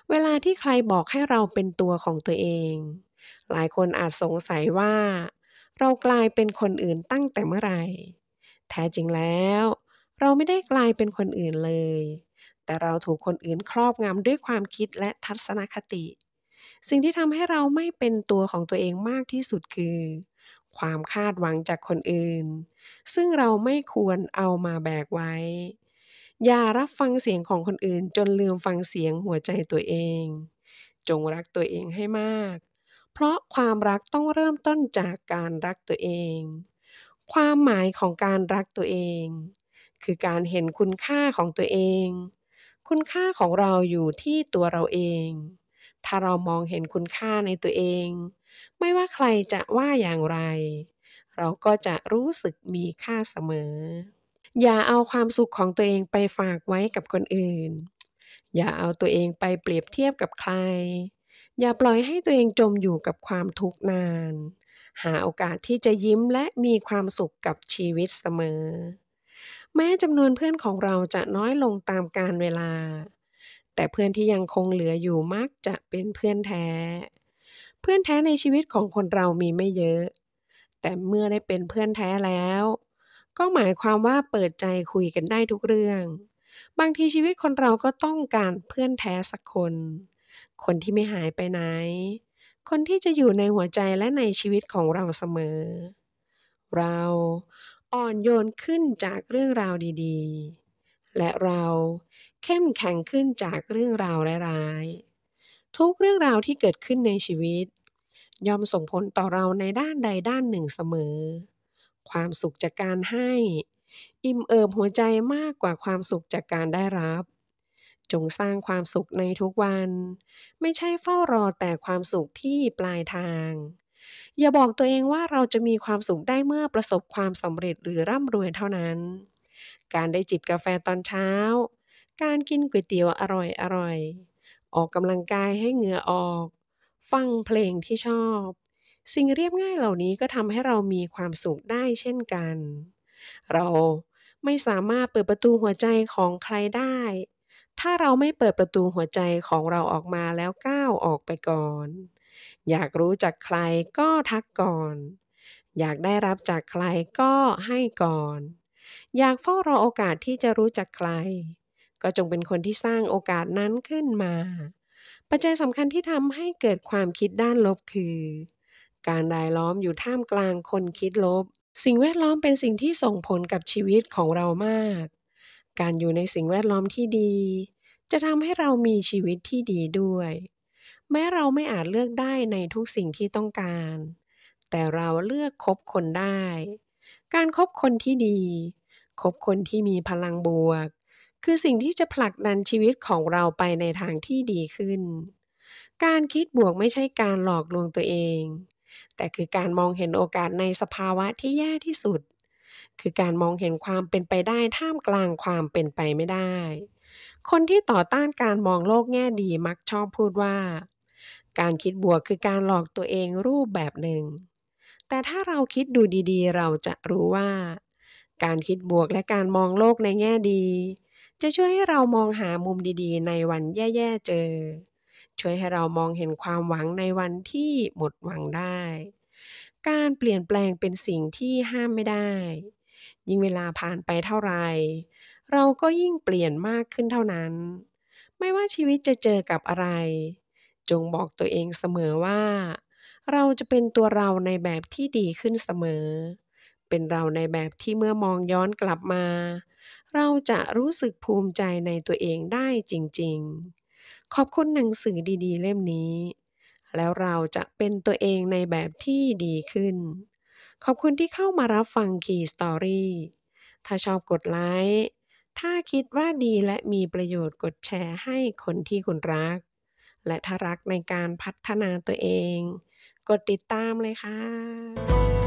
เวลาที่ใครบอกให้เราเป็นตัวของตัวเอง หลายคนอาจสงสัยว่าเรากลายเป็นคนอื่นตั้งแต่เมื่อไหร่ แท้จริงแล้ว เราไม่ได้กลายเป็นคนอื่นเลย แต่เราถูกคนอื่นครอบงำด้วยความคิดและทัศนคติ สิ่งที่ทำให้เราไม่เป็นตัวของตัวเองมากที่สุดคือ ความคาดหวังจากคนอื่น ซึ่งเราไม่ควรเอามาแบกไว้ อย่ารับฟังเสียงของคนอื่นจนลืมฟังเสียงหัวใจตัวเอง จงรักตัวเองให้มากเพราะความรักต้องเริ่มต้นจากการรักตัวเอง ความหมายของการรักตัวเอง คือการเห็นคุณค่าของตัวเอง คุณค่าของเราอยู่ที่ตัวเราเอง ถ้าเรามองเห็นคุณค่าในตัวเอง ไม่ว่าใครจะว่าอย่างไร เราก็จะรู้สึกมีค่าเสมอ อย่าเอาความสุขของตัวเองไปฝากไว้กับคนอื่น อย่าเอาตัวเองไปเปรียบเทียบกับใครอย่าปล่อยให้ตัวเองจมอยู่กับความทุกข์นาน หาโอกาสที่จะยิ้มและมีความสุขกับชีวิตเสมอ แม้จำนวนเพื่อนของเราจะน้อยลงตามกาลเวลา แต่เพื่อนที่ยังคงเหลืออยู่มักจะเป็นเพื่อนแท้ เพื่อนแท้ในชีวิตของคนเรามีไม่เยอะ แต่เมื่อได้เป็นเพื่อนแท้แล้ว ก็หมายความว่าเปิดใจคุยกันได้ทุกเรื่อง บางทีชีวิตคนเราก็ต้องการเพื่อนแท้สักคนคนที่ไม่หายไปไหน คนที่จะอยู่ในหัวใจและในชีวิตของเราเสมอ เรา อ่อนโยนขึ้นจากเรื่องราวดีๆ และเราเข้มแข็งขึ้นจากเรื่องราวร้ายๆทุกเรื่องราวที่เกิดขึ้นในชีวิตยอมส่งผลต่อเราในด้านใดด้านหนึ่งเสมอ ความสุขจากการให้ อิ่มเอิบหัวใจมากกว่าความสุขจากการได้รับจงสร้างความสุขในทุกวัน ไม่ใช่เฝ้ารอแต่ความสุขที่ปลายทาง อย่าบอกตัวเองว่าเราจะมีความสุขได้เมื่อประสบความสำเร็จหรือร่ำรวยเท่านั้น การได้จิบกาแฟตอนเช้า การกินก๋วยเตี๋ยวอร่อยอร่อยออกกำลังกายให้เหงื่อออก ฟังเพลงที่ชอบ สิ่งเรียบง่ายเหล่านี้ก็ทำให้เรามีความสุขได้เช่นกัน เราไม่สามารถเปิดประตูหัวใจของใครได้ถ้าเราไม่เปิดประตูหัวใจของเราออกมาแล้วก้าวออกไปก่อน อยากรู้จากใครก็ทักก่อน อยากได้รับจากใครก็ให้ก่อน อยากเฝ้ารอโอกาสที่จะรู้จักใคร ก็จงเป็นคนที่สร้างโอกาสนั้นขึ้นมา ปัจจัยสำคัญที่ทำให้เกิดความคิดด้านลบคือ การรายล้อมอยู่ท่ามกลางคนคิดลบ สิ่งแวดล้อมเป็นสิ่งที่ส่งผลกับชีวิตของเรามากการอยู่ในสิ่งแวดล้อมที่ดีจะทำให้เรามีชีวิตที่ดีด้วย แม้เราไม่อาจเลือกได้ในทุกสิ่งที่ต้องการ แต่เราเลือกคบคนได้ การครบคนที่ดี คบคนที่มีพลังบวก คือสิ่งที่จะผลักดันชีวิตของเราไปในทางที่ดีขึ้น การคิดบวกไม่ใช่การหลอกลวงตัวเอง แต่คือการมองเห็นโอกาสในสภาวะที่แย่ที่สุดคือการมองเห็นความเป็นไปได้ท่ามกลางความเป็นไปไม่ได้ คนที่ต่อต้านการมองโลกแง่ดีมักชอบพูดว่า การคิดบวกคือการหลอกตัวเองรูปแบบหนึ่ง แต่ถ้าเราคิดดูดีๆ เราจะรู้ว่า การคิดบวกและการมองโลกในแง่ดี จะช่วยให้เรามองหามุมดีๆ ในวันแย่ๆ เจอ ช่วยให้เรามองเห็นความหวังในวันที่หมดหวังได้ การเปลี่ยนแปลงเป็นสิ่งที่ห้ามไม่ได้ยิ่งเวลาผ่านไปเท่าไร เราก็ยิ่งเปลี่ยนมากขึ้นเท่านั้น ไม่ว่าชีวิตจะเจอกับอะไร จงบอกตัวเองเสมอว่า เราจะเป็นตัวเราในแบบที่ดีขึ้นเสมอ เป็นเราในแบบที่เมื่อมองย้อนกลับมา เราจะรู้สึกภูมิใจในตัวเองได้จริงๆ ขอบคุณหนังสือดีๆ เล่มนี้ แล้วเราจะเป็นตัวเองในแบบที่ดีขึ้นขอบคุณที่เข้ามารับฟัง Key Story ถ้าชอบกดไลค์ ถ้าคิดว่าดีและมีประโยชน์กดแชร์ให้คนที่คุณรัก และถ้ารักในการพัฒนาตัวเอง กดติดตามเลยค่ะ